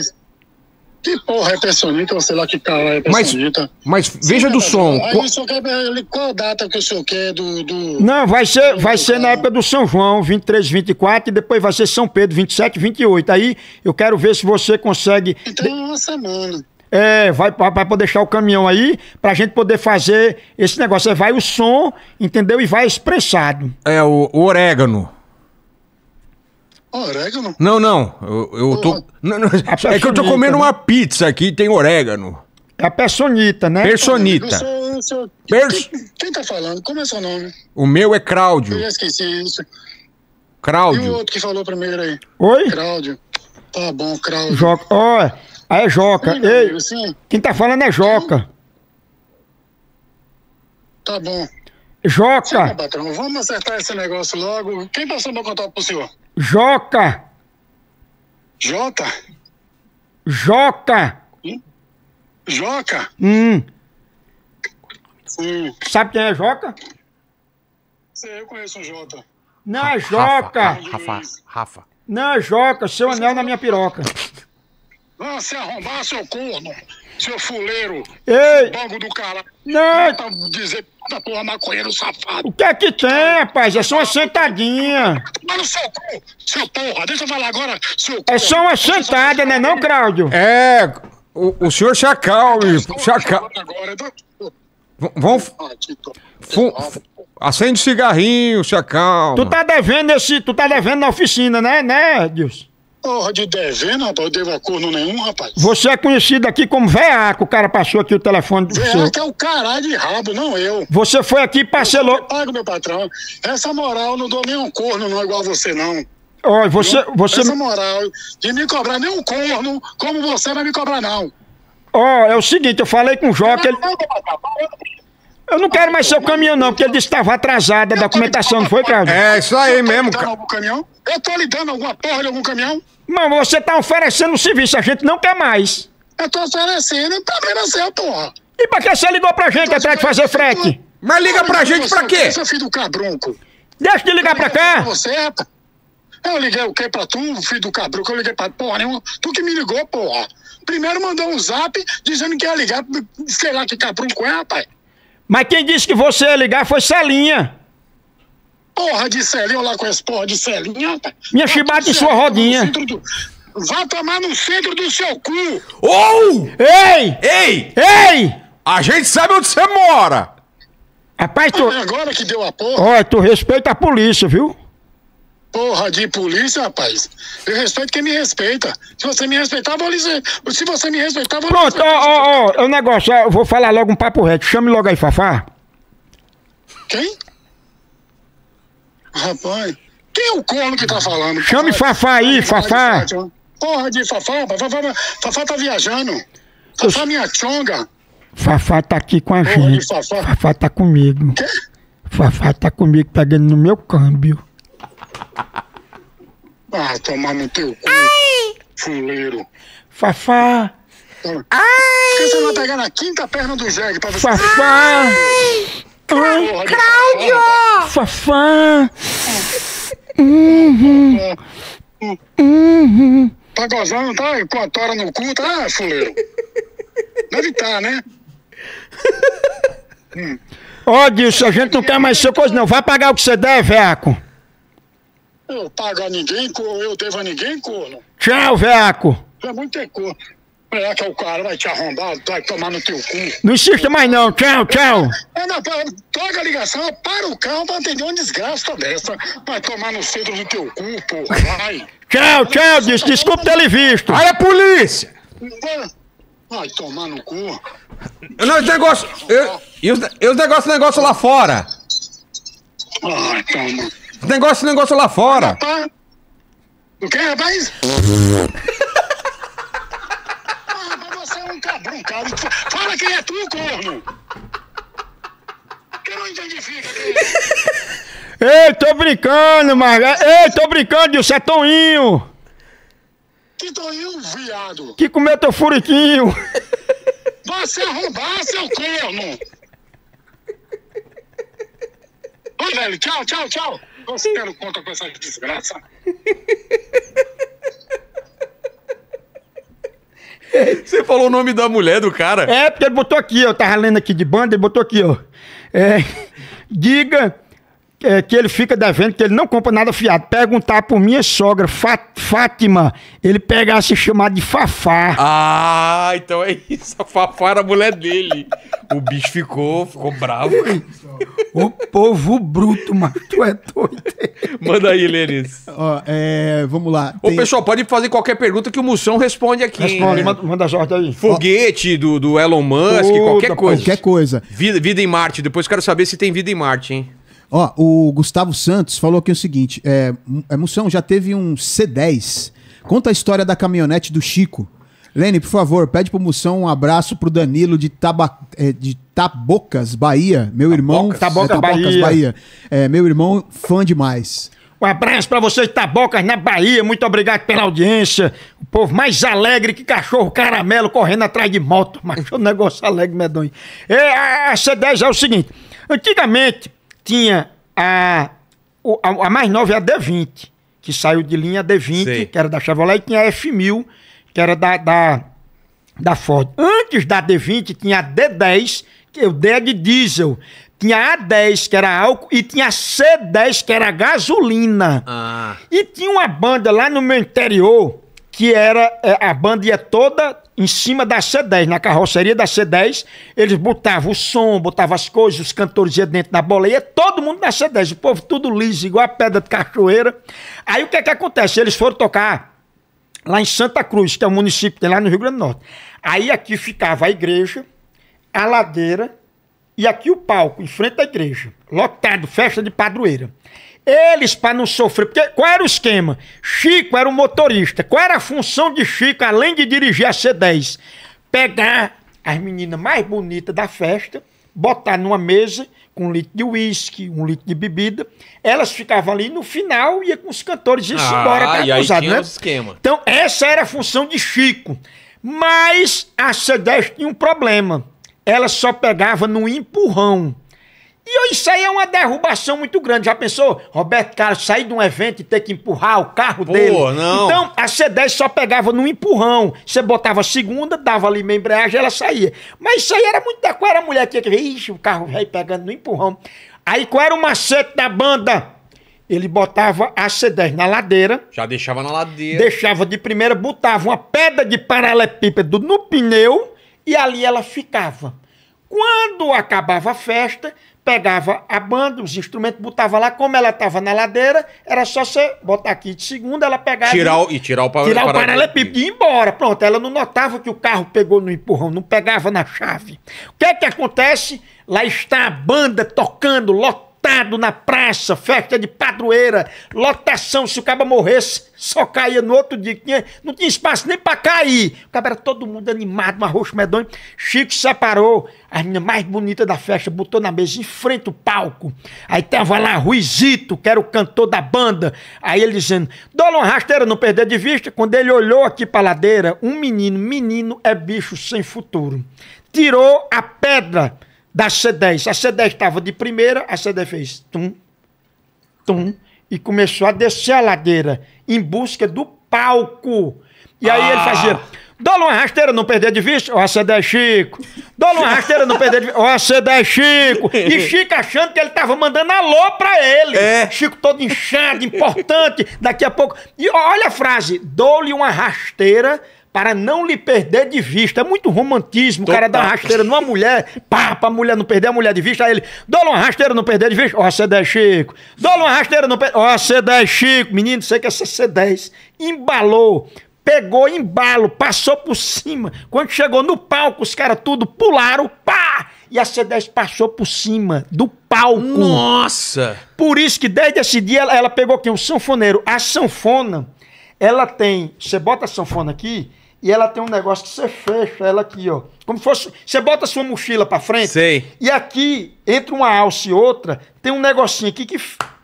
que porra é personita, ou sei lá que carro é personita. Mas, mas veja do som. Aí o senhor quer, qual é data que o senhor quer do. do não, vai ser, vai ser na época do São João, 23, 24, e depois vai ser São Pedro, 27, 28. Aí eu quero ver se você consegue. Então é uma semana. É, vai para deixar o caminhão aí, pra gente poder fazer esse negócio. Aí vai o som, entendeu? E vai expressado. É, o, o orégano. Orégano? Não, não. Eu, eu tô. Hum. Não, não, é que eu tô comendo uma pizza aqui tem orégano. É a personita, né? Personita. Eu sou, eu sou... Pers... Quem, quem tá falando? Como é seu nome? O meu é Cláudio. Eu já esqueci isso. Cláudio. E o outro que falou primeiro aí? Oi? Cláudio. Tá bom, Cláudio. Joca. Ó, oh, é Joca. Ei, amigo, sim. quem tá falando é Joca. Tá bom. Joca. patrão, vamos acertar esse negócio logo. Quem passou meu contato pro senhor? Joca. Jota? Joca. Hum? Joca? Hum. Sim. Hum. Sabe quem é Joca? Sim, eu conheço o Jota. Não é Joca. Rafa, Rafa, Rafa. Não é Joca, seu anel na minha piroca. Ah, se arrombar, seu corno seu fuleiro. Ei! Bango do cara, Não! dizer da porra maconheiro safado. O que é que tem, rapaz? É só uma sentadinha. Mas no seu cu, seu porra. Deixa eu falar agora, seu é cu. É só uma sentada, né não, Cláudio? É, o, o senhor chacal, chacal. Agora, Vamos... Ah, acende cigarrinho, chacal. Tu tá devendo esse... Tu tá devendo na oficina, né, né, Deus? Porra de dezena, rapaz, eu devo corno nenhum, rapaz. Você é conhecido aqui como veaco, o cara passou aqui o telefone do veaco Veaco é o caralho de rabo, não eu. Você foi aqui e parcelou... Eu pago, meu patrão. Essa moral, não dou nem um corno não igual você, não. Olha, você, você... Essa moral de me cobrar nem um corno como você vai me cobrar, não. Ó, oh, é o seguinte, eu falei com o Jó que ele... Eu não quero mais seu caminhão, não, porque ele disse que estava atrasado, a documentação, não foi, Cláudio? É, isso aí mesmo. cara. Algum caminhão? Eu tô lhe dando alguma porra de algum caminhão? Mas você tá oferecendo o serviço, a gente não quer mais. Eu tô oferecendo, o problema é seu, porra. E pra que você ligou pra gente atrás de fazer frete? Mas liga pra gente pra quê? Eu é sou filho do cabrunco. Deixa de ligar pra cá. Você, Eu liguei o quê pra tu, filho do cabruco? Eu liguei pra porra nenhuma. Tu que me ligou, porra. Primeiro mandou um zap dizendo que ia ligar, sei lá que cabruco é, rapaz. Mas quem disse que você ia ligar foi Celinha porra de Celinho lá com essa porra de Celinha. Minha chibata em sua rodinha. vai Vá tomar no centro do seu cu. Ou! Oh! Ei! Ei! Ei! A gente sabe onde você mora. Rapaz, é tu... É agora que deu a porra. Olha, tu respeita a polícia, viu? Porra de polícia, rapaz. Eu respeito quem me respeita. Se você me respeitar, vou lhe Se você me respeitar, vou Pronto, ó, ó, ó, o é negócio, eu vou falar logo um papo reto. Chame logo aí, Fafá. Quem? Rapaz, quem é o corno que tá falando? Chame Fafá aí, Fafá. Porra de Fafá, Fafá, Fafá tá viajando. Fafá minha chonga. Fafá tá aqui com a Porra gente. Fafá. Fafá tá comigo. Quê? Fafá tá comigo pegando tá no meu câmbio. Ah, tomar no teu cu. Ai! Fuleiro. Fafá. Ah. Ai! Por que você vai pegar na quinta perna do jegue pra você... Fafá! Ai. Cláudio! Cláudio! Fafá! É. Uhum. Uhum. Tá gozando, tá? Com a tora no cu, tá, fuleiro? Deve tá, né? hum. Ó, oh, Dilson, a gente não quer mais ser coisa, não. Vai pagar o que você deve, veaco. Eu pago a ninguém, eu devo a ninguém, corno. Tchau, veaco. É muito corno. É que o cara vai te arrombar, vai tomar no teu cu. Não insista mais não, tchau, tchau. É, não, toca a ligação, para o carro pra atender uma desgraça dessa. Vai tomar no centro do teu cu, pô, vai. tchau, tchau, des desculpa ter lhe visto. Aí a é polícia! Vai tomar no cu. Não, os negócios... E os, e negócios negócio lá fora? Ah, toma. Negócio negócio lá fora. Rapaz. O que, rapaz? um corno. Que não identifica quem é é Ei, tô brincando, Marga. Ei, tô brincando, isso é Toninho. Que Toninho, viado. Que comeu teu furiquinho. Vai se arrombar, seu corno. Ô, velho, tchau, tchau, tchau. Você não conta com essa desgraça. [laughs] Você falou o nome da mulher do cara. É, porque ele botou aqui, ó. Eu tava lendo aqui de banda, ele botou aqui, ó. É, diga é, que ele fica devendo, que ele não compra nada fiado. Perguntar por minha sogra, Fátima, ele pegasse chamar de Fafá. Ah, então é isso. A Fafá era a mulher dele. o bicho ficou, ficou bravo. o povo bruto, mano. Tu é doido. Manda aí, Lenis. Ó, é, vamos lá. Ô, tem... pessoal, pode fazer qualquer pergunta que o Moção responde aqui. Responde, manda, manda sorte aí. Foguete do, do Elon Musk, qualquer coisa. Qualquer coisa. Vida, vida em Marte. Depois quero saber se tem vida em Marte, hein? Ó, o Gustavo Santos falou aqui o seguinte: é, é Moção, já teve um C10. Conta a história da caminhonete do Chico. Lene, por favor, pede pro Moção um abraço pro Danilo de, Taba, é, de Tabocas, Bahia. Meu irmão. é, Tabocas, Bahia. Bahia. É, meu irmão, fã demais. Um abraço para vocês, Tabocas, na Bahia. Muito obrigado pela audiência. O povo mais alegre que cachorro caramelo correndo atrás de moto. Mas [laughs] um negócio alegre, medonho. É, a C10 é o seguinte: antigamente tinha a, a, a mais nova é a D20, que saiu de linha D20, que era da Chevrolet, e tinha a F1000, que era da, da, da Ford. Antes da D20 tinha a D10, que o D é de diesel, tinha A10, que era álcool, e tinha C10, que era gasolina. Ah. E tinha uma banda lá no meu interior, que era. É, a banda ia toda em cima da C10, na carroceria da C10, eles botavam o som, botavam as coisas, os cantores iam dentro da bola, ia todo mundo na C10, o povo tudo liso, igual a pedra de cachoeira. Aí o que é que acontece? Eles foram tocar lá em Santa Cruz, que é um município que tem lá no Rio Grande do Norte. Aí aqui ficava a igreja, a ladeira e aqui o palco, em frente à igreja, lotado, festa de padroeira. Eles, para não sofrer, porque qual era o esquema? Chico era o motorista. Qual era a função de Chico, além de dirigir a C10? Pegar as meninas mais bonitas da festa, botar numa mesa com um litro de uísque, um litro de bebida. Elas ficavam ali no final ia com os cantores e ah, se embora pra e né? esquema. Então, essa era a função de Chico. Mas a C10 tinha um problema. Ela só pegava no empurrão. E isso aí é uma derrubação muito grande. Já pensou? Roberto Carlos sair de um evento e ter que empurrar o carro Pô, dele? Não. Então, a C10 só pegava no empurrão. Você botava a segunda, dava ali uma embreagem ela saía. Mas isso aí era muito qual era a mulher que ia ver. Ixi, o carro velho pegando no empurrão. Aí qual era o macete da banda? Ele botava a C10 na ladeira. Já deixava na ladeira. Deixava de primeira, botava uma pedra de paralelepípedo no pneu e ali ela ficava. Quando acabava a festa, pegava a banda, os instrumentos, botava lá, como ela estava na ladeira, era só você botar aqui de segunda, ela pegava. Tirar e, e tirar o paralelepípedo. Tirar o e ir embora. Pronto, ela não notava que o carro pegou no empurrão, não pegava na chave. O que é que acontece? Lá está a banda tocando, lotando lotado na praça, festa de padroeira, lotação, se o caba morresse, só caía no outro dia, tinha, não tinha espaço nem para cair. O caba era todo mundo animado, um arroz medonho. Chico separou a menina mais bonita da festa, botou na mesa em frente o palco. Aí tava lá Ruizito, que era o cantor da banda. Aí ele dizendo, dou rasteira, não perder de vista. Quando ele olhou aqui pra ladeira, um menino, menino é bicho sem futuro. Tirou a pedra da C10. A C10 estava de primeira, a C10 fez tum, tum, e começou a descer a ladeira em busca do palco. E aí ah. ele fazia. Dólar uma rasteira, não perder de vista, ó a C10 Chico. Dólar uma rasteira, não perder de vista, ó a C10 Chico. E Chico achando que ele estava mandando alô para ele. É. Chico todo inchado, importante, daqui a pouco. E olha a frase, dou-lhe uma rasteira para não lhe perder de vista. É muito romantismo, o cara dá uma rasteira numa mulher, pá, pra mulher não perder a mulher de vista. Aí ele, dá uma rasteira, não perder de vista. Ó, oh, C10 é Chico. Dá uma rasteira, não perder. Ó, oh, C10 é Chico. Menino, sei que essa C10 embalou. Pegou embalo, passou por cima. Quando chegou no palco, os caras tudo pularam, pá! E a C10 passou por cima do palco. Nossa! Por isso que desde esse dia ela, ela pegou quem? Um sanfoneiro. A sanfona, ela tem. Você bota a sanfona aqui, e ela tem um negócio que você fecha ela aqui, ó. Como fosse. Você bota a sua mochila para frente. Sei. E aqui, entre uma alça e outra, tem um negocinho aqui que,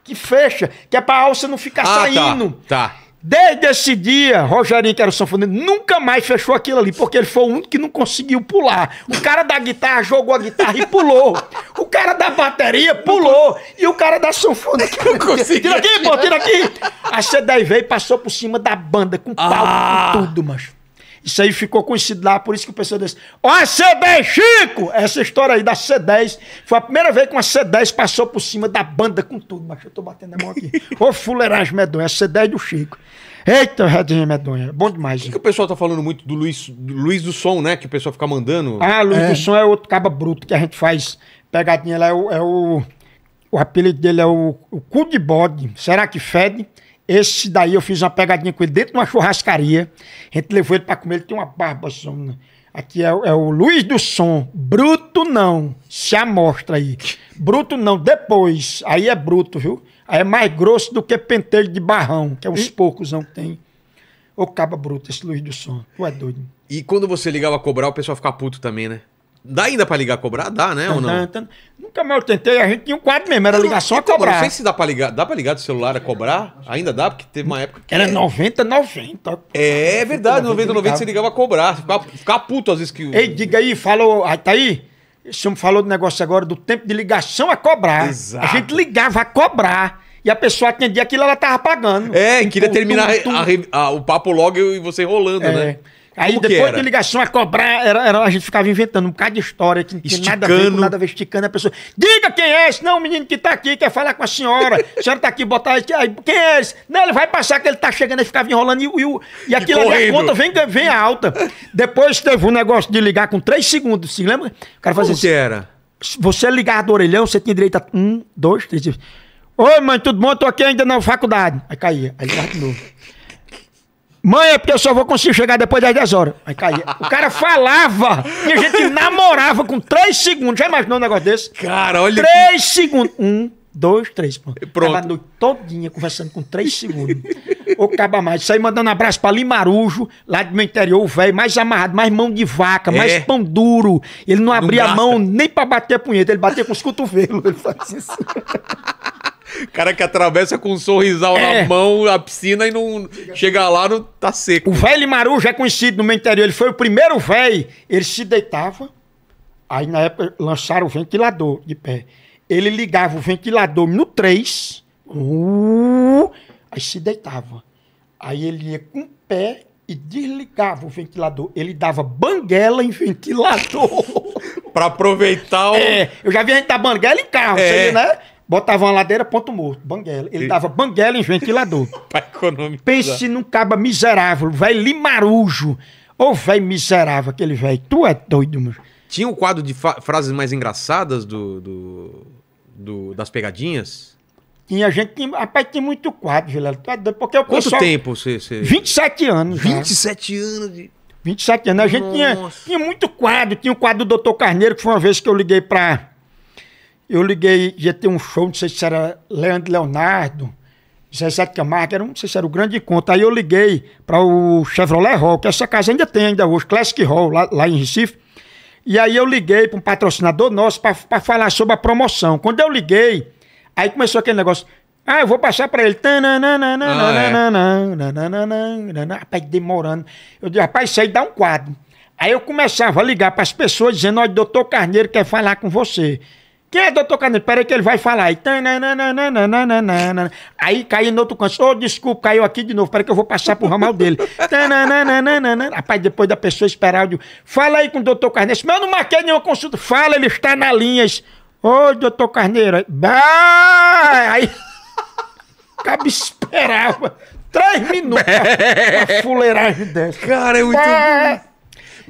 que fecha, que é pra alça não ficar ah, tá. saindo. Tá. tá. Desde esse dia, Rogerinho, que era o sanfoneiro, nunca mais fechou aquilo ali, porque ele foi o único que não conseguiu pular. O cara da guitarra jogou a guitarra e pulou. O cara da bateria pulou. E o cara da sanfona que não conseguiu. [laughs] Tira aqui, pô, tira aqui. A C10 veio e passou por cima da banda, com pau, ah. com tudo, macho. Isso aí ficou conhecido lá, por isso que o pessoal disse: Ó, C10 Chico! Essa história aí da C10 foi a primeira vez que uma C10 passou por cima da banda com tudo, mas eu tô batendo a mão aqui. [laughs] Ô, fuleiragem medonha, C10 do Chico. Eita, Radinha Medonha, bom demais. O que, que, o pessoal tá falando muito do Luiz, do Luiz do Som, né? Que o pessoal fica mandando. Ah, Luiz é. do Som é outro caba bruto que a gente faz pegadinha lá, é o. É o, o apelido dele é o, o cu de bode. Será que fede? Esse daí eu fiz uma pegadinha com ele dentro de uma churrascaria. A gente levou ele pra comer, ele tem uma barba zona. Aqui é, é, o Luiz do Som. Bruto não. Se amostra aí. Bruto não, depois. Aí é bruto, viu? Aí é mais grosso do que pentelho de barrão, que é uns e... poucos não tem. Ô, caba bruto, esse Luiz do Som. Tu é doido. E quando você ligava a cobrar, o pessoal ficava puto também, né? Dá ainda pra ligar cobrar? Dá, né? Tá, ou não? Tá, tá. Nunca mais eu tentei, a gente tinha um quadro mesmo, era não, ligar só a então, cobrar. Não sei se dá pra ligar, dá pra ligar do celular a cobrar? Ainda dá, porque teve uma época que. Era 90, 90. É, é verdade, 90, 90, 90 você ligava a cobrar. Ficava, ficava puto às vezes que. Ei, diga aí, falou. Aí ah, tá aí? O senhor falou do negócio agora do tempo de ligação a cobrar. Exato. A gente ligava a cobrar. E a pessoa atendia aquilo, ela tava pagando. É, queria terminar a, a, o papo logo e você rolando, é. né? Aí Como depois de ligação a cobrar, era, era, a gente ficava inventando um bocado de história que não tinha esticando. nada a ver com nada a ver, esticando a pessoa. Diga quem é esse? Não, o menino que tá aqui quer falar com a senhora. [laughs] A senhora tá aqui, botar aí, quem é esse? Não, ele vai passar que ele tá chegando, e ficava enrolando e, e, e aquilo ali, a conta vem, vem alta. Depois teve um negócio de ligar com três segundos, se lembra? O cara fazia Como assim, que era? Você ligar do orelhão, você tinha direito a um, dois, três. Oi, mãe, tudo bom? Eu tô aqui ainda na faculdade. Aí caía, aí ligava de novo. Mãe, é porque eu só vou conseguir chegar depois das 10 horas. Aí caía. O cara falava e a gente namorava com 3 segundos. Já imaginou um negócio desse? Cara, olha. 3 segundos. Um, dois, três. Pronto. pronto. Tava a noite todinha conversando com 3 segundos. Ô, caba mais. Saí mandando um abraço pra Limarujo, lá do meu interior, o velho, mais amarrado, mais mão de vaca, é. mais pão duro. Ele não abria não a mão nem pra bater a punheta, ele batia com os cotovelos. Ele fazia isso. [laughs] cara que atravessa com um sorrisal é. na mão a piscina e não chega lá, não tá seco. O velho já é conhecido no meu interior. Ele foi o primeiro velho. Ele se deitava. Aí na época lançaram o ventilador de pé. Ele ligava o ventilador no 3. Uh, aí se deitava. Aí ele ia com o pé e desligava o ventilador. Ele dava banguela em ventilador. [laughs] pra aproveitar o. É, eu já vi a gente dar banguela em carro, é. né? Botava uma ladeira, ponto morto, banguela. Ele e... dava banguela em ventilador. [laughs] pra economizar. Pense num caba miserável, velho limarujo. Ô, velho miserável, aquele velho. Tu é doido, meu. Tinha um quadro de frases mais engraçadas do, do, do, das pegadinhas? Tinha gente que. Rapaz, tinha muito quadro, velho é Porque eu Quanto tempo você. você... 27 anos. 27 cara. anos de. 27 anos. A gente tinha, tinha muito quadro. Tinha o um quadro do Dr. Carneiro, que foi uma vez que eu liguei pra eu liguei, ia ter um show, não sei se era Leandro Leonardo, Zezé Camargo, era, não sei se era o grande conta. Aí eu liguei para o Chevrolet Hall, que essa casa ainda tem, ainda hoje, Classic Hall, lá, lá em Recife. E aí eu liguei para um patrocinador nosso para falar sobre a promoção. Quando eu liguei, aí começou aquele negócio. Ah, eu vou passar para ele. Ah, é. Rapaz, demorando. Eu disse, rapaz, isso aí dá um quadro. Aí eu começava a ligar para as pessoas dizendo, olha, doutor Carneiro quer falar com você. Quem Que, é, doutor Canino? Peraí que ele vai falar. Aí, aí caiu no outro canto. Ô, oh, desculpa, caiu aqui de novo. Peraí que eu vou passar pro ramal dele. Rapaz, depois da pessoa esperar, eu digo, fala aí com o doutor Carneiro. Mas eu não marquei nenhuma consulta. Fala, ele está na linha. Ô, oh, doutor Carneiro. Bah! Aí, cabe esperava. Três minutos. Uma fuleiragem dessa. Cara, é muito... Bah!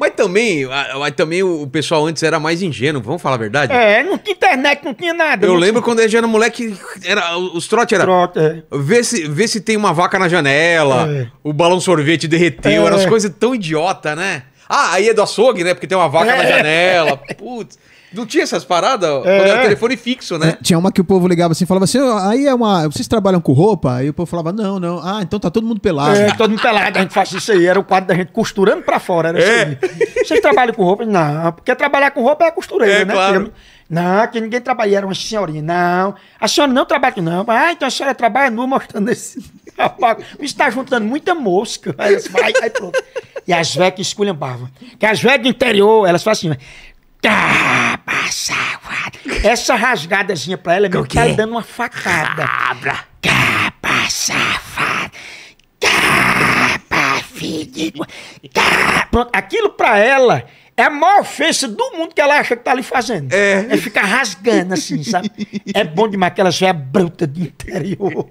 Mas também, mas também o pessoal antes era mais ingênuo, vamos falar a verdade? É, não tinha internet, não tinha nada. Eu né? lembro tinha... quando eu era moleque, era, os trotes era. Trote, é. vê, se, vê se tem uma vaca na janela, é. o balão sorvete derreteu, é. eram as é. coisas tão idiota, né? Ah, aí é do açougue, né? Porque tem uma vaca na é. janela. Putz. Não tinha essas paradas? É. Era telefone fixo, né? É, tinha uma que o povo ligava assim, falava assim, aí é uma... Vocês trabalham com roupa? Aí o povo falava, não, não. Ah, então tá todo mundo pelado. É, todo mundo pelado, a gente faz isso aí. Era o quadro da gente costurando pra fora, era é. assim. Vocês trabalham com roupa? Não, porque trabalhar com roupa é costureira, é, né? Claro. Não, que ninguém trabalha, era uma senhorinha. Não, a senhora não trabalha, não. Ah, então a senhora trabalha nua mostrando esse. Está [laughs] juntando muita mosca. Aí, vai, aí pronto. E as velhas que esculhambavam. Que as velhas do interior, elas faziam assim, Tá, passava. Essa rasgadazinha pra ela é meio que tá dando uma facada. Abra, Capa safada. Capa fedida. Pronto, aquilo pra ela é a maior ofensa do mundo que ela acha que tá ali fazendo. É. É ficar rasgando assim, sabe? é bom demais que ela seja é bruta de interior.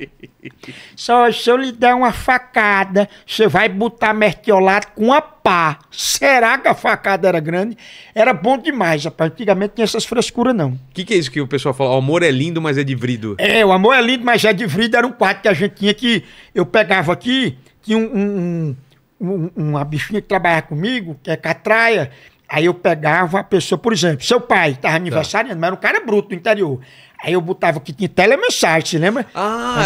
Só se eu lhe der uma facada, você vai botar mertiolato com a pá. Será que a facada era grande? Era bom demais, rapaz. Antigamente tinha essas frescuras, não. O que, que é isso que o pessoal fala? O amor é lindo, mas é de vrido. É, o amor é lindo, mas é de vrido. Era um quadro que a gente tinha que. Eu pegava aqui, tinha um, um, um uma bichinha que trabalhava comigo, que é catraia, Aí eu pegava a pessoa, por exemplo, seu pai estava aniversariando, tá. mas era um cara bruto do interior. Aí eu botava que tinha telemessagem, você lembra? Ah.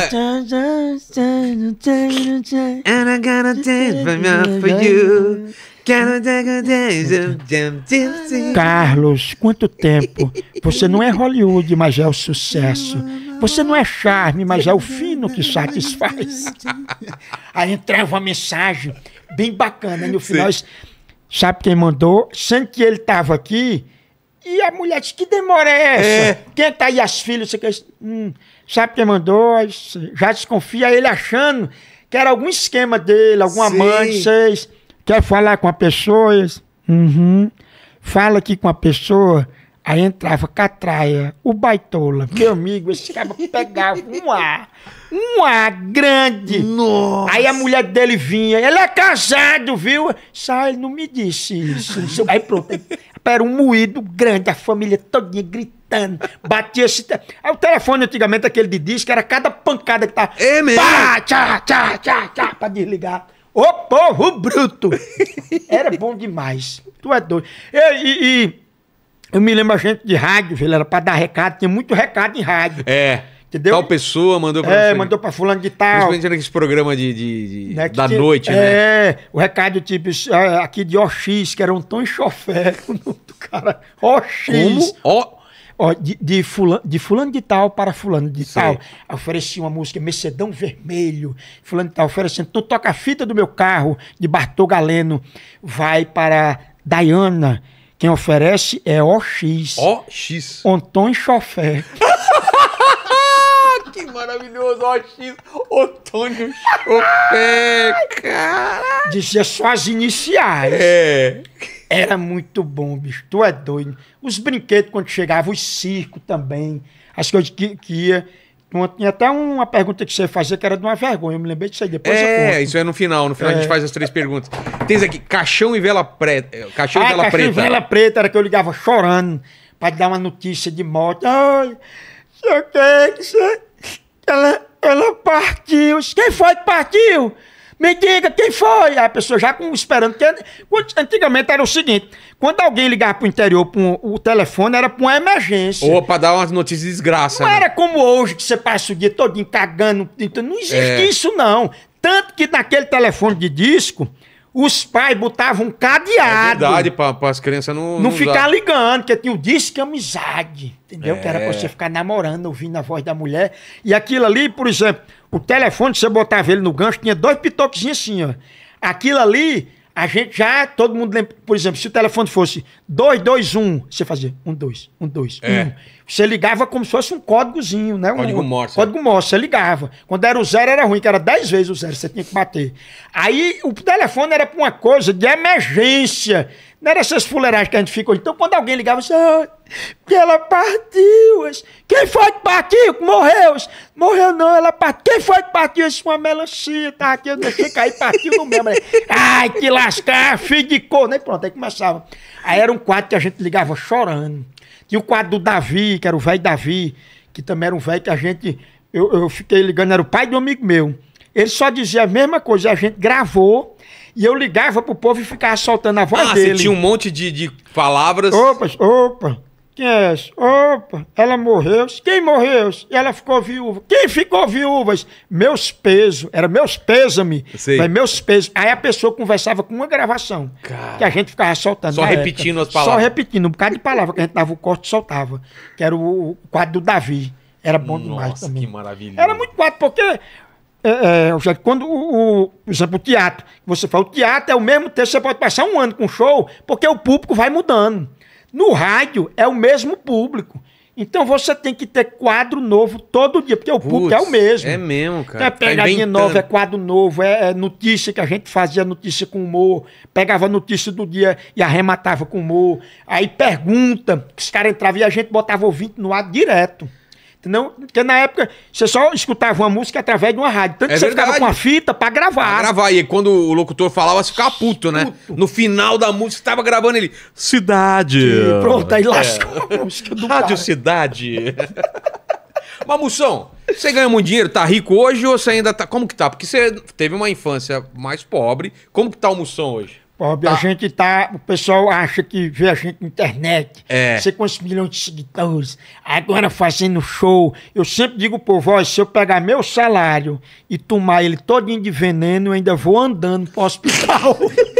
Carlos, quanto tempo? Você não é Hollywood, mas é o sucesso. Você não é charme, mas é o fino que satisfaz. [laughs] Aí entrava uma mensagem bem bacana. E né? no final, Sim. Sabe quem mandou? Sendo que ele estava aqui. E a mulher disse, que demora é essa? É. Quem tá aí as filhas? Você quer... Hum, sabe quem mandou? Já desconfia ele achando que era algum esquema dele, alguma Sim. mãe, vocês. Quer falar com a pessoa? Uhum. Fala aqui com a pessoa Aí entrava Catraia, o Baitola, meu amigo, esse cara pegava um ar, um ar grande. Nossa. Aí a mulher dele vinha, ele é casado, viu? Sai, ele não me disse isso. Aí pronto, era um moído grande, a família todinha gritando, batia esse... Aí o telefone antigamente, aquele de disco, era cada pancada que tava... Tá, é mesmo? Pá, tchá, tchá, tchá, tchá, pra desligar. Ô povo bruto! Era bom demais, tu é doido. e, e, e eu me lembro a gente de rádio, velho. era pra dar recado, tinha muito recado em rádio. É. Entendeu? Tal pessoa mandou pra É, mandou pra fulano de tal. Principalmente naqueles programas de, de, de né, da tinha, noite, é, né? É, o recado tipo ah, aqui de Ox, que era um tão enxofé, [laughs] o nome do cara. Ox. Como? O... Ó, de, de, fulano, de fulano de tal para fulano de tal. Oferecia uma música Mercedão Vermelho, fulano de tal, oferecendo. Tu toca a fita do meu carro, de Bartô Galeno, vai para Diana, quem oferece é OX. OX. Antônio Chofé. [laughs] que maravilhoso, OX. Antônio Chofé, cara. Dizia só as iniciais. É. Era muito bom, bicho. Tu é doido. Os brinquedos, quando chegava, os circo também. As coisas que, que ia. Tinha até uma pergunta que você fazia que era de uma vergonha. Eu me lembrei disso aí depois. É, isso é no final. No final é. a gente é. faz as três perguntas. tem isso aqui, caixão e vela preta. Eh, caixão ah, e vela caixão preta. E vela preta era que eu ligava chorando pra dar uma notícia de morte. Ai, eu quero que você. Ela, ela partiu. Quem foi que partiu? Me diga quem foi. Aí a pessoa já com, esperando. Que, antigamente era o seguinte: quando alguém ligava pro interior, um, o telefone era pra uma emergência. Ou pra dar umas notícias de desgraça. Não né? era como hoje, que você passa o dia todo então Não existe é. isso, não. Tanto que naquele telefone de disco os pais botavam um cadeado. É verdade, para as crianças não. Não, não ficar ligando, porque tinha o disco amizade, entendeu? É. Que era para é. você ficar namorando, ouvindo a voz da mulher. E aquilo ali, por exemplo, o telefone, você botava ele no gancho, tinha dois pitoquezinhos assim, ó. Aquilo ali a gente já, todo mundo lembra, por exemplo, se o telefone fosse 221, você fazia 12, 12, 1. Você ligava como se fosse um códigozinho, né? Um, código Morse. É. Código Morse, você ligava. Quando era o zero, era ruim, que era 10 vezes o zero, você tinha que bater. Aí o telefone era para uma coisa de emergência não era essas fuleiragens que a gente ficou. Então, quando alguém ligava, assim, ah, ela partiu. Quem foi que partiu? Morreu. Morreu não, ela partiu. Quem foi que partiu? Isso uma melancia, tá aqui, eu deixei cair, partiu no mesmo. Ai, que lascar, filho de cor. Aí pronto, aí começava. Aí era um quadro que a gente ligava chorando. Tinha o quadro do Davi, que era o velho Davi, que também era um velho que a gente... Eu, eu fiquei ligando, era o pai de um amigo meu. Ele só dizia a mesma coisa, a gente gravou e eu ligava pro povo e ficava soltando a voz ah, dele. Você tinha um monte de, de palavras. Opa, opa. Quem é essa? Opa, ela morreu. Quem morreu? E ela ficou viúva. Quem ficou viúva Meus pesos. Era meus pêsame. Foi meus pesos. Aí a pessoa conversava com uma gravação. Cara. Que a gente ficava soltando. Só repetindo época. as palavras. Só repetindo. Um bocado de palavra que a gente dava o corte e soltava. Que era o, quadro do Davi. Era bom Nossa, demais também. que maravilha. Era muito quadro, porque é, é, quando o, o, por exemplo, o teatro, você fala, o teatro é o mesmo texto, você pode passar um ano com show, porque o público vai mudando. No rádio é o mesmo público. Então você tem que ter quadro novo todo dia, porque o Puts, público é o mesmo. É mesmo, cara. Então é tá pegadinha tá nova, é quadro novo, é, é, notícia que a gente fazia notícia com humor, pegava notícia do dia e arrematava com humor. Aí pergunta, os caras entravam e a gente botava ouvinte no ar direto. Não, porque na época você só escutava uma música através de uma rádio. Tanto é que você verdade. ficava com uma fita pra gravar. Pra gravar. E quando o locutor falava, você ficava puto, né? Puto. No final da música, você tava gravando ele. Cidade. E pronto, aí é. lascou é. a música do Rádio cara. Cidade. [laughs] Mas, você ganha muito dinheiro? Tá rico hoje ou você ainda tá. Como que tá? Porque você teve uma infância mais pobre. Como que tá o Moção hoje? Óbvio, tá. a gente tá. O pessoal acha que vê a gente na internet, é. sei quantos milhões de seguidores, agora fazendo show. Eu sempre digo pro povo: se eu pegar meu salário e tomar ele todinho de veneno, eu ainda vou andando pro hospital. [laughs]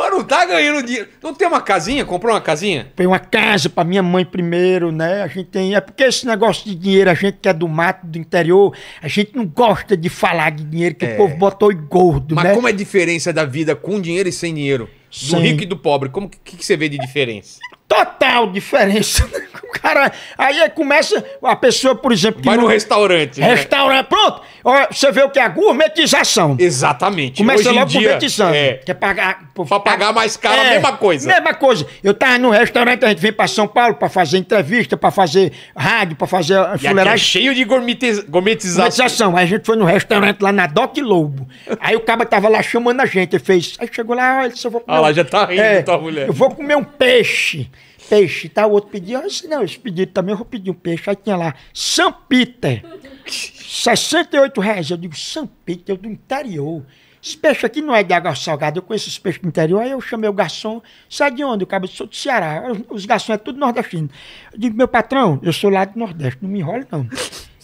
Mas não tá ganhando dinheiro. Não tem uma casinha? Comprou uma casinha? Tem uma casa pra minha mãe primeiro, né? A gente tem. É porque esse negócio de dinheiro, a gente que é do mato, do interior, a gente não gosta de falar de dinheiro, que é. o povo botou e gordo, Mas né? como é a diferença da vida com dinheiro e sem dinheiro? Sim. Do rico e do pobre, como que, que você vê de diferença? Total diferença. [laughs] O cara, aí é, começa a pessoa, por exemplo. Vai no, no restaurante. Né? Restaurante, né? pronto. Você vê o que é a gourmetização. Exatamente. Começa Hoje logo gourmetizando. É, quer pagar. Pra pagar, mais caro, é, a mesma coisa. Mesma coisa. Eu tava no restaurante, a gente vem pra São Paulo pra fazer entrevista, pra fazer rádio, pra fazer é fuleiragem. É cheio de gourmetiza gourmetização. Gourmetização. Aí a gente foi no restaurante lá na Doc Lobo. [laughs] Aí o cara tava lá chamando a gente. Ele fez. Aí chegou lá, ah, olha, eu vou comer falar, já tá rindo é, tua mulher. Eu vou comer um peixe. Peixe, tá? O outro pediu, eu ah, disse, não, esse pedido também eu vou pedir um peixe. Aí tinha lá, São Peter, 68 reais. Eu digo, São Peter, eu do interior. Esse peixe aqui não é de água salgada, eu conheço esse peixe do interior. Aí eu chamei o garçom, sai de onde? O cabo sou do Ceará. Os garçons é tudo nordestino. Eu digo, meu patrão, eu sou lá do Nordeste, não me enrole não.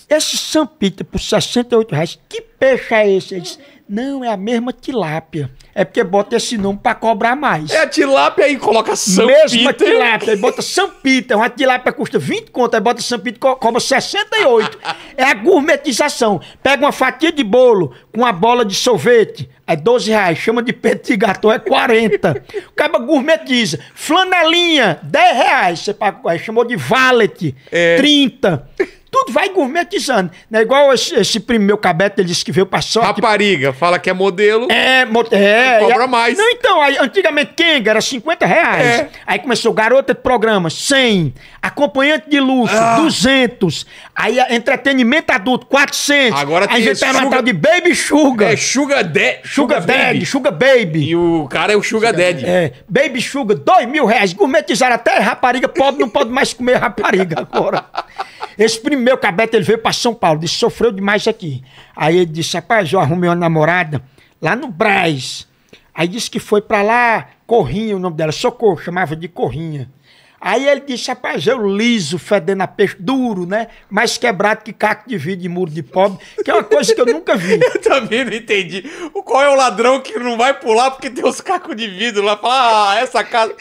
Esse São Peter por 68 reais, que peixe é esse? Ele disse, não, é a mesma tilápia. É porque bota esse nome pra cobrar mais. É a tilápia e coloca São Mesma Peter. tilápia, aí bota São Peter. Uma tilápia custa 20 conto, aí bota São Peter, co cobra 68. é a gourmetização. Pega uma fatia de bolo com uma bola de sorvete, é 12 reais. Chama de peito de é 40. O cara gourmetiza. Flanelinha, 10 reais. Você paga, chamou de valet, é. 30 tudo, vai gourmetizando. Não é igual esse, esse primo meu cabeto, ele disse que veio pra sorte. Rapariga, fala que é modelo. É, mo é. Cobra é, mais. Não, então, aí, antigamente Kenga era 50 reais. É. Aí começou garota de programa, 100. Acompanhante de luxo, ah. 200. Aí entretenimento adulto, 400. Agora aí tem esse sugar... de Baby Sugar. É Sugar, de... sugar, sugar Daddy. Baby. Sugar Baby. E o cara é o Sugar, sugar Daddy. É, Baby Sugar, 2 mil reais. Gourmetizaram até rapariga, pobre não pode mais comer rapariga agora. Esse primeiro cabete, ele veio para São Paulo, disse, sofreu demais aqui. Aí ele disse, rapaz, eu arrumei uma namorada lá no Braz. Aí disse que foi para lá, Corrinha, o nome dela, Socorro, chamava de Corrinha. Aí ele disse, rapaz, eu liso, fedendo a peixe, duro, né? Mais quebrado que caco de vidro e muro de pobre, que é uma coisa que eu nunca vi. [laughs] eu também não entendi. Qual é o ladrão que não vai pular porque tem os cacos de vidro lá? Fala, ah, essa casa...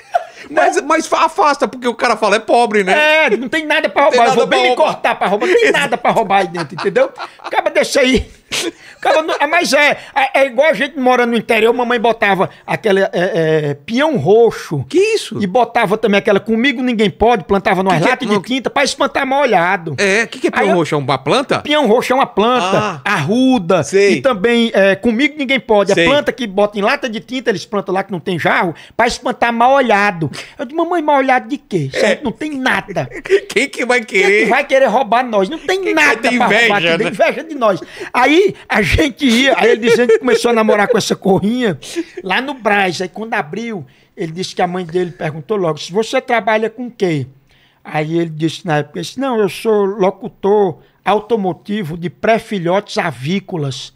Mas, né? mas afasta, porque o cara fala, é pobre, né? É, não tem nada pra roubar. Tem nada Eu vou bem roubar. me cortar pra roubar. Não tem nada pra roubar aí dentro, entendeu? Acaba, deixa aí. [laughs] Cara, não, é, mas é, é, é, igual a gente morando no interior, mamãe botava aquele é, é, peão roxo. Que isso? E botava também aquela comigo ninguém pode, plantava numa é lata de tinta pra espantar mal olhado. É, o que, que é peão Aí, roxo? É uma planta? Peão roxo é uma planta, ah, arruda. Sei. E também é, comigo ninguém pode. Sei. A planta que bota em lata de tinta, eles plantam lá que não tem jarro, pra espantar mal olhado. Eu digo, mamãe, mal olhado de quê? Não tem nada. [laughs] Quem que vai querer? Quem que vai querer roubar nós? Não tem Quem nada que inveja, né? inveja de nós. Aí Aí a gente ia, aí ele dizia, que gente começou a namorar com essa corrinha lá no Braz. Aí quando abriu, ele disse que a mãe dele perguntou logo: se você trabalha com quem? Aí ele disse na época: disse, não, eu sou locutor automotivo de pré-filhotes avícolas.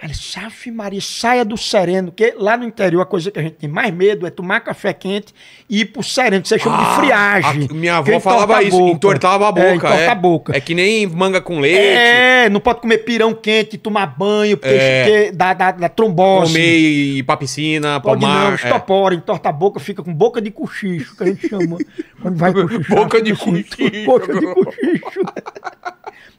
Ela disse, Maria, saia do sereno, porque lá no interior a coisa que a gente tem mais medo é tomar café quente e ir pro sereno, que você chama ah, de friagem. A, minha avó falava isso, boca. entortava a é, boca. É, entorta é, a boca. É que nem manga com leite. É, não pode comer pirão quente, tomar banho, porque, é. dá, dá, dá trombose. Comer e ir pra piscina, pode pra Não, estopora, é. entorta a boca, fica com boca de cochicho, que a gente chama. quando vai [laughs] cochichar, boca de cochicho. Boca de cochicho. [laughs]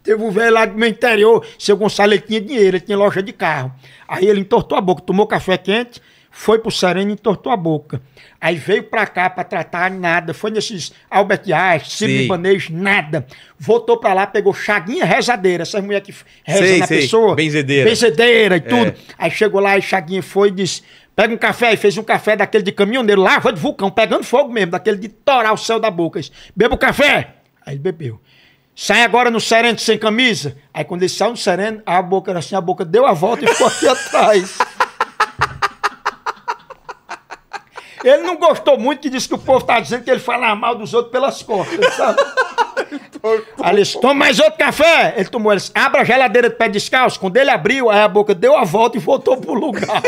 Teve um velho lá do meu interior, seu Gonçalo, ele tinha dinheiro, ele tinha loja de carro. Aí ele entortou a boca, tomou café quente, foi pro Sereno e entortou a boca. Aí veio pra cá pra tratar nada. Foi nesses Albert Einstein, Libanês, nada. Voltou pra lá, pegou chaguinha rezadeira. Essas mulheres que rezam na sei. pessoa. Benzedeira. Benzedeira e é. tudo. É. Aí chegou lá e chaguinha foi e disse... Pega um café e fez um café daquele de caminhoneiro, lava de vulcão, pegando fogo mesmo, daquele de torar o céu da boca. Beba o café! Aí ele bebeu. Sai agora no sereno sem camisa. Aí quando ele saiu no sereno, a boca era assim, a boca deu a volta e ficou aqui atrás. Ele não gostou muito que disse que o povo tá dizendo que ele fala mal dos outros pelas costas, sabe? [laughs] Aí ele toma mais outro café. Ele tomou, ele disse, abre a geladeira de pé descalço. Quando ele abriu, aí a boca deu a volta e voltou pro lugar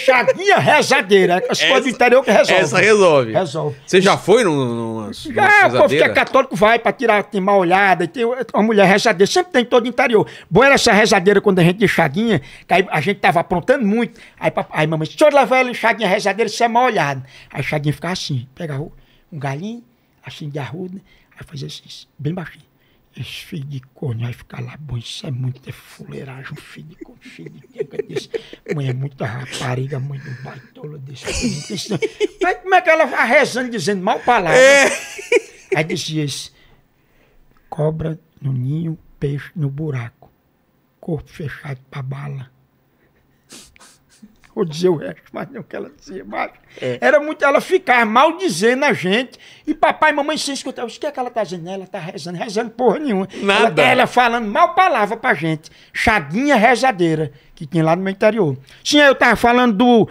chaguinha rezadeira. É as coisas do interior que resolve. Essa resolve. Resolve. Você já foi num. num, num é, ah, o povo que é católico vai pra tirar, tem mal olhada. Tem uma mulher rezadeira. Sempre tem todo o interior. Boa era essa rezadeira quando a gente de chaguinha, que aí a gente tava aprontando muito. Aí, papai, aí mamãe disse: deixa eu levar ela em chaguinha rezadeira, isso é mal olhado. Aí chaguinha ficava assim, pegava um galinho, assim de arruda, aí fazia assim, bem baixinho esse filho de corno vai ficar lá bom, isso é muita fuleiragem, filho de corno, filho de tanga desse, mãe é muita rapariga, mãe do baitola desse. desse como é que ela vai rezando, dizendo mal palavra? É. Aí dizia isso, cobra no ninho, peixe no buraco, corpo fechado para bala vou dizer o resto, mas não que ela dizia mais. É. Era muito ela ficar mal dizendo a gente. E papai e mamãe sem escutar. O que é que ela tá dizendo? Ela tá rezando, rezando porra nenhuma. Nada. Ela, ela falando mal palavra pra gente. Chaguinha rezadeira, que tinha lá no meu interior. Sim, eu tava falando do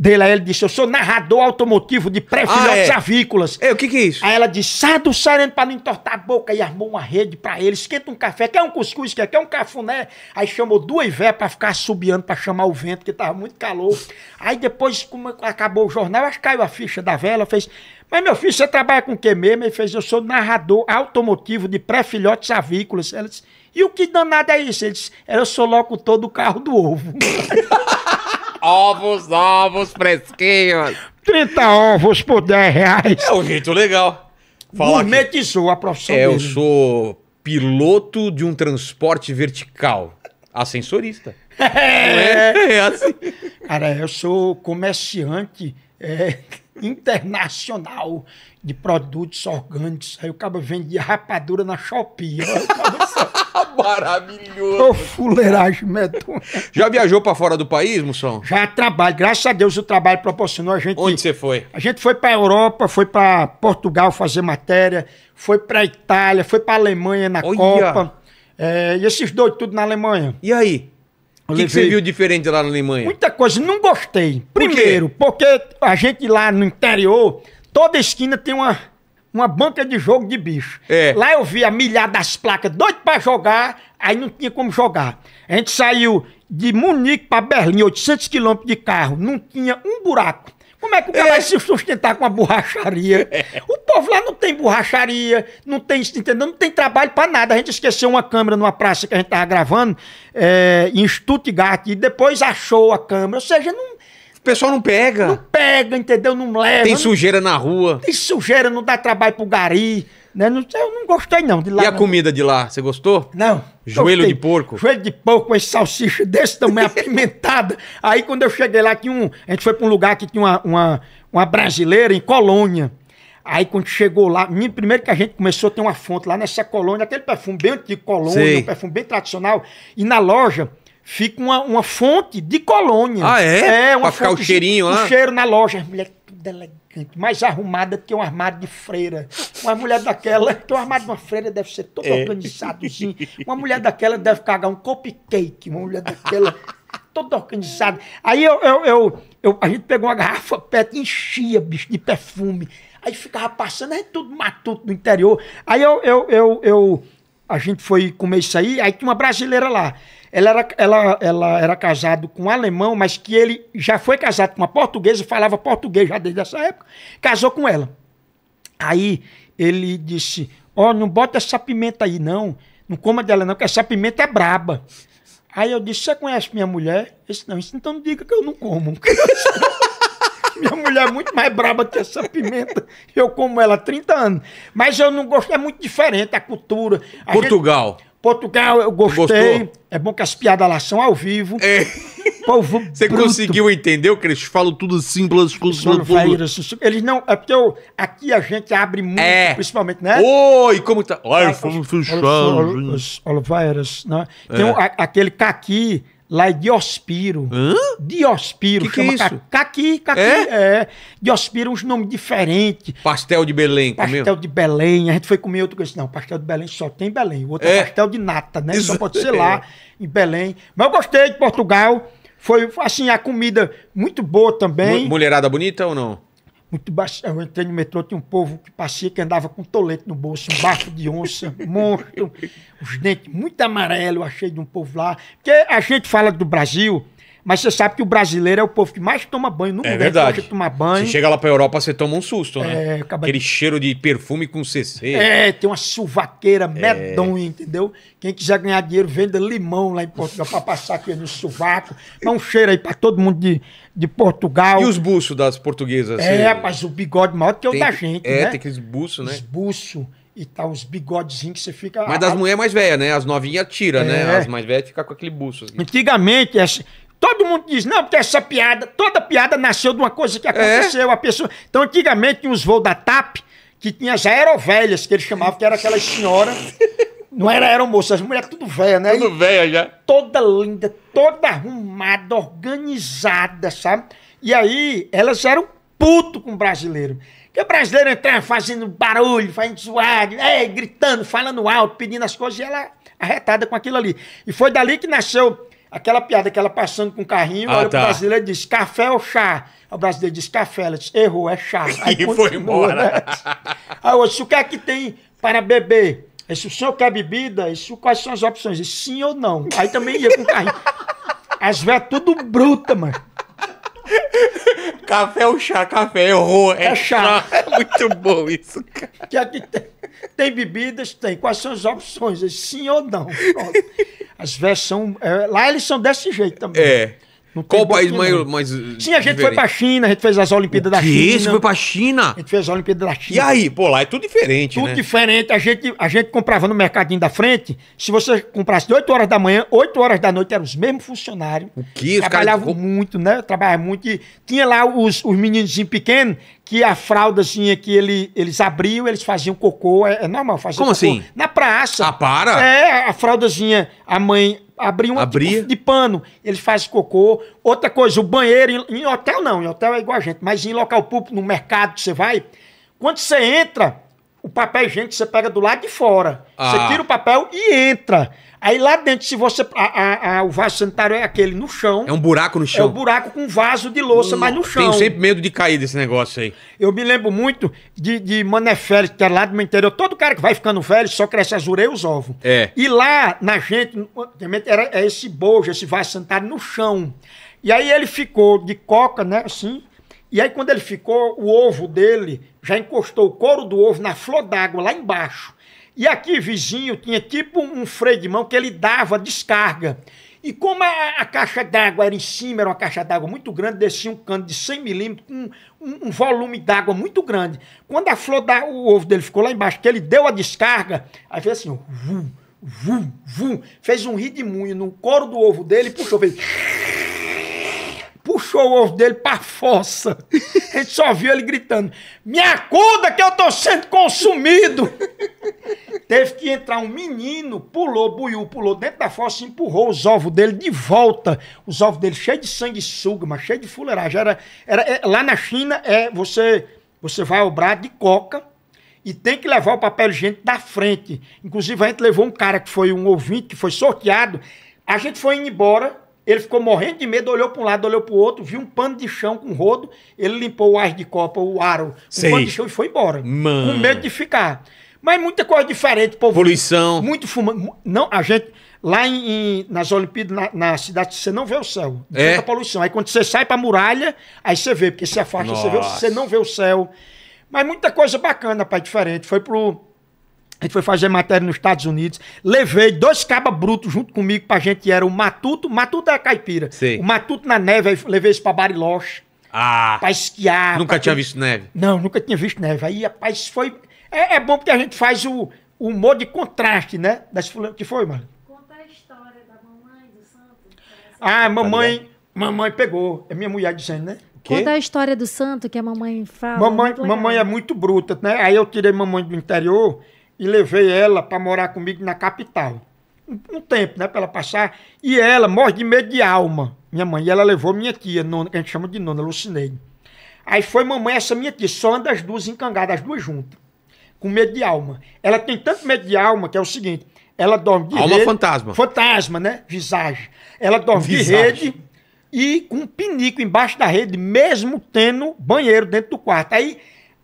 dele, aí ele disse: Eu sou narrador automotivo de pré-filhotes ah, é. avícolas. É, o que, que é isso? Aí ela disse: Sai do sereno pra não entortar a boca. E armou uma rede pra ele, esquenta um café, quer um cuscuz, quer, quer um cafuné. Aí chamou duas véias pra ficar subiando, pra chamar o vento, que tava muito calor. Aí depois, como acabou o jornal, acho que caiu a ficha da vela, fez. Mas meu filho, você trabalha com o que mesmo? Ele fez, eu sou narrador automotivo de pré-filhotes avícolas. Ela disse, e o que danado é isso? Ele disse, eu sou locutor do carro do ovo. [laughs] ovos, ovos fresquinhos. 30 ovos por 10 reais. É um jeito legal. Falar Gourmetizou a profissão é, Eu sou piloto de um transporte vertical. Ascensorista. [laughs] É. é, é assim. Cara, eu sou comerciante é, [laughs] internacional de produtos orgânicos. Aí o cabo vendia rapadura na Shopee. [laughs] Maravilhoso. Ô, fuleiragem medonha. Já viajou para fora do país, Moção? Já trabalho. Graças a Deus o trabalho proporcionou a gente. Onde você foi? A gente foi para Europa, foi para Portugal fazer matéria, foi para Itália, foi para Alemanha na Olha. Copa. É, e esses dois tudo na Alemanha. E aí? O que, que, você viu diferente lá na Alemanha? Muita coisa, não gostei. Primeiro, Por porque a gente lá no interior Toda esquina tem uma, uma banca de jogo de bicho. É. Lá eu vi a milhar das placas doido para jogar, aí não tinha como jogar. A gente saiu de Munique para Berlim, 800 quilômetros de carro, não tinha um buraco. Como é que o cara é. vai se sustentar com uma borracharia? [laughs] É. O povo lá não tem borracharia, não tem, entendeu? Não tem trabalho para nada. A gente esqueceu uma câmera numa praça que a gente tava gravando é, em Stuttgart e depois achou a câmera. Ou seja, não, o pessoal não pega. Não pega, entendeu? Não leva. Tem sujeira na rua. Tem sujeira, não dá trabalho pro gari. Né? Não, eu não gostei, não, de lá. E a comida de lá, você gostou? Não. Joelho gostei. de porco? Joelho de porco, com esse salsicha desse tamanho, [laughs] apimentada. Aí quando eu cheguei lá, tinha um, a gente foi pra um lugar que tinha uma, uma, uma brasileira em Colônia. Aí quando chegou lá, primeiro que a gente começou a ter uma fonte lá nessa colônia, aquele perfume bem antigo, colônia, um perfume bem tradicional. E na loja fica uma, uma fonte de colônia. Ah, é? É, uma pra ficar o cheirinho de, lá. O cheiro na loja. As mulheres tudo elegante, mais arrumada que um armário de freira. Uma mulher daquela, que um armário de uma freira deve ser todo é. organizado, sim. Uma mulher daquela deve cagar um cupcake. Uma mulher daquela, toda organizada. Aí eu, eu, eu, eu, a gente pegou uma garrafa pet e enchia, bicho, de perfume. Aí ficava passando, aí tudo matuto no interior. Aí eu, eu, eu, eu, a gente foi comer isso aí, aí tinha uma brasileira lá. Ela era, ela, ela era casado com um alemão, mas que ele já foi casado com uma portuguesa, falava português já desde essa época, casou com ela. Aí ele disse: Ó, oh, não bota essa pimenta aí, não. Não coma dela, não, que essa pimenta é braba. Aí eu disse: Você conhece minha mulher? Ele disse, não, então não diga que eu não como. [laughs] minha mulher é muito mais braba que essa pimenta. Eu como ela há 30 anos. Mas eu não gosto, é muito diferente a cultura. A Portugal. Gente... Portugal, eu gostei. Gostou? É bom que as piadas lá são ao vivo. É. Povo Você bruto. conseguiu entender o que eles falam tudo simples, com eles, não. É porque eu, aqui a gente abre muito, é. principalmente, né? Oi, como tá? Olha, fomos fechados. Olha, né? Tem é. um, a, aquele caqui Lá é Diospiro. Hã? Diospiro. Que chama que é isso? Caqui, caqui. É? é. Diospiro, uns nomes diferentes. Pastel de Belém. Pastel comeu? de Belém. A gente foi comer outro. disse, não, pastel de Belém só tem Belém. O outro é, é pastel de nata, né? Então isso. Só pode ser lá, em Belém. Mas eu gostei de Portugal. Foi, assim, a comida muito boa também. Mulherada bonita ou não? muito baixo. Eu entrei no metrô, tinha um povo que parecia que andava com um tolete no bolso, um bafo de onça, [laughs] monstro, os dentes muito amarelo, achei de um povo lá. Porque a gente fala do Brasil, mas você sabe que o brasileiro é o povo que mais toma banho no é mundo. Verdade. banho. Você chega lá pra Europa, você toma um susto, né? É, acaba... Aquele cheiro de perfume com CC. É, tem uma suvaqueira é. medonha, é. entendeu? Quem quiser ganhar dinheiro, venda limão lá em Portugal pra passar aqui no sovaco. Dá um cheiro aí pra todo mundo de, de Portugal. E os buços das portuguesas? É, assim? rapaz, o bigode maior que é o da gente, é, né? É, tem aqueles buços, né? Os buços e tal, os bigodezinhos que você fica. Mas das mulheres mais velhas, né? As novinhas tira, né? é. né? As mais velhas ficam com aquele buço. Assim. Antigamente, Todo mundo diz, não, porque essa piada, toda piada nasceu de uma coisa que aconteceu. É? A pessoa... Então, antigamente, tinha os voos da TAP, que tinha as aerovelhas, que eles chamavam, que era aquelas senhoras. Não era aeromoça, as mulheres tudo velha, né? Tudo velha já. Toda linda, toda arrumada, organizada, sabe? E aí, elas eram puto com o brasileiro. Porque o brasileiro entrava fazendo barulho, fazendo zoado, é, gritando, falando alto, pedindo as coisas, e ela arretada com aquilo ali. E foi dali que nasceu aquela piada que ela passando com o carrinho, ah, olha tá. o brasileiro diz café ou chá? O brasileiro diz café, ela diz errou, é chá. [laughs] Aí e foi né? embora. Né? [laughs] Aí eu disse, o que é que tem para beber? Isso, o senhor quer bebida? Isso, quais são as opções? Disse, Sim ou não? Aí também ia com o carrinho. [laughs] As velhas tudo bruta, mano. Café ou chá? Café, errou. É, é chá. chá. É muito bom isso, cara. Que aqui é tem, tem bebidas? Tem. Quais são as opções? Sim ou não? Pronto. As vestes são. É, lá eles são desse jeito também. É. Qual o país mais, mais. Sim, a gente diferente. foi pra China, a gente fez as Olimpíadas da China. Isso, foi pra China? A gente fez as Olimpíadas da China. E aí, pô, lá é tudo diferente, tudo né? Tudo diferente. A gente, a gente comprava no mercadinho da frente, se você comprasse de 8 horas da manhã, 8 horas da noite eram os mesmos funcionários. O que? Trabalhavam cara... muito, né? Trabalhavam muito. E tinha lá os, os menininhos pequenos, que a fraldazinha que ele, eles abriam, eles faziam cocô. É, é normal fazer Como cocô. assim? Na praça. Ah, para? É, a fraldazinha, a mãe abrir um abrir. de pano, ele faz cocô. Outra coisa, o banheiro, em, em, hotel não, em hotel é igual a gente, mas em local público, no mercado que você vai, quando você entra, o papel gente você pega do lado de fora. Ah. Você tira o papel e entra. Aí lá dentro, se você. A, a, a, o vaso sanitário é aquele no chão. É um buraco no é chão. É um buraco com vaso de louça, hum, mas no hum, chão. Tenho sempre medo de cair desse negócio aí. Eu me lembro muito de, de Mané Félix, que é lá do meu interior. Todo cara que vai ficando velho só cresce as orelhas e os ovos. É. E lá, na gente, era é esse bojo, esse vaso sanitário no chão. E aí ele ficou de coca, né, assim. E aí quando ele ficou, o ovo dele já encostou o couro do ovo na flor d'água lá embaixo. E aqui vizinho tinha tipo um freio de mão que ele dava descarga. E como a, a caixa d'água era em cima, era uma caixa d'água muito grande, descia um cano de 100 milímetros, um, um, um volume d'água muito grande. Quando a flor da, o ovo dele ficou lá embaixo, que ele deu a descarga, aí fez assim, vum, vum, vum, fez um ridimunho no coro do ovo dele e puxou, fez puxou o ovo dele pra fossa. A gente só viu ele gritando: Me acuda que eu tô sendo consumido! Teve que entrar um menino, pulou, buiu, pulou dentro da fossa e empurrou os ovos dele de volta. Os ovos dele cheios de sanguessuga, mas cheio de fuleiragem. Era, era, é, lá na China, é você, você vai ao brado de coca e tem que levar o papel higiênico da frente. Inclusive, a gente levou um cara que foi um ouvinte, que foi sorteado. A gente foi indo embora ele ficou morrendo de medo, olhou para um lado, olhou para o outro, viu um pano de chão com rodo, ele limpou o ar de copa, o aro, o pano de chão e foi embora. Mano. Com medo de ficar. Mas muita coisa diferente, povo. Poluição. Muito fumando. Não, a gente. Lá em, em nas Olimpíadas, na, na, cidade, você não vê o céu. É é. poluição. Aí quando você sai para a muralha, aí você vê, porque se afasta, Nossa. você vê, você não vê o céu. Mas muita coisa bacana, pai, diferente. Foi pro a gente foi fazer matéria nos Estados Unidos. Levei dois cabas brutos junto comigo pra gente. Era o Matuto. Matuto é caipira. O Matuto na neve. Aí levei eles pra Bariloche. Ah. Pra esquiar. Nunca pra tinha visto neve? Não, nunca tinha visto neve. Aí, rapaz, foi. É, é bom porque a gente faz o, o humor de contraste, né? Das fula... que foi, mano? Conta a história da mamãe do santo. Ah, é assim. mamãe. Tá mamãe pegou. É minha mulher dizendo, né? Que? Conta a história do santo que a mamãe fala. Mamãe, é mamãe é muito bruta, né? Aí eu tirei mamãe do interior e levei ela para morar comigo na capital. Um, um tempo, né, para ela passar. E ela morre de medo de alma, minha mãe. E ela levou minha tia, nona, que a gente chama de nona, Lucinei Aí foi mamãe, essa minha tia, só anda as duas encangadas, as duas juntas, com medo de alma. Ela tem tanto medo de alma que é o seguinte: ela dorme de alma rede. fantasma. Fantasma, né? Visagem. Ela dorme Visagem. de rede e com um pinico embaixo da rede, mesmo tendo banheiro dentro do quarto. Aí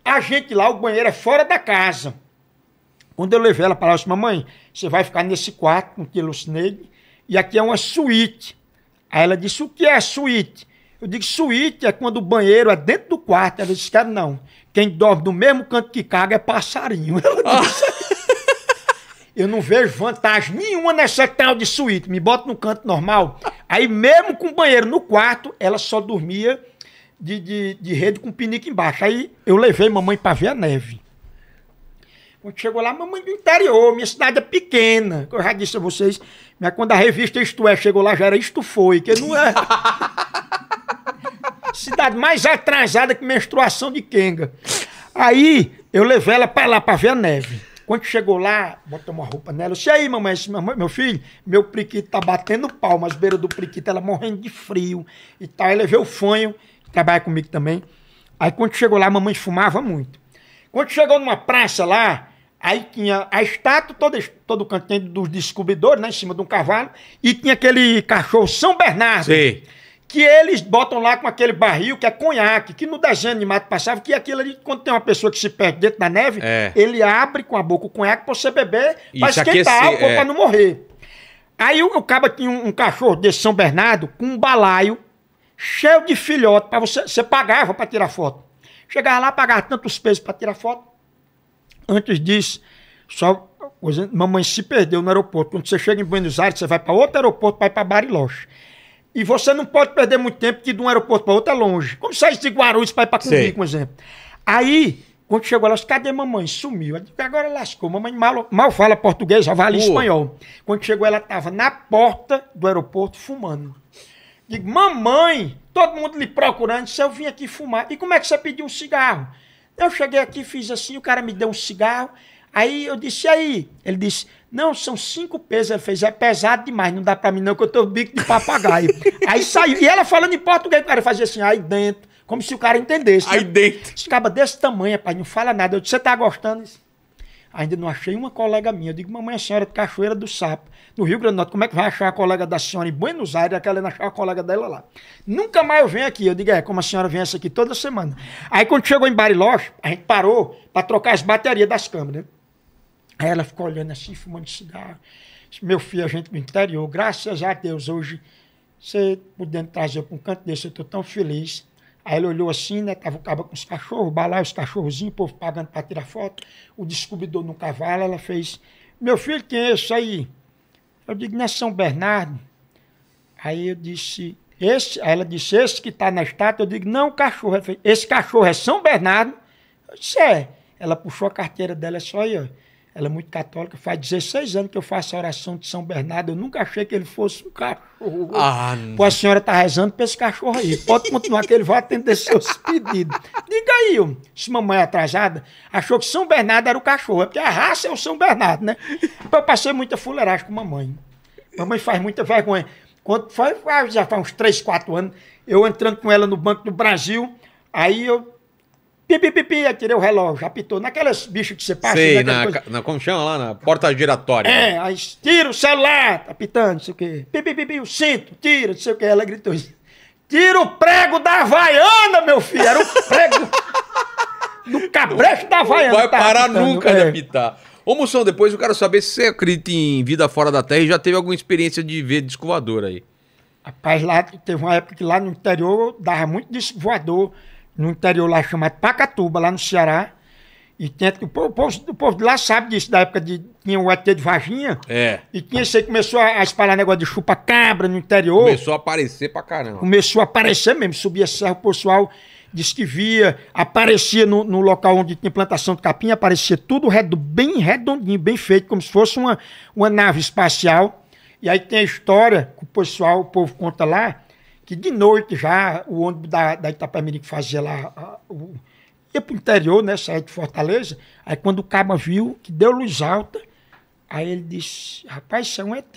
a gente lá, o banheiro é fora da casa. Quando eu levei ela para lá, eu disse, mamãe, você vai ficar nesse quarto com que Lucineide, e aqui é uma suíte. Aí ela disse, o que é suíte? Eu digo, suíte é quando o banheiro é dentro do quarto. Ela disse, quero não. Quem dorme no mesmo canto que caga é passarinho. [laughs] Ela disse, [laughs] eu não vejo vantagem nenhuma nessa tal de suíte. Me bota no canto normal. Aí mesmo com o banheiro no quarto, ela só dormia de, de, de rede com pinico embaixo. Aí eu levei mamãe para ver a neve. Quando chegou lá, mamãe do interior, minha cidade é pequena. Eu já disse a vocês, mas né, quando a revista Isto É chegou lá, já era Isto Foi, que não é. [laughs] cidade mais atrasada que menstruação de Kenga. Aí eu levei ela para lá, para ver a neve. Quando chegou lá, botou uma roupa nela. Eu disse, aí, mamãe, disse, mamãe, meu filho, meu priquito tá batendo palmas, beira do priquito, ela morrendo de frio e tal. Aí levei o fanho, trabalha comigo também. Aí quando chegou lá, a mamãe fumava muito. Quando chegou numa praça lá, aí tinha a estátua, todo, todo canto dos descobridores, né, em cima de um cavalo, e tinha aquele cachorro São Bernardo. Sim. Que eles botam lá com aquele barril que é conhaque, que no desenho animado passava, que aquilo ali, quando tem uma pessoa que se perde dentro da neve, é. ele abre com a boca o conhaque pra você beber, Isso pra esquentar a o corpo é. pra não morrer. Aí o, o cabo tinha um, um cachorro desse São Bernardo com um balaio cheio de filhote, para você, você pagava para tirar foto. Chegava lá, pagava tantos pesos para tirar foto. Antes disso, só coisa, mamãe se perdeu no aeroporto. Quando você chega em Buenos Aires, você vai para outro aeroporto, vai para Bariloche. E você não pode perder muito tempo, que de um aeroporto para outro é longe. Como sai de Guarulhos para ir para Cumbi, por exemplo. Aí, quando chegou, ela disse, cadê mamãe? Sumiu. Eu disse, agora lascou. Mamãe mal, mal fala português, já fala espanhol. Quando chegou, ela estava na porta do aeroporto fumando. Digo, mamãe, todo mundo lhe procurando, se eu vim aqui fumar. E como é que você pediu um cigarro? Eu cheguei aqui, fiz assim, o cara me deu um cigarro. Aí eu disse, e aí? Ele disse, não, são cinco pesos. Ele fez, é pesado demais, não dá pra mim não, que eu tô bico de papagaio. [laughs] aí saiu, e ela falando em português, o cara fazia assim, aí dentro, como se o cara entendesse. Aí né? dentro. Ficava desse tamanho, rapaz, não fala nada. Eu disse, você tá gostando? Ainda não achei uma colega minha. Eu digo, mamãe, a senhora é de Cachoeira do Sapo no Rio Grande do Norte, como é que vai achar a colega da senhora em Buenos Aires, aquela achar a colega dela lá? Nunca mais eu venho aqui. Eu digo, é, como a senhora vem essa aqui toda semana. Aí quando chegou em Bariloche, a gente parou para trocar as baterias das câmeras. Né? Aí ela ficou olhando assim, fumando cigarro. Meu filho, a gente do interior, graças a Deus, hoje você podendo trazer para um canto desse, eu estou tão feliz. Aí ele olhou assim, né? Tava o cabo com os cachorros, balai, os cachorrozinhos, o povo pagando para tirar foto. O descobridor no cavalo, ela fez: Meu filho, quem é isso aí? Eu digo, não é São Bernardo? Aí eu disse, esse, ela disse, esse que está na estátua? Eu digo, não, cachorro. É esse cachorro é São Bernardo? Eu disse, é. Ela puxou a carteira dela só aí, ó ela é muito católica, faz 16 anos que eu faço a oração de São Bernardo, eu nunca achei que ele fosse um cachorro. Ah, Pô, a senhora está rezando para esse cachorro aí, pode continuar que ele vai atender seus [laughs] pedidos. Diga aí, se mamãe é atrasada, achou que São Bernardo era o cachorro, é porque a raça é o São Bernardo, né? Eu passei muita fuleiragem com mamãe. Mamãe faz muita vergonha. Quando foi, já faz uns 3, 4 anos, eu entrando com ela no Banco do Brasil, aí eu pipipipi, tirei atirei o relógio, apitou. Naquelas bichos que você passa. na, coisa... na, como chama lá? Na porta giratória. É, aí tira o celular, tá apitando, não sei o quê. Pipipipi, o cinto, tira, não sei o quê. Ela gritou isso. Tira o prego da Havaiana, meu filho! Era o prego do cabrecho da Havaiana. Não vai parar apitando, nunca é. de apitar. Ô, Moção, depois eu quero saber se você acredita em vida fora da Terra e já teve alguma experiência de ver descovador aí. Rapaz, lá teve uma época que lá no interior dava muito desvoador. voador no interior lá chamado Pacatuba, lá no Ceará. E o, povo, o povo de lá sabe disso, da época de tinha o ET de Varginha. É. E tinha isso aí, começou a, a espalhar negócio de chupa-cabra no interior. Começou a aparecer pra caramba. Começou a aparecer mesmo, subia serra, o pessoal disse que via, aparecia no, no local onde tinha plantação de capim, aparecia tudo redondo bem redondinho, bem feito, como se fosse uma, uma nave espacial. E aí tem a história que o pessoal, o povo conta lá, que de noite já o ônibus da, da Itapemirim que fazia lá, a, o, ia pro interior, né, saía de Fortaleza, aí quando o Caba viu que deu luz alta, aí ele disse, rapaz, isso é um ET.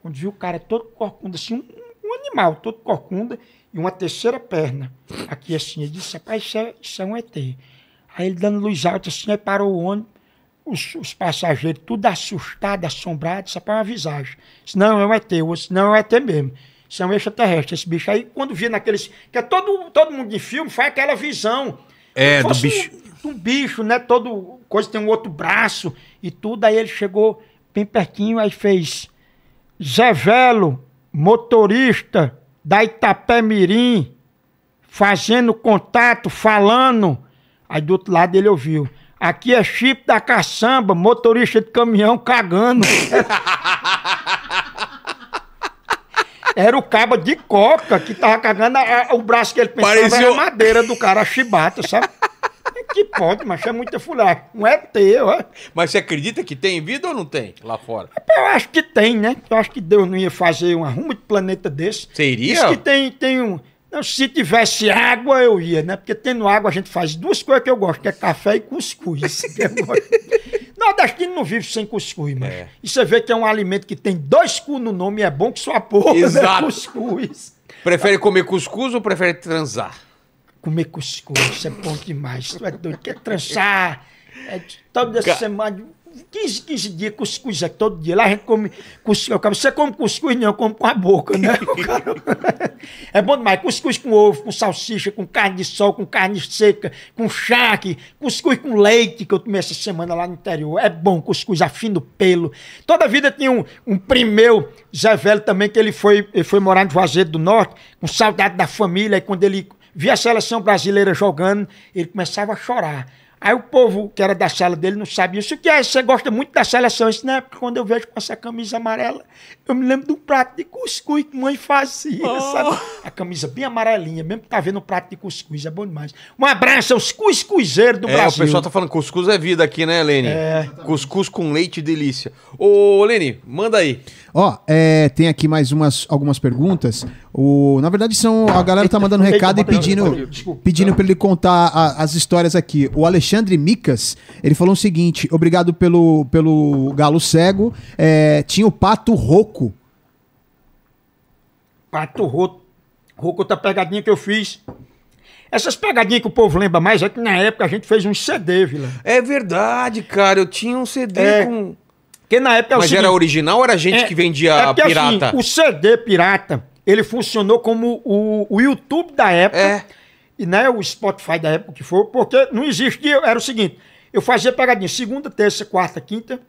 Quando viu o cara todo corcunda, assim, um, um animal todo corcunda, e uma terceira perna, aqui assim, ele disse, rapaz, isso é, isso é um ET. Aí ele dando luz alta assim, aí parou o ônibus, os, os, passageiros, tudo assustado, assombrado, só para uma visagem. Disse, não, é um ET. Eu disse, não, é um ET mesmo são extraterrestres, esse bicho. Aí quando via naqueles. Que é todo, todo mundo de filme faz aquela visão. É, do bicho. Um, um, bicho, né? Todo coisa tem um outro braço e tudo. Aí ele chegou bem pertinho, aí fez. Zé Velo, motorista da Itapé Mirim, fazendo contato, falando. Aí do outro lado ele ouviu. Aqui é Chip da caçamba, motorista de caminhão cagando. [laughs] Era o caba de coca que tava cagando a, a, o braço que ele pensava Parecia... era a madeira do cara, a chibata, sabe? que pode, mas é muita fulagem. Não é teu, é. Mas você acredita que tem vida ou não tem lá fora? Eu acho que tem, né? Eu acho que Deus não ia fazer um arrumo de planeta desse. Seria? Diz que tem, tem um se tivesse água, eu ia, né? Porque tendo água, a gente faz duas coisas que eu gosto, que é café e cuscuz. [laughs] Nordestino não vive sem cuscuz, mas é. E você vê que é um alimento que tem dois cu no nome e é bom que sua porra né? Exato. Né? cuscuz. Prefere comer cuscuz ou prefere transar? Comer cuscuz, isso é bom demais. Tu é doido, quer transar É, toda Ca... semana 15, 15 dias, cuscuz é todo dia. Lá a gente come cuscuz. Eu você come cuscuz? Não, eu como com a boca, né? [laughs] é bom demais. Cuscuz com ovo, com salsicha, com carne de sol, com carne seca, com charque, cuscuz com leite, que eu tomei essa semana lá no interior. É bom, cuscuz afino pelo. Toda vida tinha um, um primeiro Zé Velho também, que ele foi, ele foi morar no Juazeiro do Norte, com saudade da família, e quando ele via a seleção brasileira jogando, ele começava a chorar. Aí o povo que era da sala dele não sabia isso que é. Você gosta muito da seleção. Isso na época, quando eu vejo com essa camisa amarela, eu me lembro de um prato de cuscuz que mãe fazia, oh. sabe? A camisa bem amarelinha, mesmo que tá vendo um prato de cuscuz, é bom demais. Um abraço aos cuscuzeiros do é, Brasil. É, o pessoal tá falando cuscuz é vida aqui, né, Lene? É. Cuscuz com leite delícia. Ô, Lene, manda aí. Ó, é, tem aqui mais umas, algumas perguntas. O, na verdade, são a galera tá mandando [laughs] recado e pedindo, pedindo para ele contar a, as histórias aqui. O Alexandre Micas, ele falou o seguinte: obrigado pelo, pelo Galo Cego. É, tinha o Pato Roco. Pato Roco. Roco, outra pegadinha que eu fiz. Essas pegadinhas que o povo lembra mais é que na época a gente fez um CD, Vila. É verdade, cara. Eu tinha um CD é, com. Porque na época. É Mas seguinte, era original ou era gente é, que vendia é porque, é pirata? Assim, o CD pirata, ele funcionou como o, o YouTube da época. É. E né, o Spotify da época que foi, porque não existia. Era o seguinte: eu fazia pegadinha segunda, terça, quarta, quinta,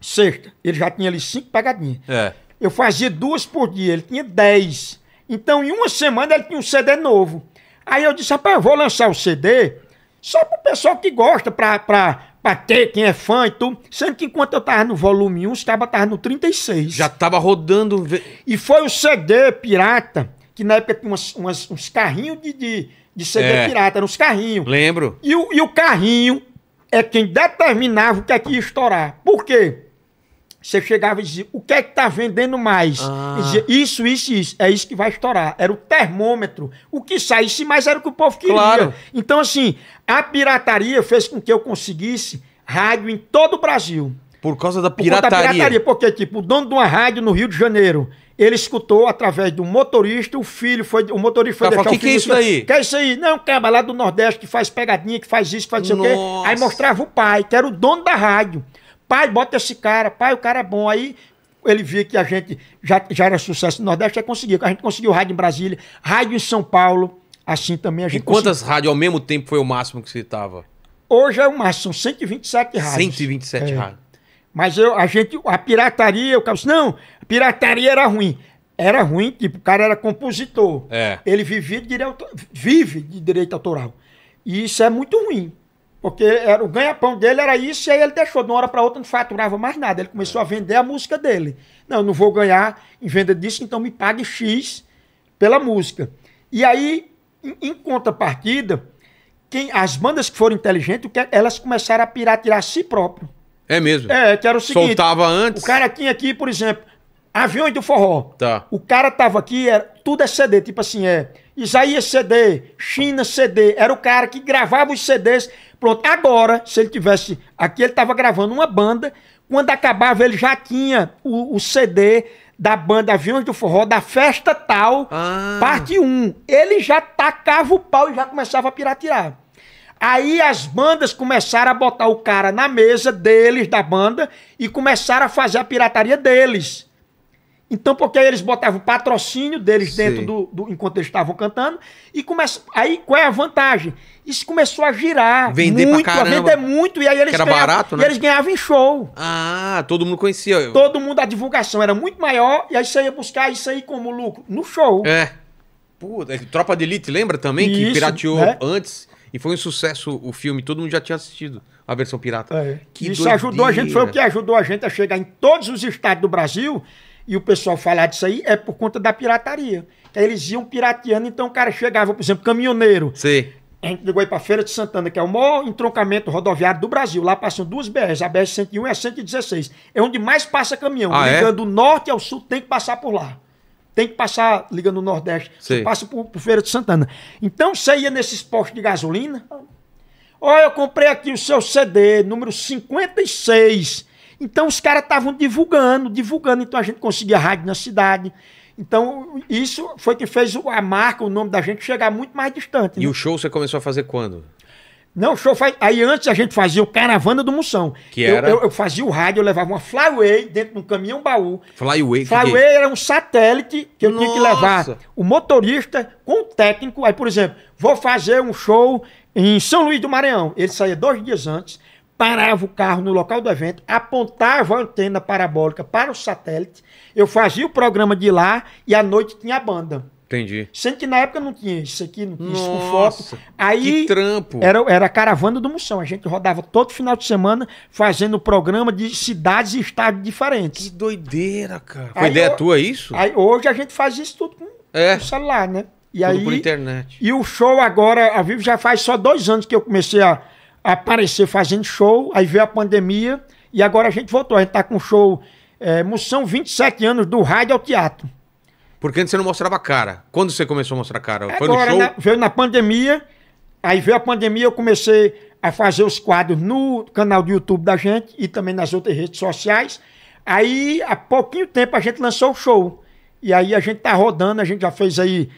sexta. Ele já tinha ali cinco pegadinhas. É. Eu fazia duas por dia, ele tinha dez. Então, em uma semana, ele tinha um CD novo. Aí eu disse: rapaz, eu vou lançar o CD só pro pessoal que gosta, pra. pra pra ter quem é fã e tudo. Sendo que enquanto eu tava no volume 1, os cabas estavam no 36. Já tava rodando. E foi o CD pirata, que na época tinha umas, umas, uns carrinhos de, de, de CD é. pirata, eram uns carrinhos. Lembro. E o, e o carrinho é quem determinava o que é que ia estourar. Por quê? Você chegava e dizia, o que é que tá vendendo mais? Ah. Dizia, isso, isso, isso. É isso que vai estourar. Era o termômetro. O que saísse mais era o que o povo queria. Claro. Então, assim, a pirataria fez com que eu conseguisse rádio em todo o Brasil. Por causa da pirataria? Por causa da pirataria, porque, tipo, o dono de uma rádio no Rio de Janeiro, ele escutou através do motorista, o filho foi, o motorista foi tá, deixar o que, que é isso aí? Que é isso aí? Não, caba lá do Nordeste que faz pegadinha, que faz isso, que faz isso, o quê. Aí mostrava o pai, que era o dono da rádio pai, bota esse cara, pai, o cara é bom. Aí ele via que a gente já, já era sucesso no Nordeste, aí conseguiu. A gente conseguiu rádio em Brasília, rádio em São Paulo, assim também a gente. E quantas conseguiu. rádios ao mesmo tempo foi o máximo que você estava? Hoje é o máximo, são 127 rádios. 127 é. rádios. Mas eu, a gente, a pirataria, o cara disse, não, a pirataria era ruim. Era ruim, tipo, o cara era compositor. É. Ele vivia de direito, vive de direito autoral. E isso é muito ruim. Porque era, o ganha-pão dele era isso, e aí ele deixou de uma hora para outra, não faturava mais nada. Ele começou a vender a música dele. Não, eu não vou ganhar em venda disso, então me pague X pela música. E aí, em, em contrapartida, quem, as bandas que foram inteligentes, é, elas começaram a piratear a si próprio. É mesmo? É, que era o seguinte. Soltava antes. O cara tinha aqui, por exemplo, Aviões do Forró. Tá. O cara tava aqui, era, é, tudo é CD, tipo assim, é. Isaías CD, China CD, era o cara que gravava os CDs Pronto, agora, se ele tivesse. Aqui ele estava gravando uma banda. Quando acabava, ele já tinha o, o CD da banda Aviões do Forró, da festa tal, ah. parte 1. Ele já tacava o pau e já começava a piratear. Aí as bandas começaram a botar o cara na mesa deles, da banda, e começaram a fazer a pirataria deles. Então, porque aí eles botavam o patrocínio deles dentro do, do, enquanto eles estavam cantando. E começa, aí qual é a vantagem? Isso começou a girar. Vender muito, pra venda é muito. E aí eles, era ganhavam, barato, né? eles ganhavam em show. Ah, todo mundo conhecia. Eu. Todo mundo, a divulgação era muito maior. E aí você ia buscar isso aí como lucro no show. É. Puta, Tropa de Elite, lembra também? Isso, que pirateou né? antes. E foi um sucesso o filme, todo mundo já tinha assistido a versão pirata. É. Isso doideira. ajudou a gente, foi o que ajudou a gente a chegar em todos os estados do Brasil e o pessoal falar disso aí é por conta da pirataria. Que eles iam pirateando, então o cara chegava, por exemplo, caminhoneiro. Sim. A gente ligou aí para Feira de Santana, que é o maior entroncamento rodoviário do Brasil. Lá passam duas BRs, a BR-101 e a 116. É onde mais passa caminhão. Ah, é? ligando é? o norte ao sul, tem que passar por lá. Tem que passar ligando o Nordeste. Sim. Passa por, por Feira de Santana. Então você ia nesses postos de gasolina. Olha, eu comprei aqui o seu CD, número 56 então os caras estavam divulgando, divulgando, então a gente conseguia rádio na cidade. Então, isso foi que fez a marca, o nome da gente chegar muito mais distante. E né? o show você começou a fazer quando? Não, show faz... Aí antes a gente fazia o Caravana do Moção. Que era? Eu, eu, eu fazia o rádio, eu levava uma Flyway dentro de um caminhão baú. Flyway? Flyway que... É? era um satélite que eu Nossa. tinha que levar o motorista com o técnico. Aí, por exemplo, vou fazer um show em São Luís do Maranhão. Ele saía dois dias antes parava o carro no local do evento, apontava a antena parabólica para o satélite, eu fazia o programa de lá e à noite tinha a banda. Entendi. Sendo que na época não tinha isso aqui, não tinha Nossa, isso com foto. Aí, que trampo! Era, era a caravana do Moção. A gente rodava todo final de semana fazendo programa de cidades e estados diferentes. Que doideira, cara. Foi aí, ideia eu, tua isso? Aí, hoje a gente faz isso tudo com é. o celular, né? E tudo aí, por internet. E o show agora, a Vivo já faz só dois anos que eu comecei a aparecer fazendo show, aí veio a pandemia e agora a gente voltou. A gente tá com show é, Moção 27 anos do rádio ao teatro. Porque antes você não mostrava cara. Quando você começou a mostrar cara? Foi agora, no show? Na, veio na pandemia, aí veio a pandemia, eu comecei a fazer os quadros no canal do YouTube da gente e também nas outras redes sociais. Aí, há pouquinho tempo, a gente lançou o show. E aí a gente tá rodando, a gente já fez aí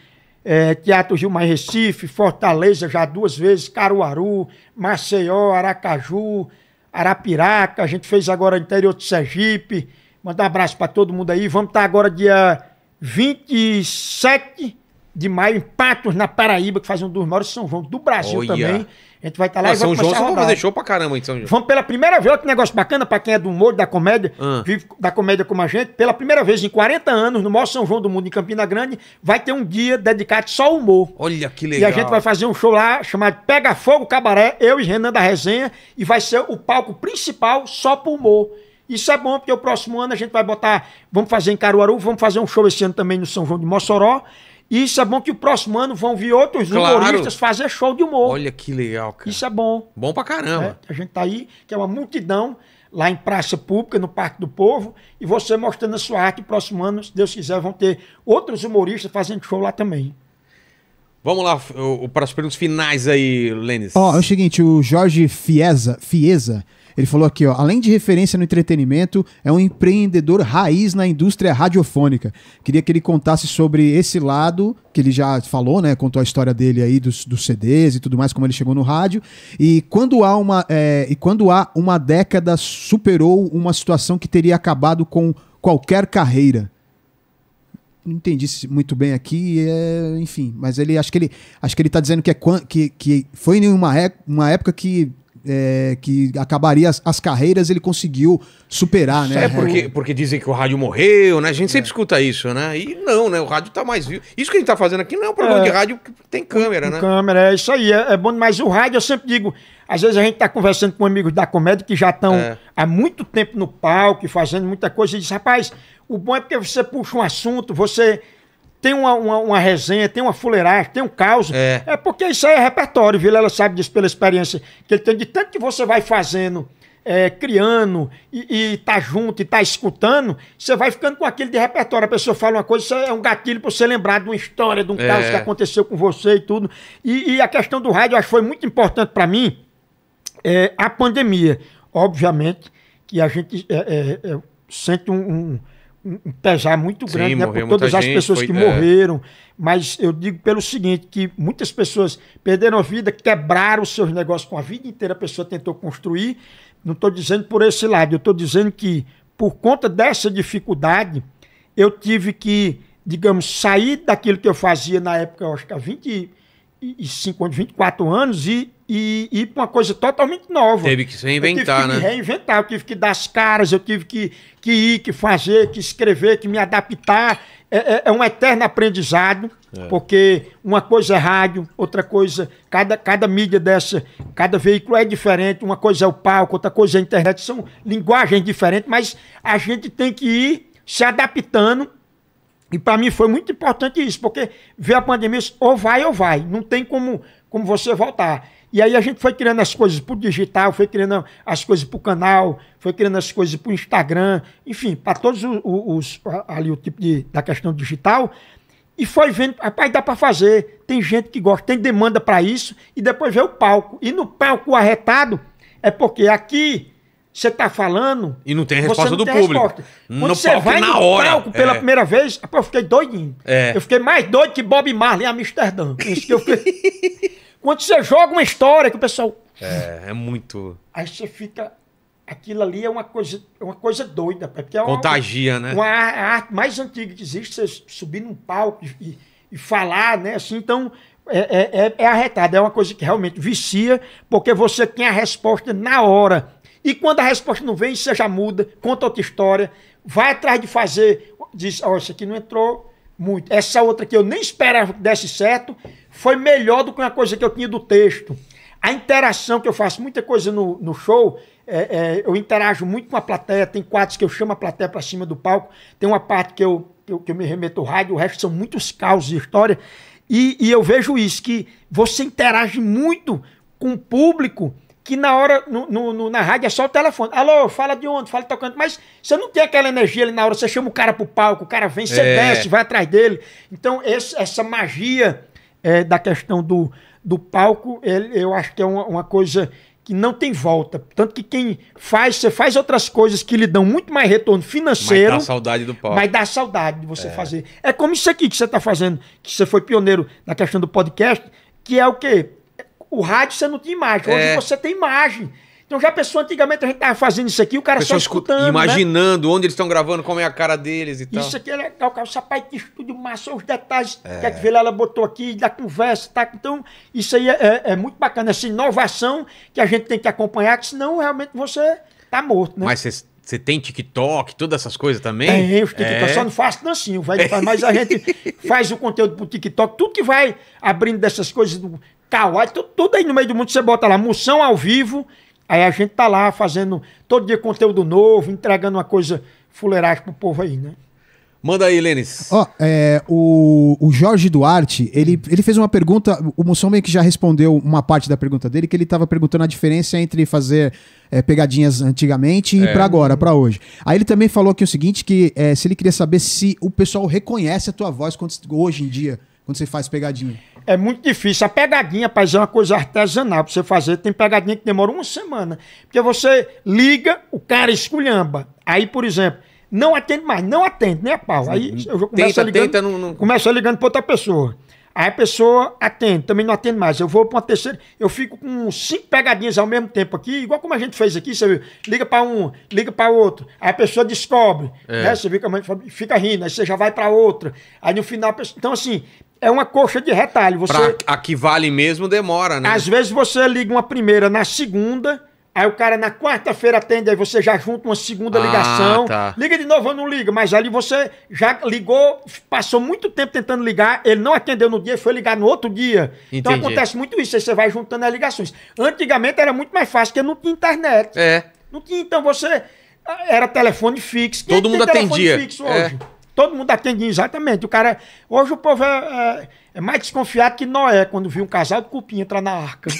é, Teatro Gilmar Recife, Fortaleza já duas vezes, Caruaru, Maceió, Aracaju, Arapiraca, a gente fez agora interior de Sergipe. Mandar um abraço para todo mundo aí. Vamos estar tá agora dia 27 de maio em Patos, na Paraíba, que faz um dos maiores São João do Brasil Olha. também. A gente vai estar tá lá ah, e São João só vão fazer show pra caramba em São João. Vamos pela primeira vez, olha que negócio bacana pra quem é do humor, da comédia, ah. vive da comédia como a gente. Pela primeira vez em 40 anos, no maior São João do mundo, em Campina Grande, vai ter um dia dedicado só ao humor. Olha que legal. E a gente vai fazer um show lá chamado Pega Fogo Cabaré, eu e Renan da Resenha, e vai ser o palco principal só pro humor. Isso é bom, porque o próximo ano a gente vai botar. Vamos fazer em Caruaru, vamos fazer um show esse ano também no São João de Mossoró. Isso é bom que o próximo ano vão vir outros claro. humoristas fazer show de humor. Olha que legal, cara. Isso é bom. Bom pra caramba. É, a gente tá aí, que é uma multidão, lá em praça pública, no Parque do Povo, e você mostrando a sua arte. O próximo ano, se Deus quiser, vão ter outros humoristas fazendo show lá também. Vamos lá o, o, para as perguntas finais aí, Lênis. Ó, oh, é o seguinte, o Jorge Fieza, Fieza ele falou aqui, ó, além de referência no entretenimento, é um empreendedor raiz na indústria radiofônica. Queria que ele contasse sobre esse lado, que ele já falou, né? Contou a história dele aí dos, dos CDs e tudo mais, como ele chegou no rádio. E quando há uma, é, e quando há uma década superou uma situação que teria acabado com qualquer carreira não entendi muito bem aqui, é, enfim, mas ele acho que ele acho que ele está dizendo que é que, que foi em uma é, época que é, que acabaria as, as, carreiras, ele conseguiu superar, né? É, porque, porque dizem que o rádio morreu, né? A gente sempre é. escuta isso, né? E não, né? O rádio tá mais vivo. Isso que a gente tá fazendo aqui não é um programa é, de rádio que tem câmera, né? Câmera, é isso aí. É, é bom, mas o rádio, eu sempre digo, às vezes a gente tá conversando com amigos da comédia que já estão é. há muito tempo no palco, fazendo muita coisa, e diz, rapaz, o bom é porque você puxa um assunto, você tem uma, uma, uma resenha, tem uma fuleiragem, tem um caos. É. é porque isso aí é repertório, ela sabe disso pela experiência que ele tem, de tanto que você vai fazendo. É, criando e, e, tá junto e tá escutando, você vai ficando com aquilo de repertório. A pessoa fala uma coisa, isso é um gatilho para você lembrar de uma história, de um é. caso que aconteceu com você e tudo. E, e a questão do rádio, eu acho que foi muito importante para mim é, a pandemia. Obviamente que a gente é, é, é, sente um, um um pesar muito grande Sim, né, por todas gente, as pessoas foi, que é. morreram. Mas eu digo pelo seguinte, que muitas pessoas perderam a vida, quebraram seus negócios com a vida inteira, a pessoa tentou construir. Não estou dizendo por esse lado, eu estou dizendo que por conta dessa dificuldade, eu tive que, digamos, sair daquilo que eu fazia na época, eu acho que há 20 25 anos, 24 anos e, e, ir para uma coisa totalmente nova. Teve que se reinventar, eu tive que né? Me reinventar, eu tive que dar as caras, eu tive que, que ir, que fazer, que escrever, que me adaptar. É, é, é um eterno aprendizado, é. porque uma coisa é rádio, outra coisa, cada, cada mídia dessa, cada veículo é diferente, uma coisa é o palco, outra coisa é a internet, são linguagens diferentes, mas a gente tem que ir se adaptando e para mim foi muito importante isso, porque ver a pandemia, ou vai ou vai, não tem como, como você voltar. E aí a gente foi criando as coisas para o digital, foi criando as coisas para o canal, foi criando as coisas para o Instagram, enfim, para todos os, os, ali o tipo de, da questão digital. E foi vendo, rapaz, dá para fazer. Tem gente que gosta, tem demanda para isso, e depois veio o palco. E no palco arretado é porque aqui você está falando. E não tem resposta não do tem público. Resposta. Quando no você vai na no hora. palco pela é. primeira vez, eu fiquei doidinho. É. Eu fiquei mais doido que Bob Marley em Amsterdã. [laughs] Fiquei... Quando você joga uma história que o pessoal. É, é muito. Aí você fica. Aquilo ali é uma coisa, é uma coisa doida. Porque é uma, Contagia, né? Uma, a arte mais antiga que existe, você subir num palco e, e falar, né? Assim, então. É, é, é, é arretado, é uma coisa que realmente vicia, porque você tem a resposta na hora. E quando a resposta não vem, seja muda, conta outra história, vai atrás de fazer, diz, ó, oh, isso aqui não entrou muito. Essa outra que eu nem esperava que desse certo, foi melhor do que uma coisa que eu tinha do texto. A interação que eu faço, muita coisa no, no show, é, é, eu interajo muito com a plateia, tem quadros que eu chamo a plateia para cima do palco, tem uma parte que eu, que eu, que eu me remeto ao rádio, o resto são muitos causos de história. E, e eu vejo isso, que você interage muito com o público que na hora, no, no, na rádio é só o telefone. Alô, fala de onde? Fala tocando. Mas você não tem aquela energia ali na hora, você chama o cara pro palco, o cara vem, você é. desce, vai atrás dele. Então, esse, essa magia é, da questão do, do palco, ele, eu acho que é uma, uma coisa que não tem volta. Tanto que quem faz, você faz outras coisas que lhe dão muito mais retorno financeiro. Mas dá saudade do palco. Mas dá saudade de você é. fazer. É como isso aqui que você está fazendo, que você foi pioneiro na questão do podcast, que é o quê? O rádio você não tinha imagem. Hoje é. você tem imagem. Então já pensou, antigamente a gente estava fazendo isso aqui, o cara só escutando. Né? Imaginando né? onde eles estão gravando, como é a cara deles e tal. Isso aqui é legal, cara. O sapato que estúdio massa, os detalhes é. que a ela botou aqui, da conversa, tá? Então, isso aí é, é, é, muito bacana, essa inovação que a gente tem que acompanhar, que senão realmente você tá morto, né? Mas você você tem TikTok, todas essas coisas também? Tem, os TikTok. É. Só não faço dancinho, vai, mas a gente [laughs] faz o conteúdo pro TikTok. Tudo que vai abrindo dessas coisas do tudo, tudo aí no meio do mundo, você bota lá, Moção ao vivo, aí a gente tá lá fazendo todo dia conteúdo novo, entregando uma coisa fuleiragem pro povo aí, né? Manda aí, Lênis. Ó, é, o, o Jorge Duarte, ele, ele fez uma pergunta, o moção meio que já respondeu uma parte da pergunta dele, que ele estava perguntando a diferença entre fazer é, pegadinhas antigamente e é. para agora, para hoje. Aí ele também falou aqui o seguinte, que é, se ele queria saber se o pessoal reconhece a tua voz quando, hoje em dia, quando você faz pegadinha. É muito difícil. A pegadinha, rapaz, é uma coisa artesanal pra você fazer. Tem pegadinha que demora uma semana. Porque você liga, o cara esculhamba. Aí, por exemplo, não atende mais, não atende, né, Paulo? Aí eu começo tenta, ligando, tenta, não, não... Começo ligando pra outra pessoa. Aí a pessoa atende, também não atende mais. Eu vou para uma terceira, eu fico com cinco pegadinhas ao mesmo tempo aqui, igual como a gente fez aqui, você viu? Liga para um, liga para outro. Aí a pessoa descobre, é. né? Você mãe fica rindo, aí você já vai para outra. Aí no final, pessoa... então assim, é uma coxa de retalho. Você, pra a que vale mesmo demora, né? Às vezes você liga uma primeira na segunda, aí o cara na quarta-feira atende, aí você já junta uma segunda ah, ligação. Tá. Liga de novo ou não liga, mas ali você já ligou, passou muito tempo tentando ligar, ele não atendeu no dia, foi ligar no outro dia. Então Entendi. Então acontece muito isso, aí você vai juntando as ligações. Antigamente era muito mais fácil, porque não tinha internet. É. Não tinha, então você... Ah, era telefone fixo. Todo é mundo atendia. Telefone fixo é. hoje? É. Todo mundo atende exatamente. O cara. É, hoje o povo é, é, é mais desconfiado que Noé quando viu um casal de cupim entrar na arca. [laughs]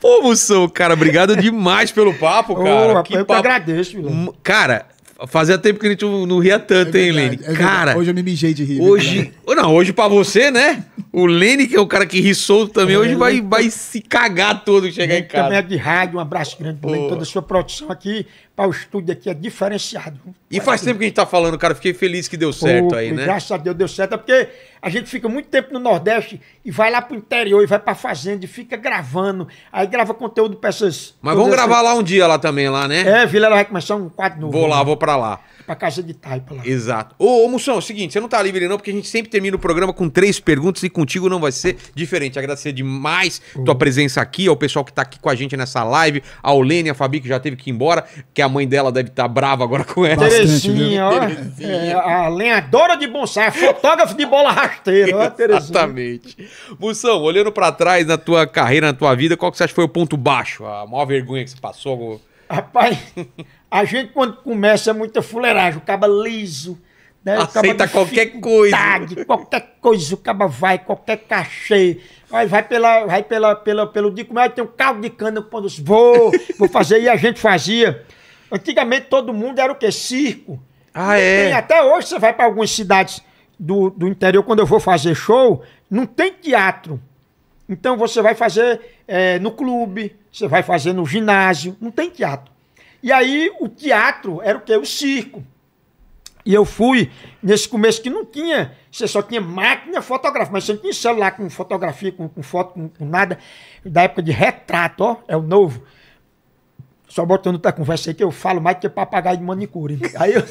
Pô, Moção, cara, obrigado demais pelo papo, cara. Oh, rapaz, eu papo... agradeço, Cara, Fazia tempo que a gente não ria tanto, é verdade, hein, Lene? É cara. Hoje eu me mijei de rir. Hoje. É não, hoje pra você, né? O Lene, que é o cara que ri solto também, é, hoje vai, vai se cagar todo chegar em casa. Também é de rádio, um abraço grande pra toda a sua produção aqui. Rapaz, o estúdio aqui é diferenciado. E faz tempo que a gente tá falando, cara. Fiquei feliz que deu certo Pô, aí, né? Graças a Deus deu certo. É porque a gente fica muito tempo no Nordeste e vai lá pro interior e vai pra fazenda e fica gravando. Aí grava conteúdo pra essas. Mas vamos gravar essas... lá um dia lá também, lá, né? É, Vila ela vai começar um quadro novo. Vou lá, né? vou pra lá pra casa de taipa lá. Exato. Ô, ô Moção, é o seguinte, você não tá livre não, porque a gente sempre termina o programa com três perguntas e contigo não vai ser diferente. Agradecer demais uhum. tua presença aqui, ao pessoal que tá aqui com a gente nessa live, ao Lene, a Fabi, que já teve que ir embora, que a mãe dela deve estar tá brava agora com ela. Terezinha, ó. Terezinha. É, a lenhadora de bonsai, fotógrafo de bola rasteira, ó, Terezinha. Exatamente. Moção, olhando pra trás na tua carreira, na tua vida, qual que você acha que foi o ponto baixo? A maior vergonha que você passou? Rapaz... A gente, quando começa, é muita fuleiragem. O caba liso. Né? Aceita qualquer coisa. Qualquer coisa, o caba vai, qualquer cachê. Aí vai, pela, vai pela, pela, pelo dico, mas tem um carro de cana, quando eu assim, vou, vou fazer. E a gente fazia. Antigamente todo mundo era o quê? Circo. Ah, é? Tem, até hoje você vai para algumas cidades do, do interior, quando eu vou fazer show, não tem teatro. Então você vai fazer é, no clube, você vai fazer no ginásio, não tem teatro. E aí o teatro era o que? O circo. E eu fui nesse começo que não tinha, você só tinha máquina fotográfica, mas você não tinha celular com fotografia, com, com foto, com, com, nada, da época de retrato, ó, é o novo. Só botando outra conversa aí que eu falo mais que papagaio de manicure. Aí eu...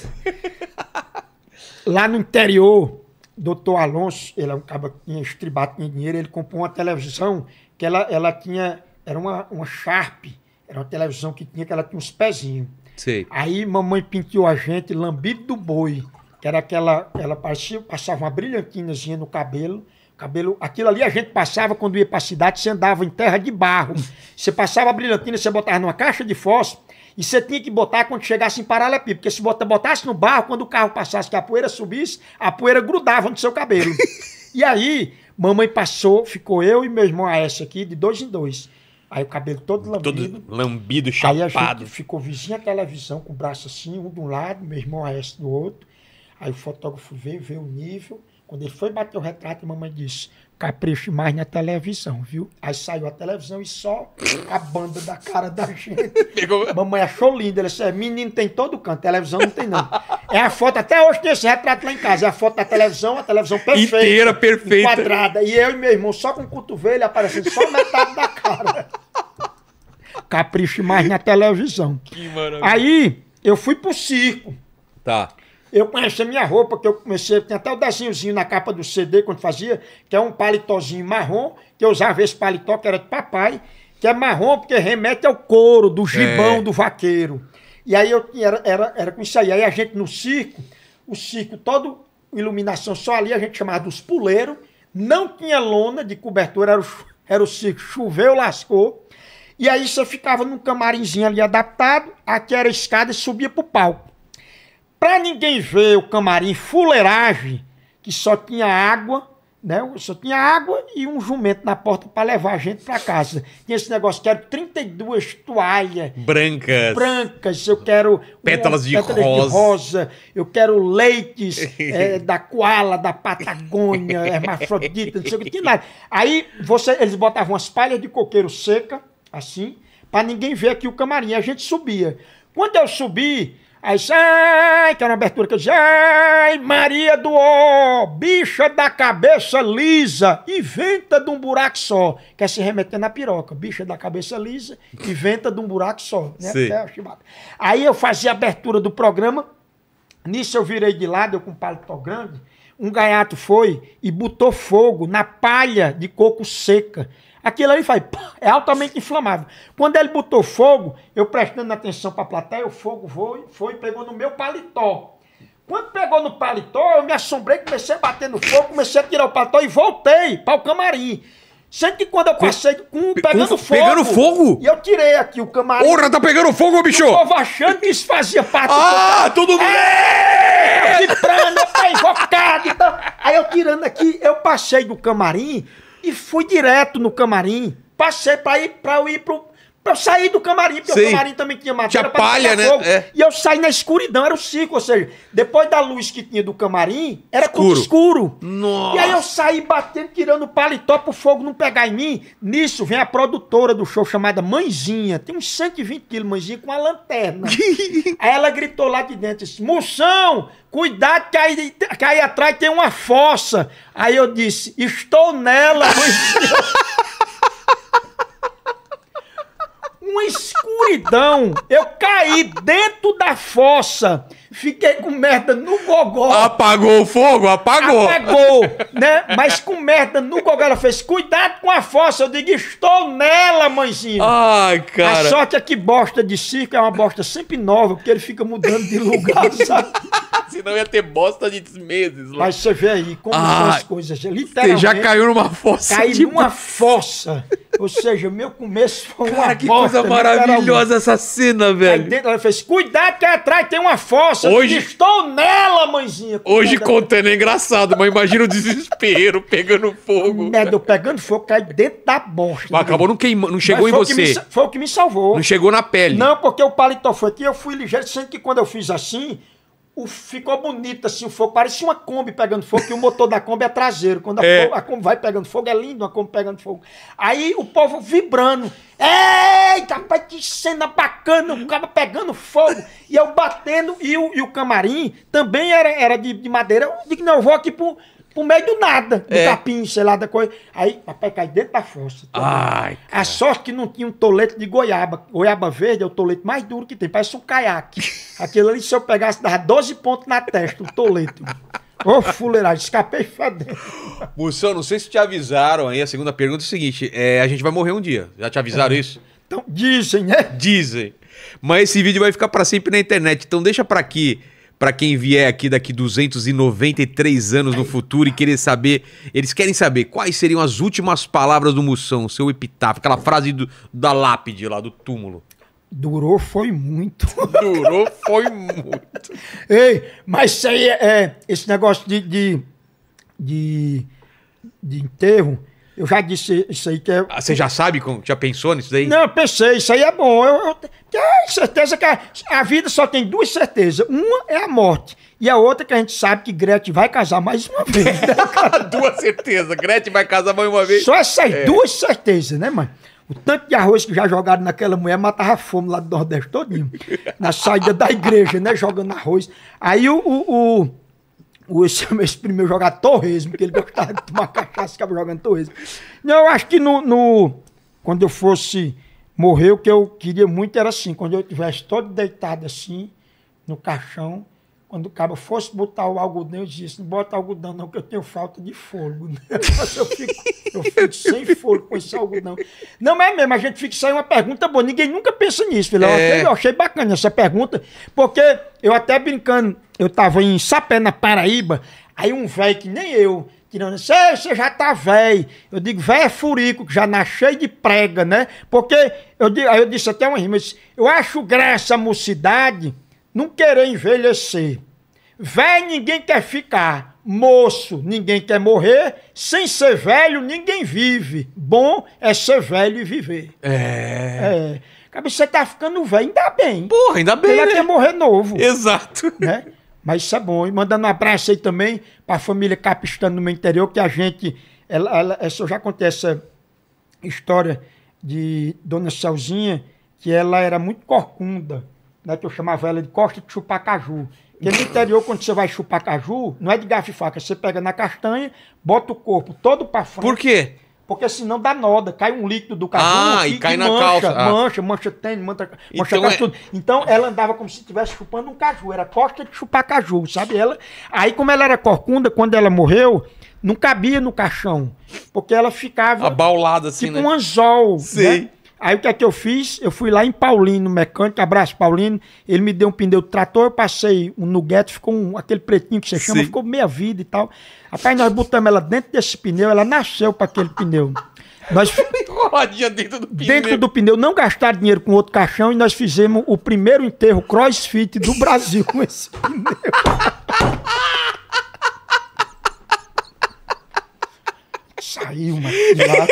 [laughs] Lá no interior, doutor Alonso, ele é um cara que tinha estribado, tinha dinheiro, ele comprou uma televisão que ela, ela tinha, era uma, uma Sharp, era uma televisão que tinha, que ela tinha uns pezinhos. Sim. Aí mamãe pintou a gente lambido do boi, que era aquela, ela parecia, passava uma brilhantinazinha no cabelo, cabelo, aquilo ali a gente passava quando ia para a cidade, você andava em terra de barro. [laughs] Você passava a brilhantina, você botava numa caixa de fósforo e você tinha que botar quando chegasse em Paralelepípedo, porque se botasse no barro, quando o carro passasse, que a poeira subisse, a poeira grudava no seu cabelo. [laughs] e aí, mamãe passou, ficou eu e meu irmão Aécio aqui, de dois em dois. Aí o cabelo todo lambido. Todo lambido, chapado. Aí ficou vizinho à televisão, com o braço assim, um de um lado, meu irmão Aécio do outro. Aí o fotógrafo veio, veio o nível. Quando ele foi bater o retrato, a mamãe disse: capricho mais na televisão, viu? Aí saiu a televisão e só a banda da cara da gente. [laughs] Pegou. Mamãe achou lindo. Ele disse: é, menino tem todo canto, televisão não tem não. É a foto, até hoje tem esse retrato lá em casa. É a foto da televisão, a televisão perfeita. Inteira, perfeita. Quadrada. E eu e meu irmão só com o cotovelo aparecendo só metade da cara. Capricho mais na televisão. Que maravilha. Aí eu fui pro circo. Tá. Eu conheci a minha roupa, que eu comecei, tinha até o desenhozinho na capa do CD quando fazia, que é um palitozinho marrom, que eu usava esse paletó que era de papai, que é marrom porque remete ao couro do gibão é. do vaqueiro. E aí eu era, era, era com isso aí. Aí a gente no circo, o circo todo iluminação só ali, a gente chamava dos puleiros, não tinha lona de cobertura, era o, era o circo, choveu, lascou. E aí você ficava num camarinzinho ali adaptado, aqui era a escada e subia pro palco. Para ninguém ver o camarim fuleiragem, que só tinha água, né? Só tinha água e um jumento na porta para levar a gente para casa. Tinha esse negócio, quero 32 toalhas. Brancas. Brancas, eu quero. Pétalas, um, de, pétalas rosa. de, rosa. Eu quero leites é, [laughs] da Koala, da Patagônia, hermafrodita, não sei o que, tinha nada. Aí você, eles botavam as palhas de coqueiro seca, assim, para ninguém ver aqui o camarim. A gente subia. Quando eu subi, Aí sai, que era uma abertura que eu dizia, ai, Maria do Ó, bicha da cabeça lisa, e venta de um buraco só. Quer se remeter na piroca, bicha da cabeça lisa, e venta de um buraco só. Né? Aí eu fazia a abertura do programa, nisso eu virei de lado, eu com um paletó grande, um gaiato foi e botou fogo na palha de coco seca aquilo ali faz, é altamente inflamável. Quando ele botou fogo, eu prestando atenção para a plateia, o fogo foi, foi e pegou no meu paletó. Quando pegou no paletó, eu me assombrei, comecei a bater no fogo, comecei a tirar o paletó e voltei para o camarim. Sendo que quando eu passei com, pegando com, fogo. Pegando fogo? E eu tirei aqui o camarim. Porra, tá pegando fogo, bicho! Eu tava achando que isso fazia parte Ah, tudo todo mundo! É, de prana, tá invocado! Então... Aí eu tirando aqui, eu passei do camarim e fui direto no camarim. Passei para ir para ir pro eu saí do camarim, porque Sim. o camarim também tinha matéria tinha palha, né? fogo. É. E eu saí na escuridão, era o ciclo, ou seja, depois da luz que tinha do camarim, era escuro. tudo escuro. Nossa. E aí eu saí batendo, tirando o paletó pro fogo não pegar em mim. Nisso vem a produtora do show chamada Mãezinha, tem uns 120 quilos, Mãezinha, com uma lanterna. [laughs] aí ela gritou lá de dentro, disse, Moção, cuidado que aí, que aí atrás tem uma fossa. Aí eu disse, estou nela, Mãezinha. [laughs] uma escuridão. Eu caí dentro da fossa. Fiquei com merda no gogó. Apagou o fogo? Apagou. Apagou, né? Mas com merda no gogó. Ela fez, cuidado com a fossa. Eu digo, estou nela, mãezinha. Ai, cara. A sorte é que bosta de circo é uma bosta sempre nova, porque ele fica mudando de lugar, [laughs] sabe? Senão ia ter bosta de meses. Né? Mas você vê aí como ah, são as coisas. Literalmente. Você já caiu numa fossa. Caiu de... numa fossa. Ou seja, meu começo foi uma Cara, que bosta, coisa né? maravilhosa essa cena, velho. Aí dentro ela fez, cuidado que é atrás tem uma fossa. Hoje... Estou nela, mãezinha. Hoje contando é engraçado, mas imagina o desespero pegando fogo. eu pegando fogo, cai dentro da bosta. Mas acabou não queimando, não chegou em você. foi o que me salvou. Não chegou na pele. Não, porque o paletó foi aqui, eu fui ligeiro, sendo que quando eu fiz assim o, ficou bonito assim o fogo. Parecia uma Kombi pegando fogo, que o motor da Kombi é traseiro. Quando a, é. a Kombi vai pegando fogo, é lindo uma Kombi pegando fogo. Aí o povo vibrando. Eita, rapaz, que cena bacana, o cara pegando fogo. E eu batendo, e o, e o camarim também era, era de, de madeira. Eu digo, não, eu vou aqui pro pro meio do nada, do é. capim, sei lá, da coisa. Aí, papai cai dentro da fossa. Ai, a sorte que não tinha um tolete de goiaba. Goiaba verde é o tolete mais duro que tem, parece um caiaque. [laughs] Aquilo ali, se eu pegasse, dava 12 pontos na testa, o tolete. Ô, oh, fuleiragem, escapei fedendo. Moção, não sei se te avisaram aí. A segunda pergunta é a seguinte: é, a gente vai morrer um dia. Já te avisaram é. isso? Então, dizem, né? Dizem. Mas esse vídeo vai ficar para sempre na internet. Então, deixa para aqui para quem vier aqui daqui 293 anos no futuro e querer saber, eles querem saber quais seriam as últimas palavras do Mussão, seu epitáfio, aquela frase do, da lápide lá, do túmulo. Durou foi muito. [laughs] Durou foi muito. Ei, mas isso aí é, é esse negócio de, de, de, de enterro eu já disse isso aí que é- ah, você já sabe? Já pensou nisso daí? Não, pensei, isso aí é bom. Eu, eu tenho certeza que a, a, vida só tem duas certezas. Uma é a morte. E a outra que a gente sabe que Gretchen vai casar mais uma vez. [laughs] duas certezas. Gretchen vai casar mais uma vez. Só essas é. duas certezas, né, mãe? O tanto de arroz que já jogaram naquela mulher matava fome lá do Nordeste todinho. na saída da igreja, né? Jogando arroz. Aí o, o, o esse, esse primeiro jogar torresmo, porque ele gostava de tomar [laughs] cachaça e ficava jogando torresmo. Não, eu acho que no, no, quando eu fosse morrer, o que eu queria muito era assim, quando eu estivesse todo deitado assim, no caixão, quando o cabo fosse botar o algodão, eu dizia assim, não bota algodão não, que eu tenho falta de fogo, [laughs] eu, fico, eu fico sem fogo com esse algodão. Não, mas é mesmo, a gente fica sem é uma pergunta boa. Ninguém nunca pensa nisso, filho. É. Eu, achei, eu achei bacana essa pergunta, porque eu até brincando eu tava em Sapé, na Paraíba, aí um velho que nem eu, tirando, você já tá velho. Eu digo, velho é furico, que já nasceu de prega, né? Porque, eu, aí eu disse até uma rima, eu, acho graça a mocidade não querer envelhecer. Velho ninguém quer ficar, moço ninguém quer morrer, sem ser velho ninguém vive. Bom é ser velho e viver. É. É. você tá ficando velho, ainda bem. Porra, ainda bem. Ele né? quer morrer novo. Exato. Né? Mas isso é bom. E mandando um abraço aí também para a família Capistano no meu interior, que a gente. Ela, ela, essa, eu já contei essa história de Dona Celzinha, que ela era muito corcunda, né? Que eu chamava ela de costa de chupar caju. Porque no interior, quando você vai chupar caju, não é de garfo e faca. Você pega na castanha, bota o corpo todo para fora Por quê? Porque senão dá noda, cai um líquido do caju ah, e, cai e mancha, na calça. Ah. mancha, mancha tênis, mancha, mancha então calça, é tudo. Então ela andava como se estivesse chupando um caju, era costa de chupar caju, sabe? Ela, aí como ela era corcunda, quando ela morreu, não cabia no caixão, porque ela ficava abaulada assim, tipo né? um anzol, né? Sim. Né? Aí o que é que eu fiz? Eu fui lá em Paulino, mecânico, abraço Paulino, ele me deu um pneu de trator, eu passei um nugget, ficou um, aquele pretinho que você chama, Sim. ficou meia vida e tal. Rapaz, nós botamos ela dentro desse pneu, ela nasceu para aquele pneu. Nós [laughs] dentro do pneu. Dentro do pneu, não gastar dinheiro com outro caixão e nós fizemos o primeiro enterro crossfit do Brasil com esse pneu. Saiu, mas lá.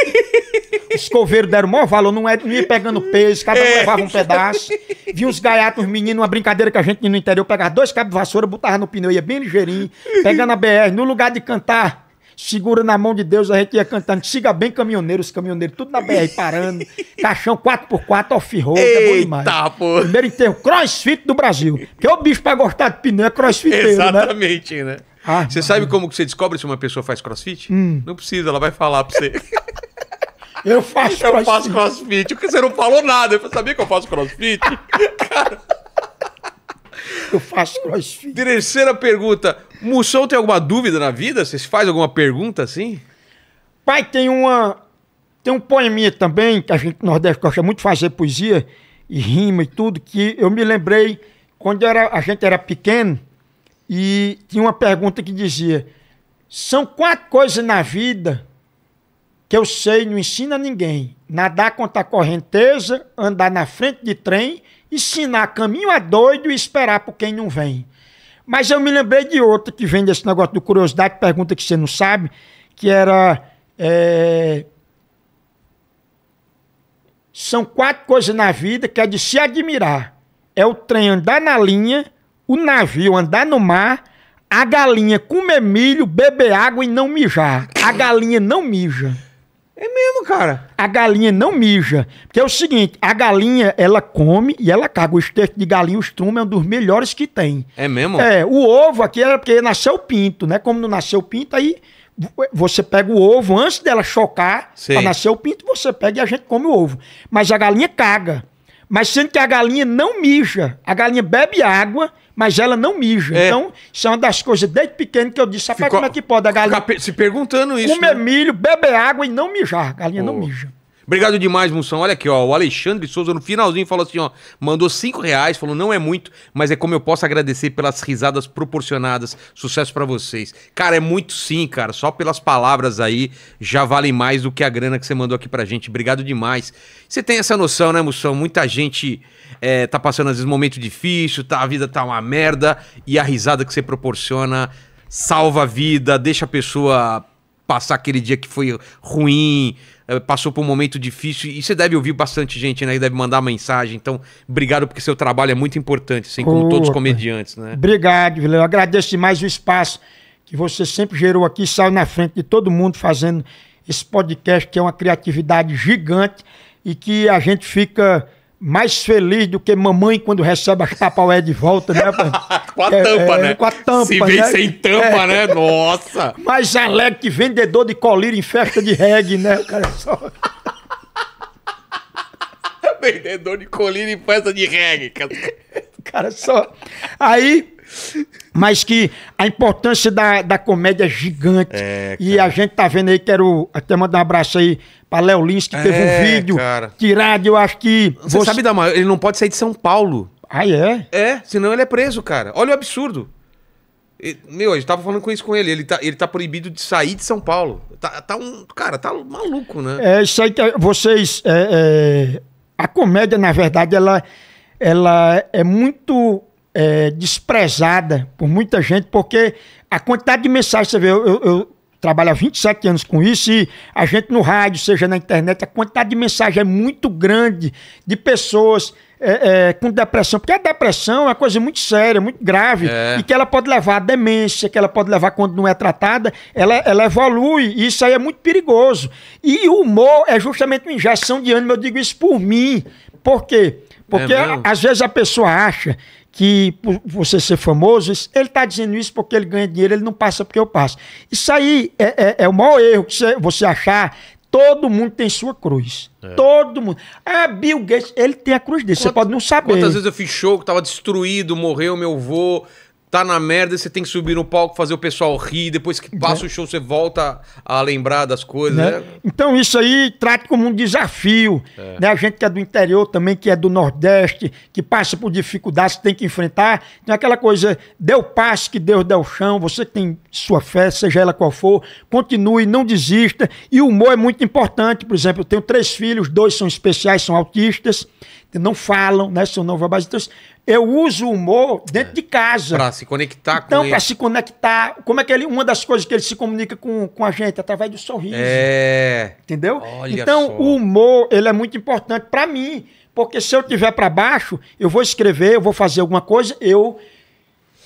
Os coveiros deram maior valor, não, é, não ia pegando peixe, cada um é. levava um pedaço. vi uns gaiatos, uns meninos, uma brincadeira que a gente no interior pegava dois cabos de vassoura, botava no pneu, ia bem ligeirinho, pegando a BR, no lugar de cantar segura na mão de Deus, a gente ia cantando. Siga bem caminhoneiro os caminhoneiros, tudo na BR parando. Caixão 4x4, off-road, é bom demais. Pô. Primeiro enterro, crossfit do Brasil. Porque o bicho pra gostar de pneu é crossfiteiro, né? Exatamente, né? né? Ah. você sabe como que você descobre se uma pessoa faz crossfit? Hum. Não precisa, ela vai falar pra você. [laughs] Eu faço crossfit. Eu faço crossfit. Porque você não falou nada. Eu sabia que eu faço crossfit? Cara. [laughs] Eu faço crossfit. Terceira pergunta. Mussão tem alguma dúvida na vida? Você faz alguma pergunta assim? Pai, tem uma. Tem um poeminha também, que a gente no Nordeste gosta muito de fazer poesia e rima e tudo, que eu me lembrei quando era, a gente era pequeno. E tinha uma pergunta que dizia: são quatro coisas na vida que eu sei, não ensina ninguém. Nadar contra a correnteza, andar na frente de trem, ensinar caminho a doido e esperar por quem não vem. Mas eu me lembrei de outra que vem desse negócio do curiosidade, pergunta que você não sabe, que era. É... São quatro coisas na vida que é de se admirar. É o trem andar na linha, o navio andar no mar, a galinha comer milho, beber água e não mijar. A galinha não mija. É mesmo, cara. A galinha não mija. Porque é o seguinte, a galinha, ela come e ela caga. O esterco de galinha, o estrume, é um dos melhores que tem. É mesmo? É, o ovo aqui era é porque nasceu pinto, né? Como não nasceu pinto, aí é, você pega o ovo antes dela chocar, Sim. pra nascer o pinto, você pega e a gente come o ovo. Mas a galinha caga. Mas sendo que a galinha não mija. A galinha bebe água mas ela não mija. É. Então, isso é uma das coisas desde pequeno que eu disse, rapaz, como é que pode a galinha... Se perguntando isso. Comer né? milho, beber água e não mijar. A galinha oh. não mija. Obrigado demais, Moção. Olha aqui, ó. O Alexandre Souza, no finalzinho, falou assim, ó. Mandou cinco reais, falou, não é muito, mas é como eu posso agradecer pelas risadas proporcionadas. Sucesso para vocês. Cara, é muito sim, cara. Só pelas palavras aí já vale mais do que a grana que você mandou aqui pra gente. Obrigado demais. Você tem essa noção, né, Moção? Muita gente é, tá passando às vezes um momento difícil, tá, a vida tá uma merda, e a risada que você proporciona salva a vida, deixa a pessoa passar aquele dia que foi ruim, é, passou por um momento difícil. E você deve ouvir bastante gente, né? E deve mandar mensagem. Então, obrigado, porque seu trabalho é muito importante, assim como Opa. todos os comediantes, né? Obrigado, Vila. Eu agradeço demais o espaço que você sempre gerou aqui, saiu na frente de todo mundo fazendo esse podcast, que é uma criatividade gigante e que a gente fica mais feliz do que mamãe quando recebe a tapaué de volta, né? [laughs] com a é, tampa, é, né? Com a tampa, Se vem né? sem tampa, é. né? Nossa! [laughs] Mais alegre que vendedor de colírio em festa de reggae, né? O cara só... [laughs] vendedor de colírio em festa de reggae, cara. O cara só... Aí... Mas que a importância da, da comédia é gigante. e a gente tá vendo aí, quero até mandar um abraço aí a Léo Lins, que teve é, um vídeo cara. tirado, eu acho que. Você, sabe da maior, ele não pode sair de São Paulo. Ah, é? É, senão ele é preso, cara. Olha o absurdo. meu, eu tava falando com isso com ele. Ele tá, ele tá proibido de sair de São Paulo. Tá, tá um. Cara, tá maluco, né? É, isso aí. que Vocês. É, é, a comédia, na verdade, ela, ela é muito é, desprezada por muita gente, porque a quantidade de mensagens, você vê, eu, eu trabalha há 27 anos com isso e a gente no rádio, seja na internet, a quantidade de mensagem é muito grande de pessoas é, é, com depressão, porque a depressão é uma coisa muito séria, muito grave, é. e que ela pode levar a demência, que ela pode levar quando não é tratada, ela, ela evolui, e isso aí é muito perigoso. E o humor é justamente uma injeção de ânimo, eu digo isso por mim. Por quê? Porque é às vezes a pessoa acha que por você ser famoso, ele está dizendo isso porque ele ganha dinheiro, ele não passa porque eu passo. Isso aí é, é, é o maior erro que você, você achar Todo mundo tem sua cruz. É. Todo mundo. Ah, Bill Gates, ele tem a cruz dele. você pode não saber. Quantas vezes eu fiz show que tava destruído, morreu meu avô, tá na merda, você tem que subir no palco, fazer o pessoal rir, depois que passa é. o show você volta a lembrar das coisas. Né? Né? Então isso aí trata como um desafio. É. Né? A gente que é do interior também, que é do Nordeste, que passa por dificuldades, tem que enfrentar. Então é aquela coisa, deu passe que Deus deu o chão, você que tem sua fé, seja ela qual for, continue, não desista. E o humor é muito importante, por exemplo, eu tenho três filhos, dois são especiais, são autistas não falam, né? São não verbais. Então, eu uso o humor dentro é. de casa. Para se conectar então, com Então, para se conectar. Como é que ele. Uma das coisas que ele se comunica com, com a gente, através do sorriso. É. Entendeu? Olha então, só. o humor, ele é muito importante para mim. Porque se eu tiver para baixo, eu vou escrever, eu vou fazer alguma coisa, eu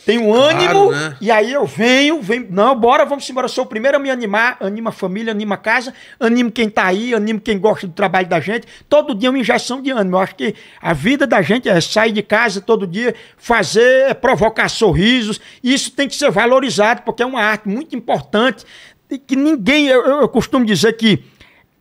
tenho claro, ânimo, né? e aí eu venho, venho, não, bora, vamos embora, eu sou o primeiro a me animar, anima a família, anima a casa, animo quem tá aí, animo quem gosta do trabalho da gente, todo dia é uma injeção de ânimo, eu acho que a vida da gente é sair de casa todo dia, fazer, é provocar sorrisos, isso tem que ser valorizado, porque é uma arte muito importante, que ninguém, eu, eu costumo dizer que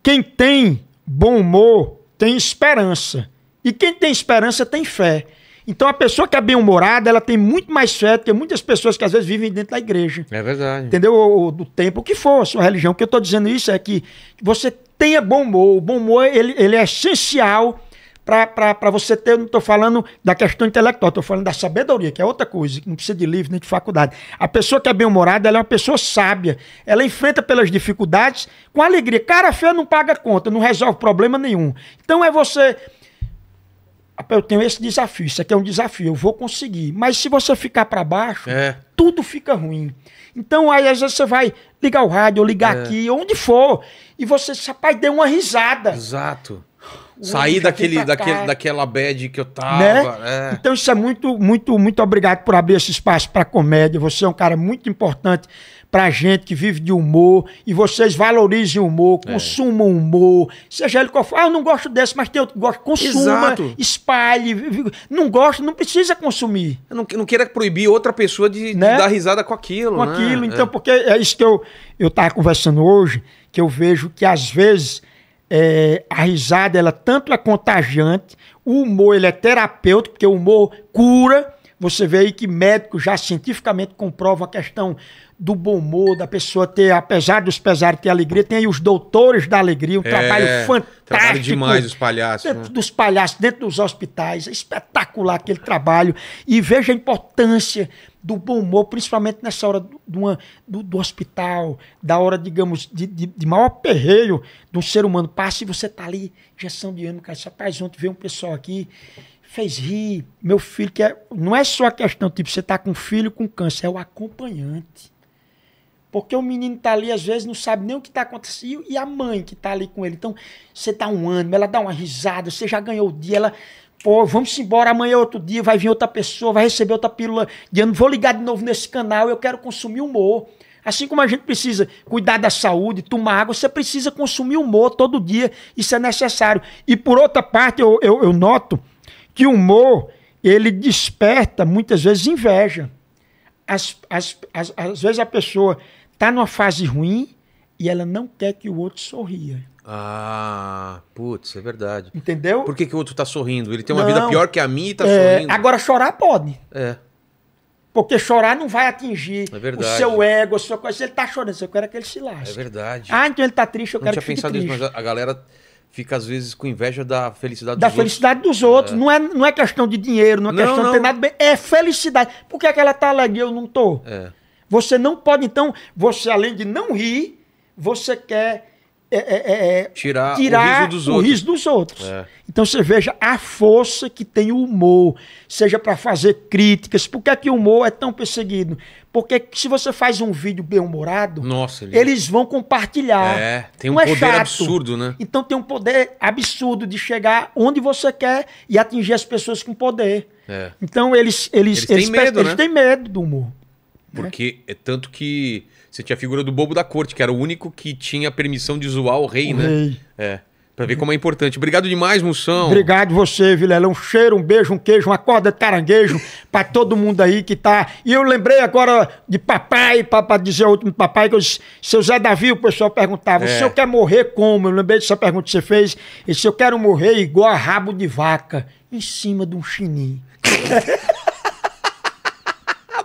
quem tem bom humor, tem esperança, e quem tem esperança tem fé, então a pessoa que é bem-humorada, ela tem muito mais fé do que muitas pessoas que às vezes vivem dentro da igreja. É verdade. Entendeu? Ou, do templo, o que for a sua religião. O que eu estou dizendo isso é que você tenha bom humor. O bom humor, ele, ele é essencial para você ter, não estou falando da questão intelectual, estou falando da sabedoria, que é outra coisa, que não precisa de livro nem de faculdade. A pessoa que é bem-humorada, ela é uma pessoa sábia, ela enfrenta pelas dificuldades com alegria. Cara feia não paga conta, não resolve problema nenhum. Então é você eu tenho esse desafio, isso aqui é um desafio, eu vou conseguir. Mas se você ficar para baixo, é. tudo fica ruim. Então aí às vezes você vai ligar o rádio, ligar é. aqui, onde for, e você, rapaz, deu uma risada. Exato. Sair daquele, daquele, daquela bad que eu tava. Né? É. Então isso é muito, muito, muito obrigado por abrir esse espaço para comédia. Você é um cara muito importante pra gente que vive de humor e vocês valorizem o humor, é. consumam é. humor, seja ele qual for. Ah, eu não gosto desse, mas tem outro que gosta. Consuma, Exato. espalhe. Não gosta, não precisa consumir. Eu não, não queira proibir outra pessoa de, né? de dar risada com aquilo. Com né? aquilo. Então, é. porque é isso que eu, eu tava conversando hoje, que eu vejo que às vezes é, a risada, ela tanto é contagiante, o humor, ele é terapêutico, porque o humor cura, você vê aí que médicos já cientificamente comprovam a questão do bom humor, da pessoa ter, apesar dos pesares, ter alegria. Tem aí os doutores da alegria, um é, trabalho fantástico. Trabalho demais os palhaços. Dentro né? dos palhaços, dentro dos hospitais. É espetacular aquele trabalho. E veja a importância do bom humor, principalmente nessa hora do, uma, do, do hospital, da hora, digamos, de, de, de maior perreio do ser humano. Passa e você está ali, injeção de ânimo, cara. Rapaz, ontem veio um pessoal aqui fez rir. Meu filho, que é, não é só a questão, tipo, você tá com um filho com câncer, é o acompanhante. Porque o menino tá ali, às vezes, não sabe nem o que tá acontecendo, e a mãe que tá ali com ele. Então, você tá um ânimo, ela dá uma risada, você já ganhou o dia, ela. Pô, vamos embora, amanhã é outro dia, vai vir outra pessoa, vai receber outra pílula. E não vou ligar de novo nesse canal, eu quero consumir humor. Assim como a gente precisa cuidar da saúde, tomar água, você precisa consumir humor todo dia, isso é necessário. E por outra parte, eu, eu, eu noto que o humor ele desperta muitas vezes inveja. Às, as as às vezes a pessoa está numa fase ruim e ela não quer que o outro sorria. Ah, putz, é verdade. Entendeu? Por que, que o outro está sorrindo? Ele tem uma não, vida pior que a minha e está é, sorrindo. Agora chorar pode. É. Porque chorar não vai atingir é o seu ego, a sua coisa. Se ele está chorando, eu quero é que ele se lasque. É verdade. Ah, então ele está triste, eu não quero que ele pensado Nisso, mas a galera fica às vezes com inveja da felicidade da dos felicidade outros. dos outros. É. Não, é, não é questão de dinheiro, não é não, questão não. de ter nada bem. É felicidade. Por que, é que ela tá alegre e eu não tô? É. Você não pode, então, você além de não rir, você quer é é, é, é, tirar, tirar, o riso dos o outros. Riso dos outros. É. Então você veja a força que tem o humor, seja para fazer críticas. Por que, que o humor é tão perseguido? Porque se você faz um vídeo bem-humorado, eles vão compartilhar. É, tem um Não poder absurdo, né? Então tem um poder absurdo de chegar onde você quer e atingir as pessoas com poder. Então eles, eles, eles, eles, têm, eles, medo, eles né? têm medo do humor. Né? Porque é tanto que você tinha a figura do bobo da corte, que era o único que tinha permissão de zoar o rei, o né? Rei. É. Pra ver como é importante. Obrigado demais, Moção. Obrigado você, Vilela. Um cheiro, um beijo, um queijo, uma corda de caranguejo [laughs] pra todo mundo aí que tá. E eu lembrei agora de papai, pra, pra dizer o último papai, que eu disse, seu Zé Davi, o pessoal perguntava, é. se eu quero morrer como? Eu lembrei dessa pergunta que você fez. E se eu quero morrer igual a rabo de vaca, em cima de um chininho. [laughs]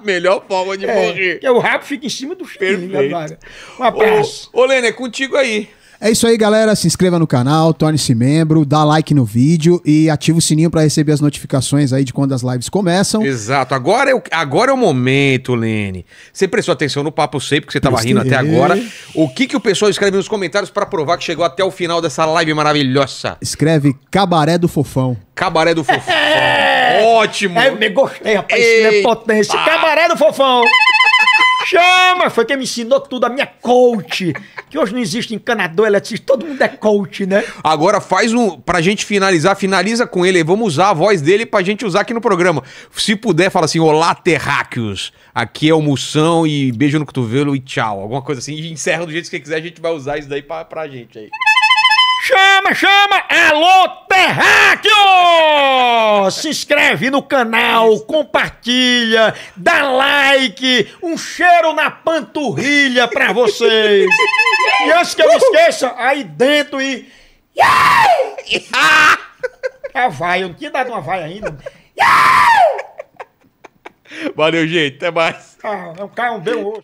Melhor forma de é, morrer. Porque é o rabo fica em cima do filho né, Perfeito. da Ô, ô Lênia, é contigo aí. É isso aí, galera. Se inscreva no canal, torne-se membro, dá like no vídeo e ativa o sininho para receber as notificações aí de quando as lives começam. Exato. Agora é o, agora é o momento, Lene. Você prestou atenção no papo, sei, porque você tava rindo até agora. O que, que o pessoal escreve nos comentários para provar que chegou até o final dessa live maravilhosa? Escreve Cabaré do Fofão. Cabaré do Fofão. É. Ótimo. É, me gostei, rapaz. Isso é potência. Cabaré do Fofão. Chama! Foi quem me ensinou tudo, a minha coach. Que hoje não existe encanador, eletricista, todo mundo é coach, né? Agora faz um. Pra gente finalizar, finaliza com ele. Vamos usar a voz dele pra gente usar aqui no programa. Se puder, fala assim: Olá, terráqueos. Aqui é o Moção e beijo no cotovelo e tchau. Alguma coisa assim. E encerra do jeito que você quiser, a gente vai usar isso daí pra, pra gente aí. Chama, chama! Alô, Terráqueo! Se inscreve no canal, compartilha, dá like, um cheiro na panturrilha pra vocês! E antes que eu me esqueça, aí dentro e. [laughs] A vai, eu não tinha dado uma vai ainda. [laughs] Valeu, gente, até mais! Ah, é um carro, um belo